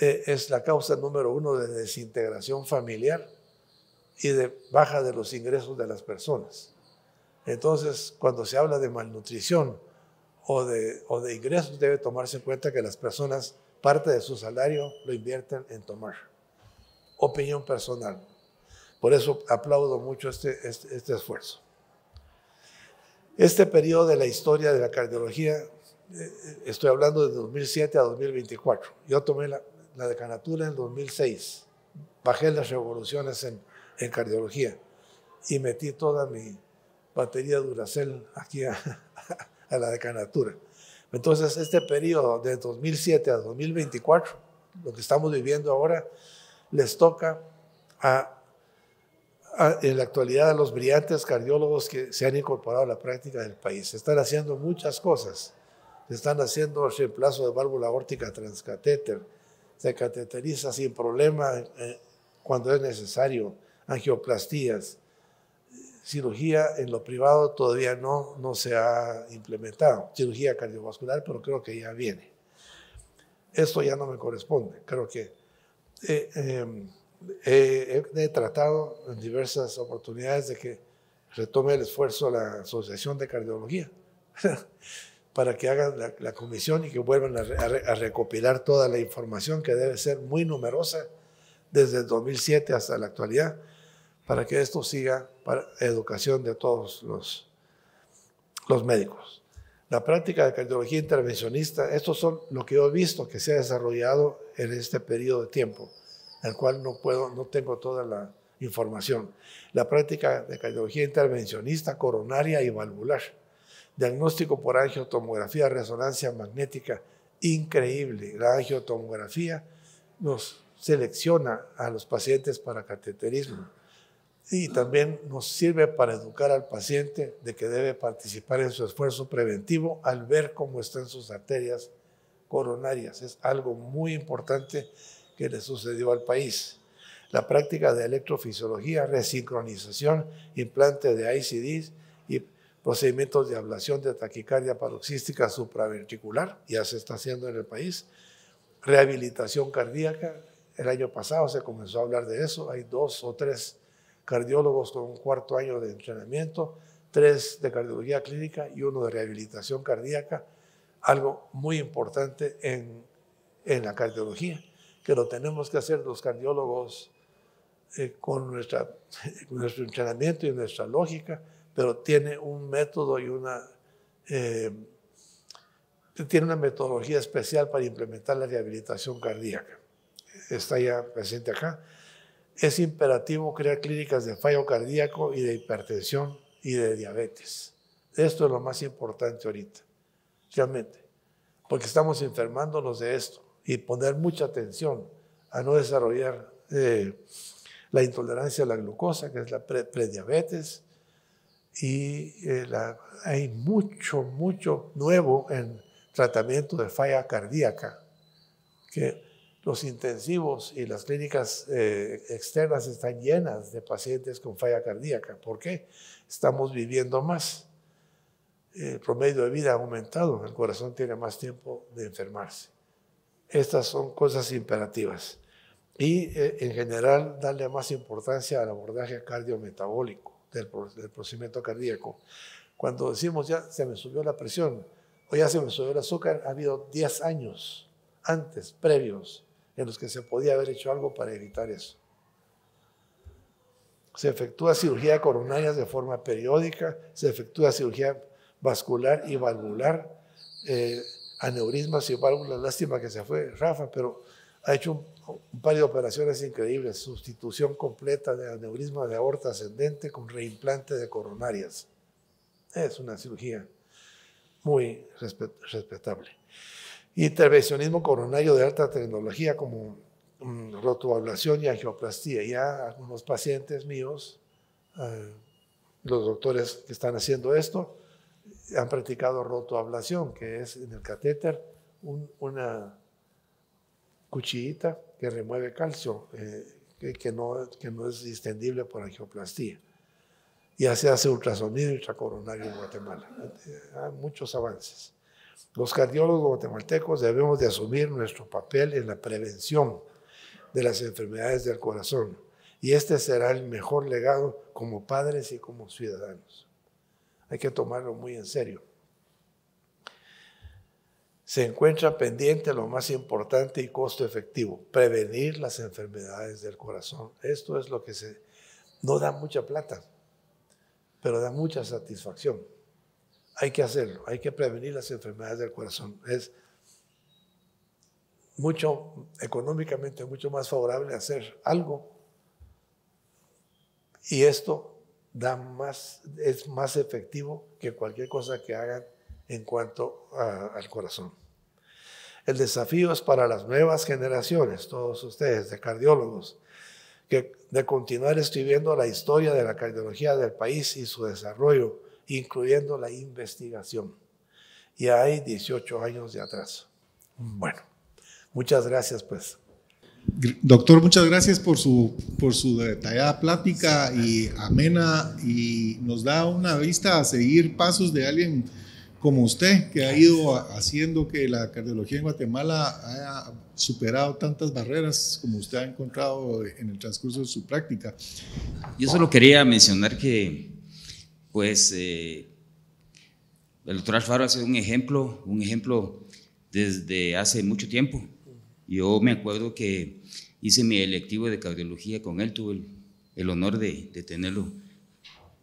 eh, es la causa número uno de desintegración familiar y de baja de los ingresos de las personas. Entonces, cuando se habla de malnutrición o de, o de ingresos, debe tomarse en cuenta que las personas parte de su salario lo invierten en tomar. Opinión personal. Por eso aplaudo mucho este, este, este, esfuerzo. Este periodo de la historia de la cardiología, eh, eh, estoy hablando de 2007 a 2024. Yo tomé la, decanatura en 2006, bajé las revoluciones en, cardiología y metí toda mi batería Duracell aquí a, a la decanatura. Entonces, este periodo de 2007 a 2024, lo que estamos viviendo ahora, les toca a en la actualidad los brillantes cardiólogos que se han incorporado a la práctica del país. están haciendo muchas cosas. están haciendo reemplazo de válvula órtica transcatéter. Se cateteriza sin problema eh, cuando es necesario. Angioplastías. Cirugía en lo privado todavía no, no se ha implementado. Cirugía cardiovascular, pero creo que ya viene. Esto ya no me corresponde. Creo que eh, em, he tratado en diversas oportunidades de que retome el esfuerzo la Asociación de Cardiología para que hagan la, comisión y que vuelvan a, recopilar toda la información que debe ser muy numerosa desde el 2007 hasta la actualidad para que esto siga para educación de todos los, los médicos. La práctica de cardiología intervencionista, estos son lo que yo he visto que se ha desarrollado en este periodo de tiempo del cual no puedo, no tengo toda la información. La práctica de cardiología intervencionista coronaria y valvular. Diagnóstico por angiotomografía, resonancia magnética, increíble. La angiotomografía nos selecciona a los pacientes para cateterismo y también nos sirve para educar al paciente de que debe participar en su esfuerzo preventivo al ver cómo están sus arterias coronarias. Es algo muy importante que le sucedió al país. La práctica de electrofisiología, resincronización, implante de ICDs y procedimientos de ablación de taquicardia paroxística supraventricular, ya se está haciendo en el país. Rehabilitación cardíaca, el año pasado se comenzó a hablar de eso, hay dos o tres cardiólogos con un cuarto año de entrenamiento, tres de cardiología clínica y uno de rehabilitación cardíaca, algo muy importante en la cardiología que lo tenemos que hacer los cardiólogos eh, con, nuestra, nuestro entrenamiento y nuestra lógica, pero tiene un método y una, eh, tiene una metodología especial para implementar la rehabilitación cardíaca. Está ya presente acá. Es imperativo crear clínicas de fallo cardíaco y de hipertensión y de diabetes. Esto es lo más importante ahorita, realmente, porque estamos enfermándonos de esto y poner mucha atención a no desarrollar eh, la intolerancia a la glucosa, que es la prediabetes. Y eh, hay mucho, mucho nuevo en tratamiento de falla cardíaca, que los intensivos y las clínicas eh, externas están llenas de pacientes con falla cardíaca. ¿Por qué? Estamos viviendo más. El promedio de vida ha aumentado, el corazón tiene más tiempo de enfermarse. Estas son cosas imperativas. Y eh, en general darle más importancia al abordaje cardiometabólico del, procedimiento cardíaco. Cuando decimos ya se me subió la presión o ya se me subió el azúcar, ha habido 10 años antes, previos, en los que se podía haber hecho algo para evitar eso. Se efectúa cirugía coronaria de forma periódica, se efectúa cirugía vascular y valvular. Eh, aneurismas y válvulas. Lástima que se fue Rafa, pero ha hecho un, par de operaciones increíbles. Sustitución completa de aneurisma de aorta ascendente con reimplante de coronarias. Es una cirugía muy respetable. Intervencionismo coronario de alta tecnología como mm, rotoablación y angioplastía. Ya algunos pacientes míos, eh, los doctores que están haciendo esto, han practicado rotoablación, que es en el catéter una cuchillita que remueve calcio, eh, que, no, que no es distendible por angioplastía. Y así hace ultrasonido intracoronario en Guatemala. Eh, hay muchos avances. Los cardiólogos guatemaltecos debemos de asumir nuestro papel en la prevención de las enfermedades del corazón. Y este será el mejor legado como padres y como ciudadanos. Hay que tomarlo muy en serio. Se encuentra pendiente lo más importante y costo efectivo, prevenir las enfermedades del corazón. Esto es lo que se... No da mucha plata, pero da mucha satisfacción. Hay que hacerlo, hay que prevenir las enfermedades del corazón. Es mucho, económicamente, mucho más favorable hacer algo. Y esto más, es más efectivo que cualquier cosa que hagan en cuanto al corazón. El desafío es para las nuevas generaciones, todos ustedes, de cardiólogos, que de continuar escribiendo la historia de la cardiología del país y su desarrollo, incluyendo la investigación. Y hay 18 años de atraso. Mm. Bueno, muchas gracias pues. Doctor, muchas gracias por su, detallada plática y amena y nos da una vista a seguir pasos de alguien como usted, que ha ido haciendo que la cardiología en Guatemala haya superado tantas barreras como usted ha encontrado en el transcurso de su práctica. Yo solo quería mencionar que, pues, eh, el doctor Alfaro hace un ejemplo, un ejemplo desde hace mucho tiempo yo me acuerdo que hice mi electivo de cardiología con él, tuve el, honor de, tenerlo,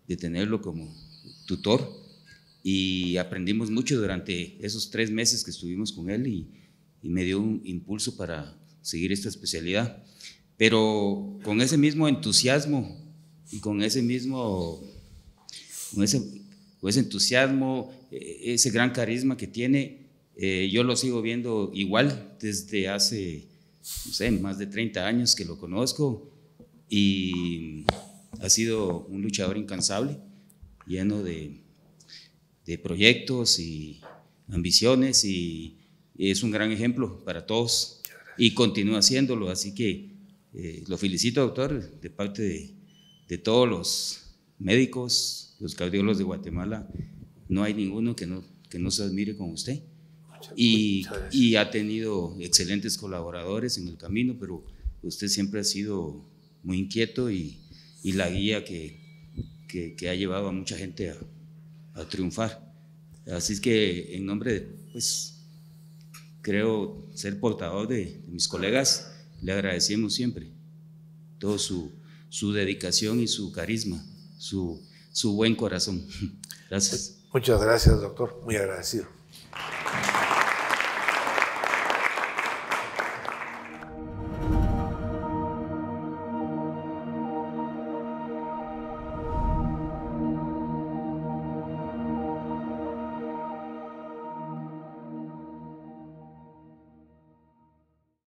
de tenerlo como tutor y aprendimos mucho durante esos tres meses que estuvimos con él y, me dio un impulso para seguir esta especialidad. Pero con ese mismo entusiasmo y con ese mismo, con ese entusiasmo, e, ese gran carisma que tiene, eh, yo lo sigo viendo igual desde hace, no sé, más de 30 años que lo conozco y ha sido un luchador incansable, lleno de, de proyectos y ambiciones y, es un gran ejemplo para todos y continúa haciéndolo. Así que eh, lo felicito, doctor, de parte de, de todos los médicos, los cardiólogos de Guatemala. No hay ninguno que no, que no se admire con usted y, ha tenido excelentes colaboradores en el camino, pero usted siempre ha sido muy inquieto y, la guía que, ha llevado a mucha gente a, triunfar. Así es que en nombre, de, pues, creo ser portador de, mis colegas, le agradecemos siempre todo su, dedicación y su carisma, su, su buen corazón. Gracias. Pues, muchas gracias, doctor. Muy agradecido.